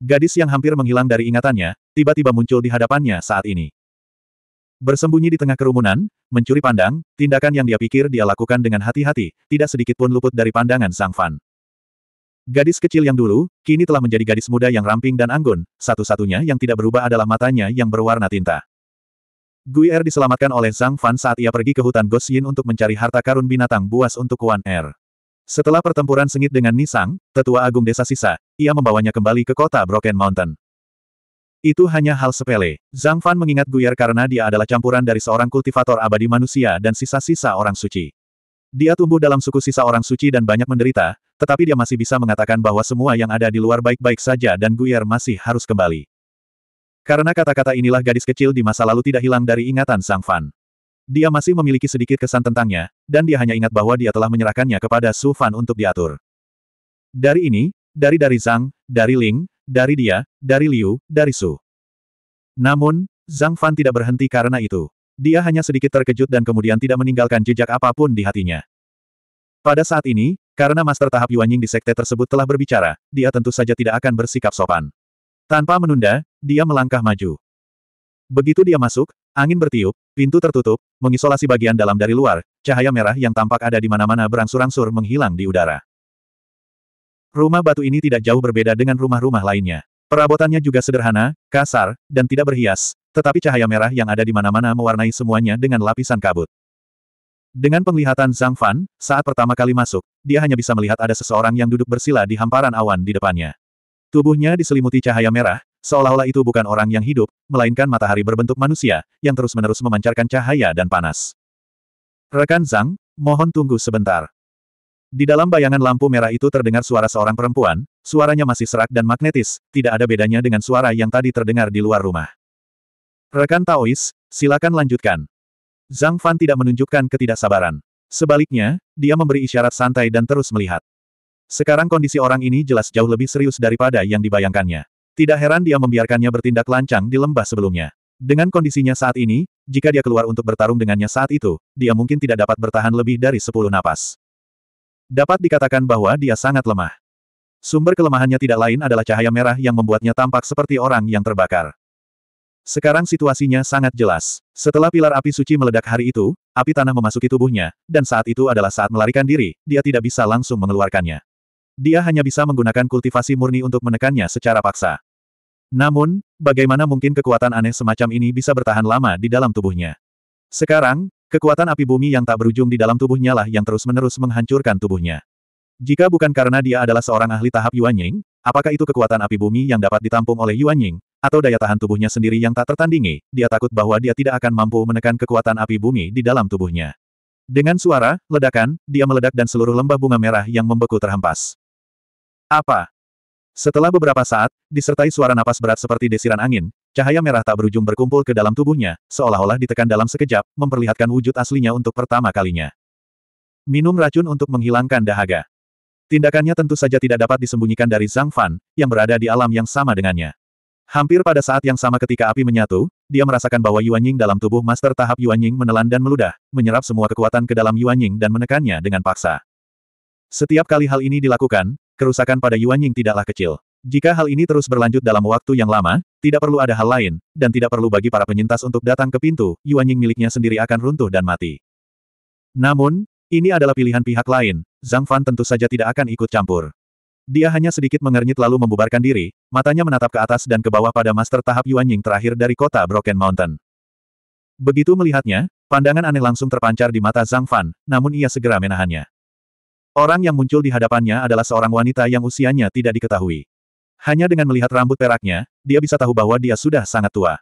Gadis yang hampir menghilang dari ingatannya, tiba-tiba muncul di hadapannya saat ini. Bersembunyi di tengah kerumunan, mencuri pandang, tindakan yang dia pikir dia lakukan dengan hati-hati, tidak sedikit pun luput dari pandangan Sang Fan. Gadis kecil yang dulu, kini telah menjadi gadis muda yang ramping dan anggun, satu-satunya yang tidak berubah adalah matanya yang berwarna tinta. Gui Er diselamatkan oleh Sang Fan saat ia pergi ke hutan Gosyin untuk mencari harta karun binatang buas untuk Wan Er. Setelah pertempuran sengit dengan Nisang, tetua agung desa sisa, ia membawanya kembali ke kota Broken Mountain. Itu hanya hal sepele. Zhang Fan mengingat Guyer karena dia adalah campuran dari seorang kultivator abadi manusia dan sisa-sisa orang suci. Dia tumbuh dalam suku sisa orang suci dan banyak menderita, tetapi dia masih bisa mengatakan bahwa semua yang ada di luar baik-baik saja dan Guyer masih harus kembali. Karena kata-kata inilah gadis kecil di masa lalu tidak hilang dari ingatan Zhang Fan. Dia masih memiliki sedikit kesan tentangnya, dan dia hanya ingat bahwa dia telah menyerahkannya kepada Su Fan untuk diatur. Dari ini, dari dari Zhang, dari Ling, dari dia, dari Liu, dari Su. Namun, Zhang Fan tidak berhenti karena itu. Dia hanya sedikit terkejut dan kemudian tidak meninggalkan jejak apapun di hatinya. Pada saat ini, karena master tahap Yuanying di sekte tersebut telah berbicara, dia tentu saja tidak akan bersikap sopan. Tanpa menunda, dia melangkah maju. Begitu dia masuk, angin bertiup, pintu tertutup, mengisolasi bagian dalam dari luar, cahaya merah yang tampak ada di mana-mana berangsur-angsur menghilang di udara. Rumah batu ini tidak jauh berbeda dengan rumah-rumah lainnya. Perabotannya juga sederhana, kasar, dan tidak berhias, tetapi cahaya merah yang ada di mana-mana mewarnai semuanya dengan lapisan kabut. Dengan penglihatan Zhang Fan, saat pertama kali masuk, dia hanya bisa melihat ada seseorang yang duduk bersila di hamparan awan di depannya. Tubuhnya diselimuti cahaya merah, seolah-olah itu bukan orang yang hidup, melainkan matahari berbentuk manusia, yang terus-menerus memancarkan cahaya dan panas. Rekan Zhang, mohon tunggu sebentar. Di dalam bayangan lampu merah itu terdengar suara seorang perempuan, suaranya masih serak dan magnetis, tidak ada bedanya dengan suara yang tadi terdengar di luar rumah. Rekan Taois, silakan lanjutkan. Zhang Fan tidak menunjukkan ketidaksabaran. Sebaliknya, dia memberi isyarat santai dan terus melihat. Sekarang kondisi orang ini jelas jauh lebih serius daripada yang dibayangkannya. Tidak heran dia membiarkannya bertindak lancang di lembah sebelumnya. Dengan kondisinya saat ini, jika dia keluar untuk bertarung dengannya saat itu, dia mungkin tidak dapat bertahan lebih dari 10 napas. Dapat dikatakan bahwa dia sangat lemah. Sumber kelemahannya tidak lain adalah cahaya merah yang membuatnya tampak seperti orang yang terbakar. Sekarang situasinya sangat jelas. Setelah pilar api suci meledak hari itu, api tanah memasuki tubuhnya, dan saat itu adalah saat melarikan diri, dia tidak bisa langsung mengeluarkannya. Dia hanya bisa menggunakan kultivasi murni untuk menekannya secara paksa. Namun, bagaimana mungkin kekuatan aneh semacam ini bisa bertahan lama di dalam tubuhnya? Sekarang, kekuatan api bumi yang tak berujung di dalam tubuhnya lah yang terus-menerus menghancurkan tubuhnya. Jika bukan karena dia adalah seorang ahli tahap Yuan Ying, apakah itu kekuatan api bumi yang dapat ditampung oleh Yuan Ying, atau daya tahan tubuhnya sendiri yang tak tertandingi, dia takut bahwa dia tidak akan mampu menekan kekuatan api bumi di dalam tubuhnya. Dengan suara, ledakan, dia meledak dan seluruh lembah bunga merah yang membeku terhempas. Apa? Setelah beberapa saat, disertai suara napas berat seperti desiran angin, cahaya merah tak berujung berkumpul ke dalam tubuhnya, seolah-olah ditekan dalam sekejap, memperlihatkan wujud aslinya untuk pertama kalinya. Minum racun untuk menghilangkan dahaga. Tindakannya tentu saja tidak dapat disembunyikan dari Zhang Fan, yang berada di alam yang sama dengannya. Hampir pada saat yang sama ketika api menyatu, dia merasakan bahwa Yuan Ying dalam tubuh master tahap Yuan Ying menelan dan meludah, menyerap semua kekuatan ke dalam Yuan Ying dan menekannya dengan paksa. Setiap kali hal ini dilakukan, kerusakan pada Yuan Ying tidaklah kecil. Jika hal ini terus berlanjut dalam waktu yang lama, tidak perlu ada hal lain, dan tidak perlu bagi para penyintas untuk datang ke pintu, Yuan Ying miliknya sendiri akan runtuh dan mati. Namun, ini adalah pilihan pihak lain, Zhang Fan tentu saja tidak akan ikut campur. Dia hanya sedikit mengernyit lalu membubarkan diri, matanya menatap ke atas dan ke bawah pada master tahap Yuan Ying terakhir dari kota Broken Mountain. Begitu melihatnya, pandangan aneh langsung terpancar di mata Zhang Fan, namun ia segera menahannya. Orang yang muncul di hadapannya adalah seorang wanita yang usianya tidak diketahui. Hanya dengan melihat rambut peraknya, dia bisa tahu bahwa dia sudah sangat tua.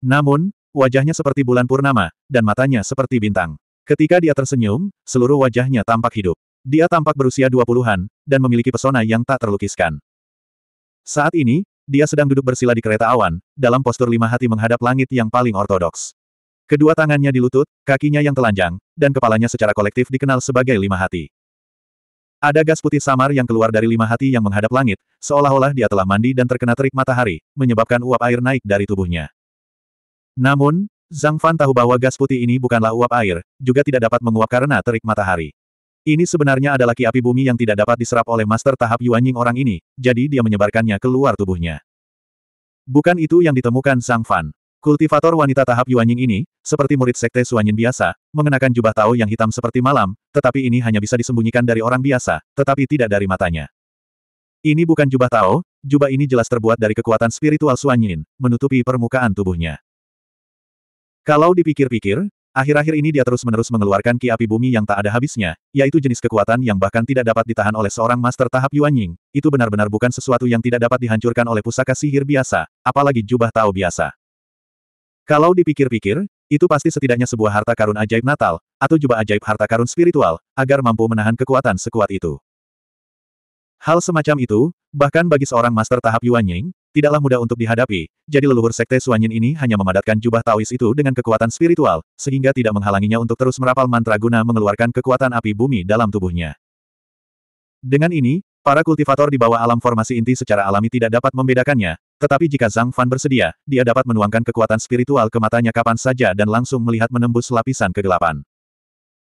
Namun, wajahnya seperti bulan purnama, dan matanya seperti bintang. Ketika dia tersenyum, seluruh wajahnya tampak hidup. Dia tampak berusia 20-an, dan memiliki pesona yang tak terlukiskan. Saat ini, dia sedang duduk bersila di kereta awan, dalam postur lima hati menghadap langit yang paling ortodoks. Kedua tangannya dilutut, kakinya yang telanjang, dan kepalanya secara kolektif dikenal sebagai lima hati. Ada gas putih samar yang keluar dari lima hati yang menghadap langit, seolah-olah dia telah mandi dan terkena terik matahari, menyebabkan uap air naik dari tubuhnya. Namun, Zhang Fan tahu bahwa gas putih ini bukanlah uap air, juga tidak dapat menguap karena terik matahari. Ini sebenarnya adalah ki api bumi yang tidak dapat diserap oleh master tahap Yuanying orang ini, jadi dia menyebarkannya keluar tubuhnya. Bukan itu yang ditemukan Zhang Fan. Kultivator wanita tahap Yuanying ini, seperti murid sekte Suanyin biasa, mengenakan jubah tao yang hitam seperti malam, tetapi ini hanya bisa disembunyikan dari orang biasa, tetapi tidak dari matanya. Ini bukan jubah tao, jubah ini jelas terbuat dari kekuatan spiritual Suanyin, menutupi permukaan tubuhnya. Kalau dipikir-pikir, akhir-akhir ini dia terus-menerus mengeluarkan ki api bumi yang tak ada habisnya, yaitu jenis kekuatan yang bahkan tidak dapat ditahan oleh seorang master tahap Yuanying, itu benar-benar bukan sesuatu yang tidak dapat dihancurkan oleh pusaka sihir biasa, apalagi jubah tao biasa. Kalau dipikir-pikir, itu pasti setidaknya sebuah harta karun ajaib Natal, atau jubah ajaib harta karun spiritual, agar mampu menahan kekuatan sekuat itu. Hal semacam itu, bahkan bagi seorang master tahap Yuan Ying, tidaklah mudah untuk dihadapi, jadi leluhur sekte Suanyin ini hanya memadatkan jubah Taois itu dengan kekuatan spiritual, sehingga tidak menghalanginya untuk terus merapal mantra guna mengeluarkan kekuatan api bumi dalam tubuhnya. Dengan ini, para kultivator di bawah alam formasi inti secara alami tidak dapat membedakannya, tetapi jika Zhang Fan bersedia, dia dapat menuangkan kekuatan spiritual ke matanya kapan saja dan langsung melihat menembus lapisan kegelapan.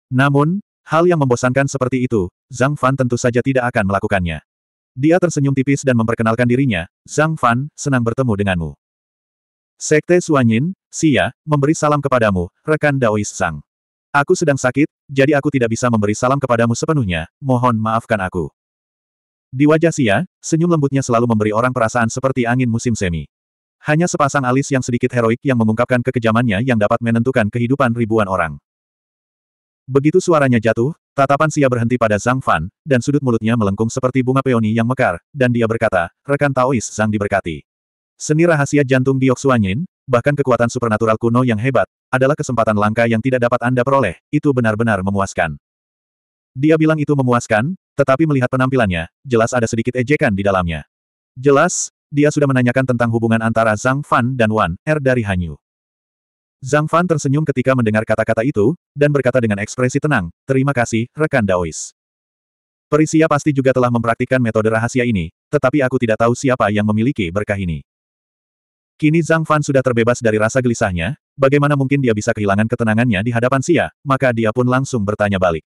Namun, hal yang membosankan seperti itu, Zhang Fan tentu saja tidak akan melakukannya. Dia tersenyum tipis dan memperkenalkan dirinya, Zhang Fan, senang bertemu denganmu. Sekte Suanyin, Xia, memberi salam kepadamu, rekan Daois Sang. Aku sedang sakit, jadi aku tidak bisa memberi salam kepadamu sepenuhnya, mohon maafkan aku. Di wajah Sia, senyum lembutnya selalu memberi orang perasaan seperti angin musim semi. Hanya sepasang alis yang sedikit heroik yang mengungkapkan kekejamannya yang dapat menentukan kehidupan ribuan orang. Begitu suaranya jatuh, tatapan Sia berhenti pada Zhang Fan, dan sudut mulutnya melengkung seperti bunga peoni yang mekar, dan dia berkata, rekan Taois Zhang diberkati. Seni rahasia jantung Dioksuanyin, bahkan kekuatan supernatural kuno yang hebat, adalah kesempatan langka yang tidak dapat Anda peroleh, itu benar-benar memuaskan. Dia bilang itu memuaskan, tetapi melihat penampilannya, jelas ada sedikit ejekan di dalamnya. Jelas, dia sudah menanyakan tentang hubungan antara Zhang Fan dan Wan Er dari Hanyu. Zhang Fan tersenyum ketika mendengar kata-kata itu, dan berkata dengan ekspresi tenang, terima kasih, rekan Daois. Perisia pasti juga telah mempraktikkan metode rahasia ini, tetapi aku tidak tahu siapa yang memiliki berkah ini. Kini Zhang Fan sudah terbebas dari rasa gelisahnya, bagaimana mungkin dia bisa kehilangan ketenangannya di hadapan Sia, maka dia pun langsung bertanya balik.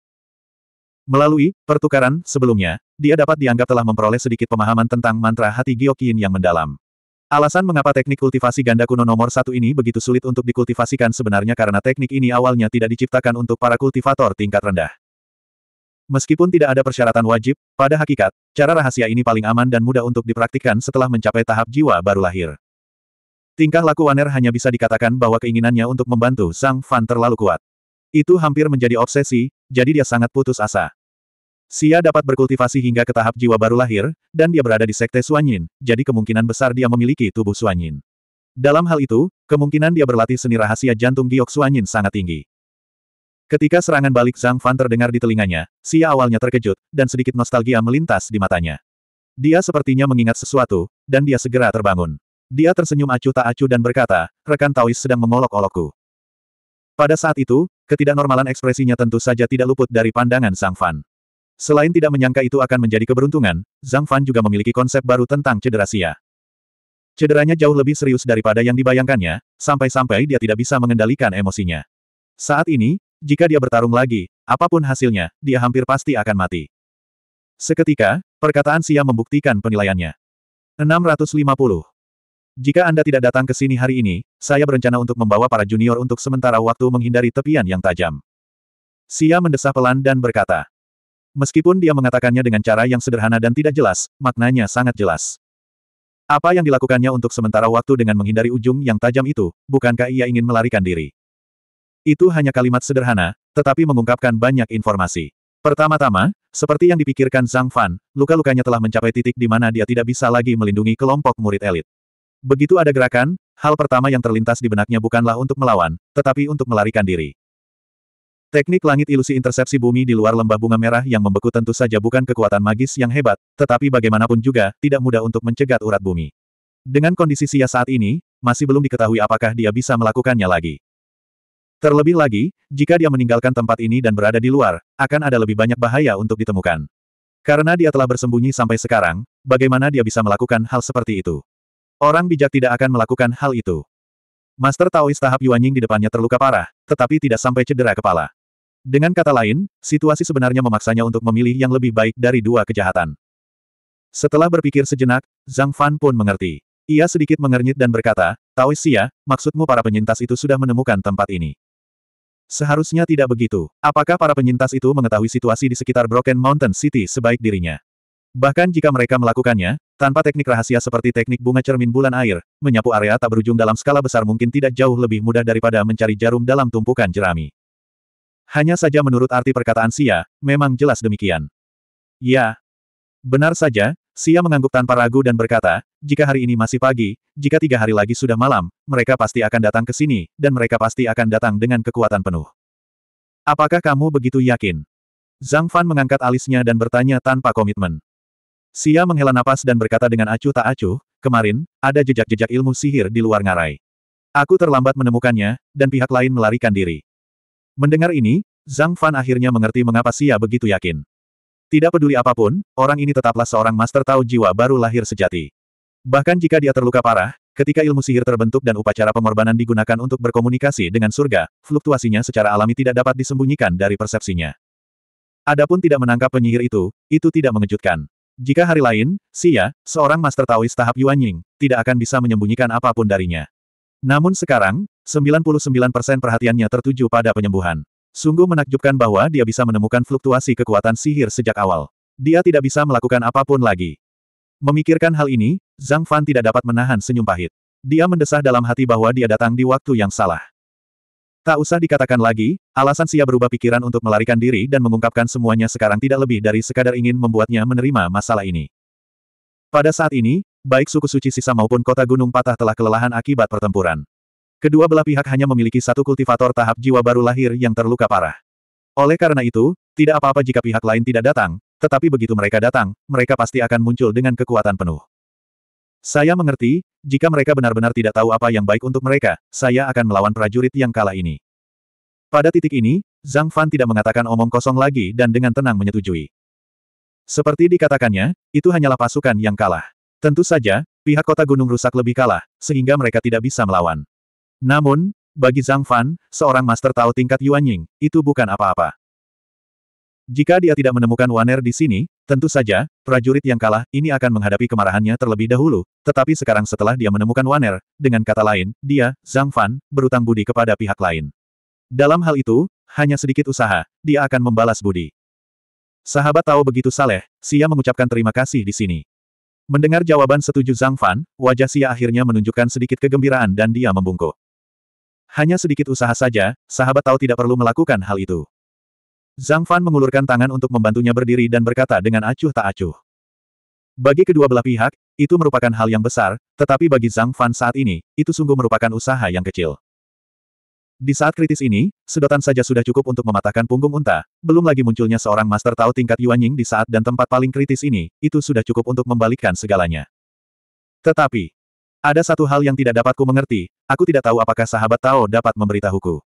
Melalui pertukaran sebelumnya, dia dapat dianggap telah memperoleh sedikit pemahaman tentang mantra hati Giokin yang mendalam. Alasan mengapa teknik kultivasi ganda kuno nomor satu ini begitu sulit untuk dikultivasikan sebenarnya karena teknik ini awalnya tidak diciptakan untuk para kultivator tingkat rendah. Meskipun tidak ada persyaratan wajib, pada hakikat, cara rahasia ini paling aman dan mudah untuk dipraktikkan setelah mencapai tahap jiwa baru lahir. Tingkah laku Waner hanya bisa dikatakan bahwa keinginannya untuk membantu Sang Fan terlalu kuat. Itu hampir menjadi obsesi, jadi dia sangat putus asa. Sia dapat berkultivasi hingga ke tahap jiwa baru lahir, dan dia berada di sekte Suanyin, jadi kemungkinan besar dia memiliki tubuh Suanyin. Dalam hal itu, kemungkinan dia berlatih seni rahasia jantung giok Suanyin sangat tinggi. Ketika serangan balik Zhang Fan terdengar di telinganya, Sia awalnya terkejut, dan sedikit nostalgia melintas di matanya. Dia sepertinya mengingat sesuatu, dan dia segera terbangun. Dia tersenyum acuh tak acuh dan berkata, rekan Taois sedang mengolok-olokku. Pada saat itu, ketidaknormalan ekspresinya tentu saja tidak luput dari pandangan Zhang Fan. Selain tidak menyangka itu akan menjadi keberuntungan, Zhang Fan juga memiliki konsep baru tentang cedera sia. Cederanya jauh lebih serius daripada yang dibayangkannya, sampai-sampai dia tidak bisa mengendalikan emosinya. Saat ini, jika dia bertarung lagi, apapun hasilnya, dia hampir pasti akan mati. Seketika, perkataan Sia membuktikan penilaiannya. 650. Jika Anda tidak datang ke sini hari ini, saya berencana untuk membawa para junior untuk sementara waktu menghindari tepian yang tajam. Sia mendesah pelan dan berkata. Meskipun dia mengatakannya dengan cara yang sederhana dan tidak jelas, maknanya sangat jelas. Apa yang dilakukannya untuk sementara waktu dengan menghindari ujung yang tajam itu, bukankah ia ingin melarikan diri? Itu hanya kalimat sederhana, tetapi mengungkapkan banyak informasi. Pertama-tama, seperti yang dipikirkan Zhang Fan, luka-lukanya telah mencapai titik di mana dia tidak bisa lagi melindungi kelompok murid elit. Begitu ada gerakan, hal pertama yang terlintas di benaknya bukanlah untuk melawan, tetapi untuk melarikan diri. Teknik langit ilusi intersepsi bumi di luar lembah bunga merah yang membeku tentu saja bukan kekuatan magis yang hebat, tetapi bagaimanapun juga, tidak mudah untuk mencegat urat bumi. Dengan kondisi Sia saat ini, masih belum diketahui apakah dia bisa melakukannya lagi. Terlebih lagi, jika dia meninggalkan tempat ini dan berada di luar, akan ada lebih banyak bahaya untuk ditemukan. Karena dia telah bersembunyi sampai sekarang, bagaimana dia bisa melakukan hal seperti itu? Orang bijak tidak akan melakukan hal itu. Master Taois tahap Yuanying di depannya terluka parah, tetapi tidak sampai cedera kepala. Dengan kata lain, situasi sebenarnya memaksanya untuk memilih yang lebih baik dari dua kejahatan. Setelah berpikir sejenak, Zhang Fan pun mengerti. Ia sedikit mengernyit dan berkata, Taois Sia, maksudmu para penyintas itu sudah menemukan tempat ini. Seharusnya tidak begitu. Apakah para penyintas itu mengetahui situasi di sekitar Broken Mountain City sebaik dirinya? Bahkan jika mereka melakukannya, tanpa teknik rahasia seperti teknik bunga cermin bulan air, menyapu area tak berujung dalam skala besar mungkin tidak jauh lebih mudah daripada mencari jarum dalam tumpukan jerami. Hanya saja menurut arti perkataan Sia, memang jelas demikian. Ya. Benar saja, Sia mengangguk tanpa ragu dan berkata, jika hari ini masih pagi, jika tiga hari lagi sudah malam, mereka pasti akan datang ke sini, dan mereka pasti akan datang dengan kekuatan penuh. Apakah kamu begitu yakin? Zhang Fan mengangkat alisnya dan bertanya tanpa komitmen. Sia menghela napas dan berkata dengan acuh tak acuh, kemarin, ada jejak-jejak ilmu sihir di luar ngarai. Aku terlambat menemukannya, dan pihak lain melarikan diri. Mendengar ini, Zhang Fan akhirnya mengerti mengapa Sia begitu yakin. Tidak peduli apapun, orang ini tetaplah seorang master tahu jiwa baru lahir sejati. Bahkan jika dia terluka parah, ketika ilmu sihir terbentuk dan upacara pengorbanan digunakan untuk berkomunikasi dengan surga, fluktuasinya secara alami tidak dapat disembunyikan dari persepsinya. Adapun tidak menangkap penyihir itu, itu tidak mengejutkan. Jika hari lain, Xia, seorang Master Taois tahap yuanying tidak akan bisa menyembunyikan apapun darinya. Namun sekarang, 99% perhatiannya tertuju pada penyembuhan. Sungguh menakjubkan bahwa dia bisa menemukan fluktuasi kekuatan sihir sejak awal. Dia tidak bisa melakukan apapun lagi. Memikirkan hal ini, Zhang Fan tidak dapat menahan senyum pahit. Dia mendesah dalam hati bahwa dia datang di waktu yang salah. Tak usah dikatakan lagi, alasan Sia berubah pikiran untuk melarikan diri dan mengungkapkan semuanya sekarang tidak lebih dari sekadar ingin membuatnya menerima masalah ini. Pada saat ini, baik suku suci sisa maupun kota gunung patah telah kelelahan akibat pertempuran. Kedua belah pihak hanya memiliki satu kultivator tahap jiwa baru lahir yang terluka parah. Oleh karena itu, tidak apa-apa jika pihak lain tidak datang, tetapi begitu mereka datang, mereka pasti akan muncul dengan kekuatan penuh. Saya mengerti, jika mereka benar-benar tidak tahu apa yang baik untuk mereka, saya akan melawan prajurit yang kalah ini. Pada titik ini, Zhang Fan tidak mengatakan omong kosong lagi dan dengan tenang menyetujui. Seperti dikatakannya, itu hanyalah pasukan yang kalah. Tentu saja, pihak kota gunung rusak lebih kalah, sehingga mereka tidak bisa melawan. Namun, bagi Zhang Fan, seorang master tahu tingkat Yuan Ying, itu bukan apa-apa. Jika dia tidak menemukan Waner di sini, tentu saja, prajurit yang kalah, ini akan menghadapi kemarahannya terlebih dahulu, tetapi sekarang setelah dia menemukan Waner, dengan kata lain, dia, Zhang Fan, berutang budi kepada pihak lain. Dalam hal itu, hanya sedikit usaha, dia akan membalas budi. Sahabat tahu begitu saleh, Sia mengucapkan terima kasih di sini. Mendengar jawaban setuju Zhang Fan, wajah Sia akhirnya menunjukkan sedikit kegembiraan dan dia membungkuk. Hanya sedikit usaha saja, sahabat tahu tidak perlu melakukan hal itu. Zhang Fan mengulurkan tangan untuk membantunya berdiri dan berkata dengan acuh tak acuh. Bagi kedua belah pihak, itu merupakan hal yang besar, tetapi bagi Zhang Fan saat ini, itu sungguh merupakan usaha yang kecil. Di saat kritis ini, sedotan saja sudah cukup untuk mematahkan punggung unta, belum lagi munculnya seorang master Tao tingkat Yuanying di saat dan tempat paling kritis ini, itu sudah cukup untuk membalikkan segalanya. Tetapi, ada satu hal yang tidak dapatku mengerti, aku tidak tahu apakah sahabat Tao dapat memberitahuku.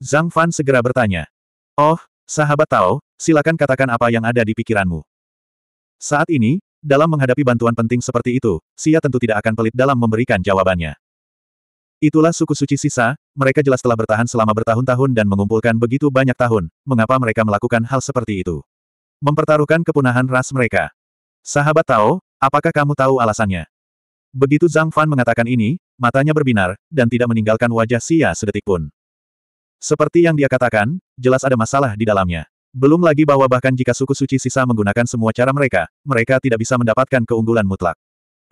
Zhang Fan segera bertanya. Oh, Sahabat Tao, silakan katakan apa yang ada di pikiranmu. Saat ini, dalam menghadapi bantuan penting seperti itu, Sia tentu tidak akan pelit dalam memberikan jawabannya. Itulah suku suci sisa, mereka jelas telah bertahan selama bertahun-tahun dan mengumpulkan begitu banyak tahun, mengapa mereka melakukan hal seperti itu. Mempertaruhkan kepunahan ras mereka. Sahabat Tao, apakah kamu tahu alasannya? Begitu Zhang Fan mengatakan ini, matanya berbinar, dan tidak meninggalkan wajah Sia sedetik pun. Seperti yang dia katakan, jelas ada masalah di dalamnya. Belum lagi bahwa bahkan jika suku suci sisa menggunakan semua cara mereka, mereka tidak bisa mendapatkan keunggulan mutlak.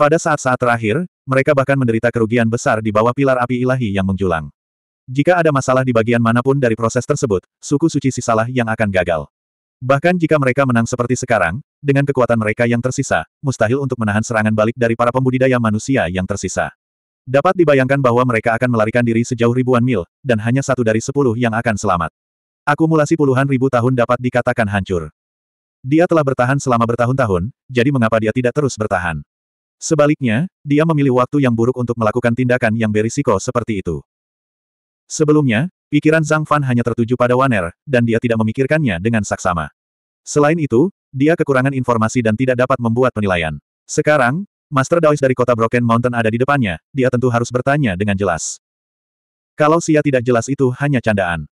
Pada saat-saat terakhir, mereka bahkan menderita kerugian besar di bawah pilar api ilahi yang menjulang. Jika ada masalah di bagian manapun dari proses tersebut, suku suci sisalah yang akan gagal. Bahkan jika mereka menang seperti sekarang, dengan kekuatan mereka yang tersisa, mustahil untuk menahan serangan balik dari para pembudidaya manusia yang tersisa. Dapat dibayangkan bahwa mereka akan melarikan diri sejauh ribuan mil, dan hanya satu dari sepuluh yang akan selamat. Akumulasi puluhan ribu tahun dapat dikatakan hancur. Dia telah bertahan selama bertahun-tahun, jadi mengapa dia tidak terus bertahan? Sebaliknya, dia memilih waktu yang buruk untuk melakukan tindakan yang berisiko seperti itu. Sebelumnya, pikiran Zhang Fan hanya tertuju pada Waner, dan dia tidak memikirkannya dengan saksama. Selain itu, dia kekurangan informasi dan tidak dapat membuat penilaian. Sekarang, Master Daois dari kota Broken Mountain ada di depannya, dia tentu harus bertanya dengan jelas. Kalau Sia tidak jelas itu hanya candaan.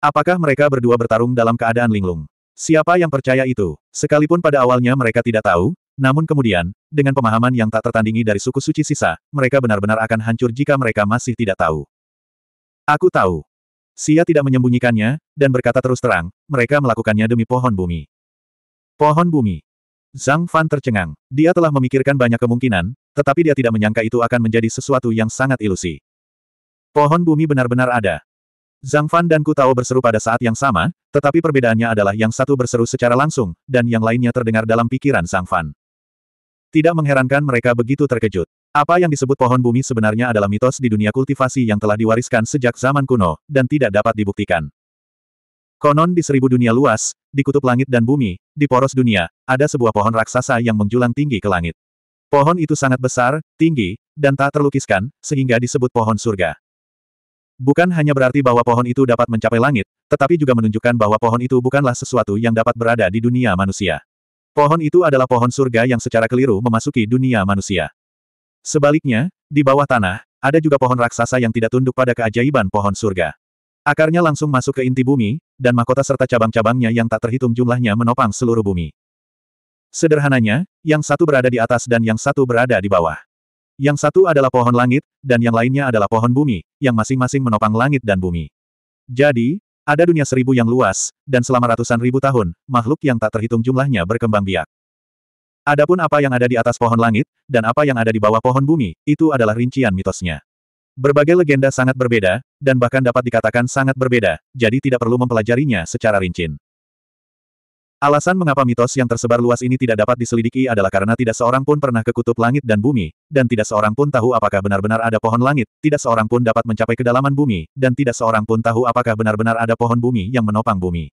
Apakah mereka berdua bertarung dalam keadaan linglung? Siapa yang percaya itu? Sekalipun pada awalnya mereka tidak tahu, namun kemudian, dengan pemahaman yang tak tertandingi dari suku suci sisa, mereka benar-benar akan hancur jika mereka masih tidak tahu. Aku tahu. Sia tidak menyembunyikannya, dan berkata terus terang, mereka melakukannya demi pohon bumi. Pohon bumi. Zhang Fan tercengang. Dia telah memikirkan banyak kemungkinan, tetapi dia tidak menyangka itu akan menjadi sesuatu yang sangat ilusi. Pohon bumi benar-benar ada. Zhang Fan dan Ku Tao berseru pada saat yang sama, tetapi perbedaannya adalah yang satu berseru secara langsung, dan yang lainnya terdengar dalam pikiran Zhang Fan. Tidak mengherankan mereka begitu terkejut. Apa yang disebut pohon bumi sebenarnya adalah mitos di dunia kultivasi yang telah diwariskan sejak zaman kuno, dan tidak dapat dibuktikan. Konon di seribu dunia luas, di kutub langit dan bumi, di poros dunia, ada sebuah pohon raksasa yang menjulang tinggi ke langit. Pohon itu sangat besar, tinggi, dan tak terlukiskan, sehingga disebut pohon surga. Bukan hanya berarti bahwa pohon itu dapat mencapai langit, tetapi juga menunjukkan bahwa pohon itu bukanlah sesuatu yang dapat berada di dunia manusia. Pohon itu adalah pohon surga yang secara keliru memasuki dunia manusia. Sebaliknya, di bawah tanah, ada juga pohon raksasa yang tidak tunduk pada keajaiban pohon surga. Akarnya langsung masuk ke inti bumi, dan mahkota serta cabang-cabangnya yang tak terhitung jumlahnya menopang seluruh bumi. Sederhananya, yang satu berada di atas dan yang satu berada di bawah. Yang satu adalah pohon langit, dan yang lainnya adalah pohon bumi, yang masing-masing menopang langit dan bumi. Jadi, ada dunia seribu yang luas, dan selama ratusan ribu tahun, makhluk yang tak terhitung jumlahnya berkembang biak. Adapun apa yang ada di atas pohon langit, dan apa yang ada di bawah pohon bumi, itu adalah rincian mitosnya. Berbagai legenda sangat berbeda, dan bahkan dapat dikatakan sangat berbeda, jadi tidak perlu mempelajarinya secara rinci. Alasan mengapa mitos yang tersebar luas ini tidak dapat diselidiki adalah karena tidak seorang pun pernah ke kutub langit dan bumi, dan tidak seorang pun tahu apakah benar-benar ada pohon langit, tidak seorang pun dapat mencapai kedalaman bumi, dan tidak seorang pun tahu apakah benar-benar ada pohon bumi yang menopang bumi.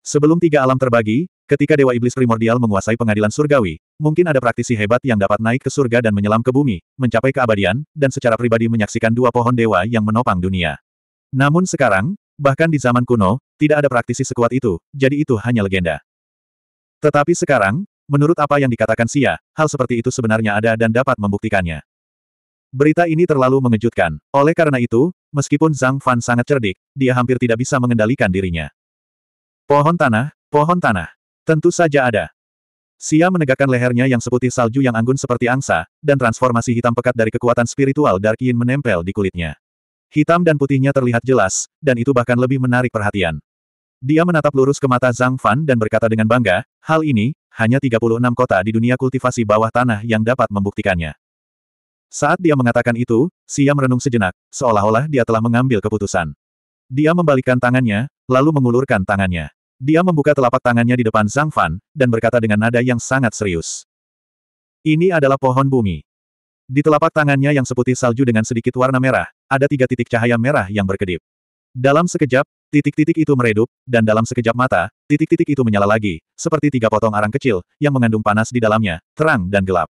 Sebelum tiga alam terbagi, Ketika Dewa Iblis Primordial menguasai pengadilan surgawi, mungkin ada praktisi hebat yang dapat naik ke surga dan menyelam ke bumi, mencapai keabadian, dan secara pribadi menyaksikan dua pohon dewa yang menopang dunia. Namun sekarang, bahkan di zaman kuno, tidak ada praktisi sekuat itu, jadi itu hanya legenda. Tetapi sekarang, menurut apa yang dikatakan Sia, hal seperti itu sebenarnya ada dan dapat membuktikannya. Berita ini terlalu mengejutkan. Oleh karena itu, meskipun Zhang Fan sangat cerdik, dia hampir tidak bisa mengendalikan dirinya. Pohon tanah, pohon tanah. Tentu saja ada. Sia menegakkan lehernya yang seputih salju yang anggun seperti angsa, dan transformasi hitam pekat dari kekuatan spiritual Dark Yin menempel di kulitnya. Hitam dan putihnya terlihat jelas, dan itu bahkan lebih menarik perhatian. Dia menatap lurus ke mata Zhang Fan dan berkata dengan bangga, hal ini, hanya 36 kota di dunia kultivasi bawah tanah yang dapat membuktikannya. Saat dia mengatakan itu, Sia merenung sejenak, seolah-olah dia telah mengambil keputusan. Dia membalikkan tangannya, lalu mengulurkan tangannya. Dia membuka telapak tangannya di depan Zhang Fan, dan berkata dengan nada yang sangat serius. Ini adalah pohon bumi. Di telapak tangannya yang seputih salju dengan sedikit warna merah, ada tiga titik cahaya merah yang berkedip. Dalam sekejap, titik-titik itu meredup, dan dalam sekejap mata, titik-titik itu menyala lagi, seperti tiga potong arang kecil, yang mengandung panas di dalamnya, terang dan gelap.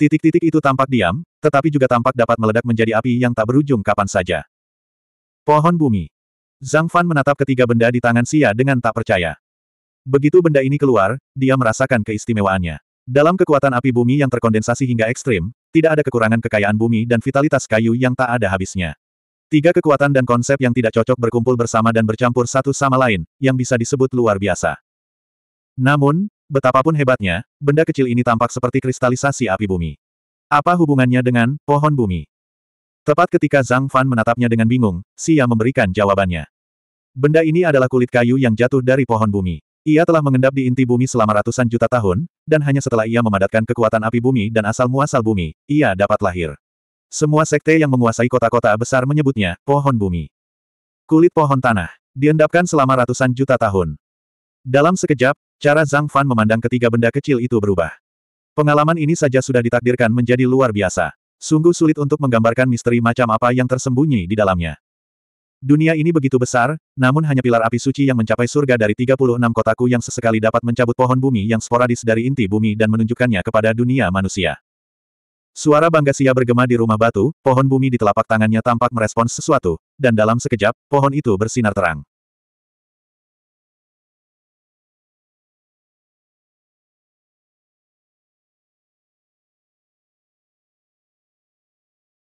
Titik-titik itu tampak diam, tetapi juga tampak dapat meledak menjadi api yang tak berujung kapan saja. Pohon bumi. Zhang Fan menatap ketiga benda di tangan Xia dengan tak percaya. Begitu benda ini keluar, dia merasakan keistimewaannya. Dalam kekuatan api bumi yang terkondensasi hingga ekstrim, tidak ada kekurangan kekayaan bumi dan vitalitas kayu yang tak ada habisnya. Tiga kekuatan dan konsep yang tidak cocok berkumpul bersama dan bercampur satu sama lain, yang bisa disebut luar biasa. Namun, betapapun hebatnya, benda kecil ini tampak seperti kristalisasi api bumi. Apa hubungannya dengan pohon bumi? Tepat ketika Zhang Fan menatapnya dengan bingung, Xia memberikan jawabannya. Benda ini adalah kulit kayu yang jatuh dari pohon bumi. Ia telah mengendap di inti bumi selama ratusan juta tahun, dan hanya setelah ia memadatkan kekuatan api bumi dan asal-muasal bumi, ia dapat lahir. Semua sekte yang menguasai kota-kota besar menyebutnya pohon bumi. Kulit pohon tanah, diendapkan selama ratusan juta tahun. Dalam sekejap, cara Zhang Fan memandang ketiga benda kecil itu berubah. Pengalaman ini saja sudah ditakdirkan menjadi luar biasa. Sungguh sulit untuk menggambarkan misteri macam apa yang tersembunyi di dalamnya. Dunia ini begitu besar, namun hanya pilar api suci yang mencapai surga dari 36 kotaku yang sesekali dapat mencabut pohon bumi yang sporadis dari inti bumi dan menunjukkannya kepada dunia manusia. Suara bangga sia bergema di rumah batu, pohon bumi di telapak tangannya tampak merespons sesuatu, dan dalam sekejap, pohon itu bersinar terang.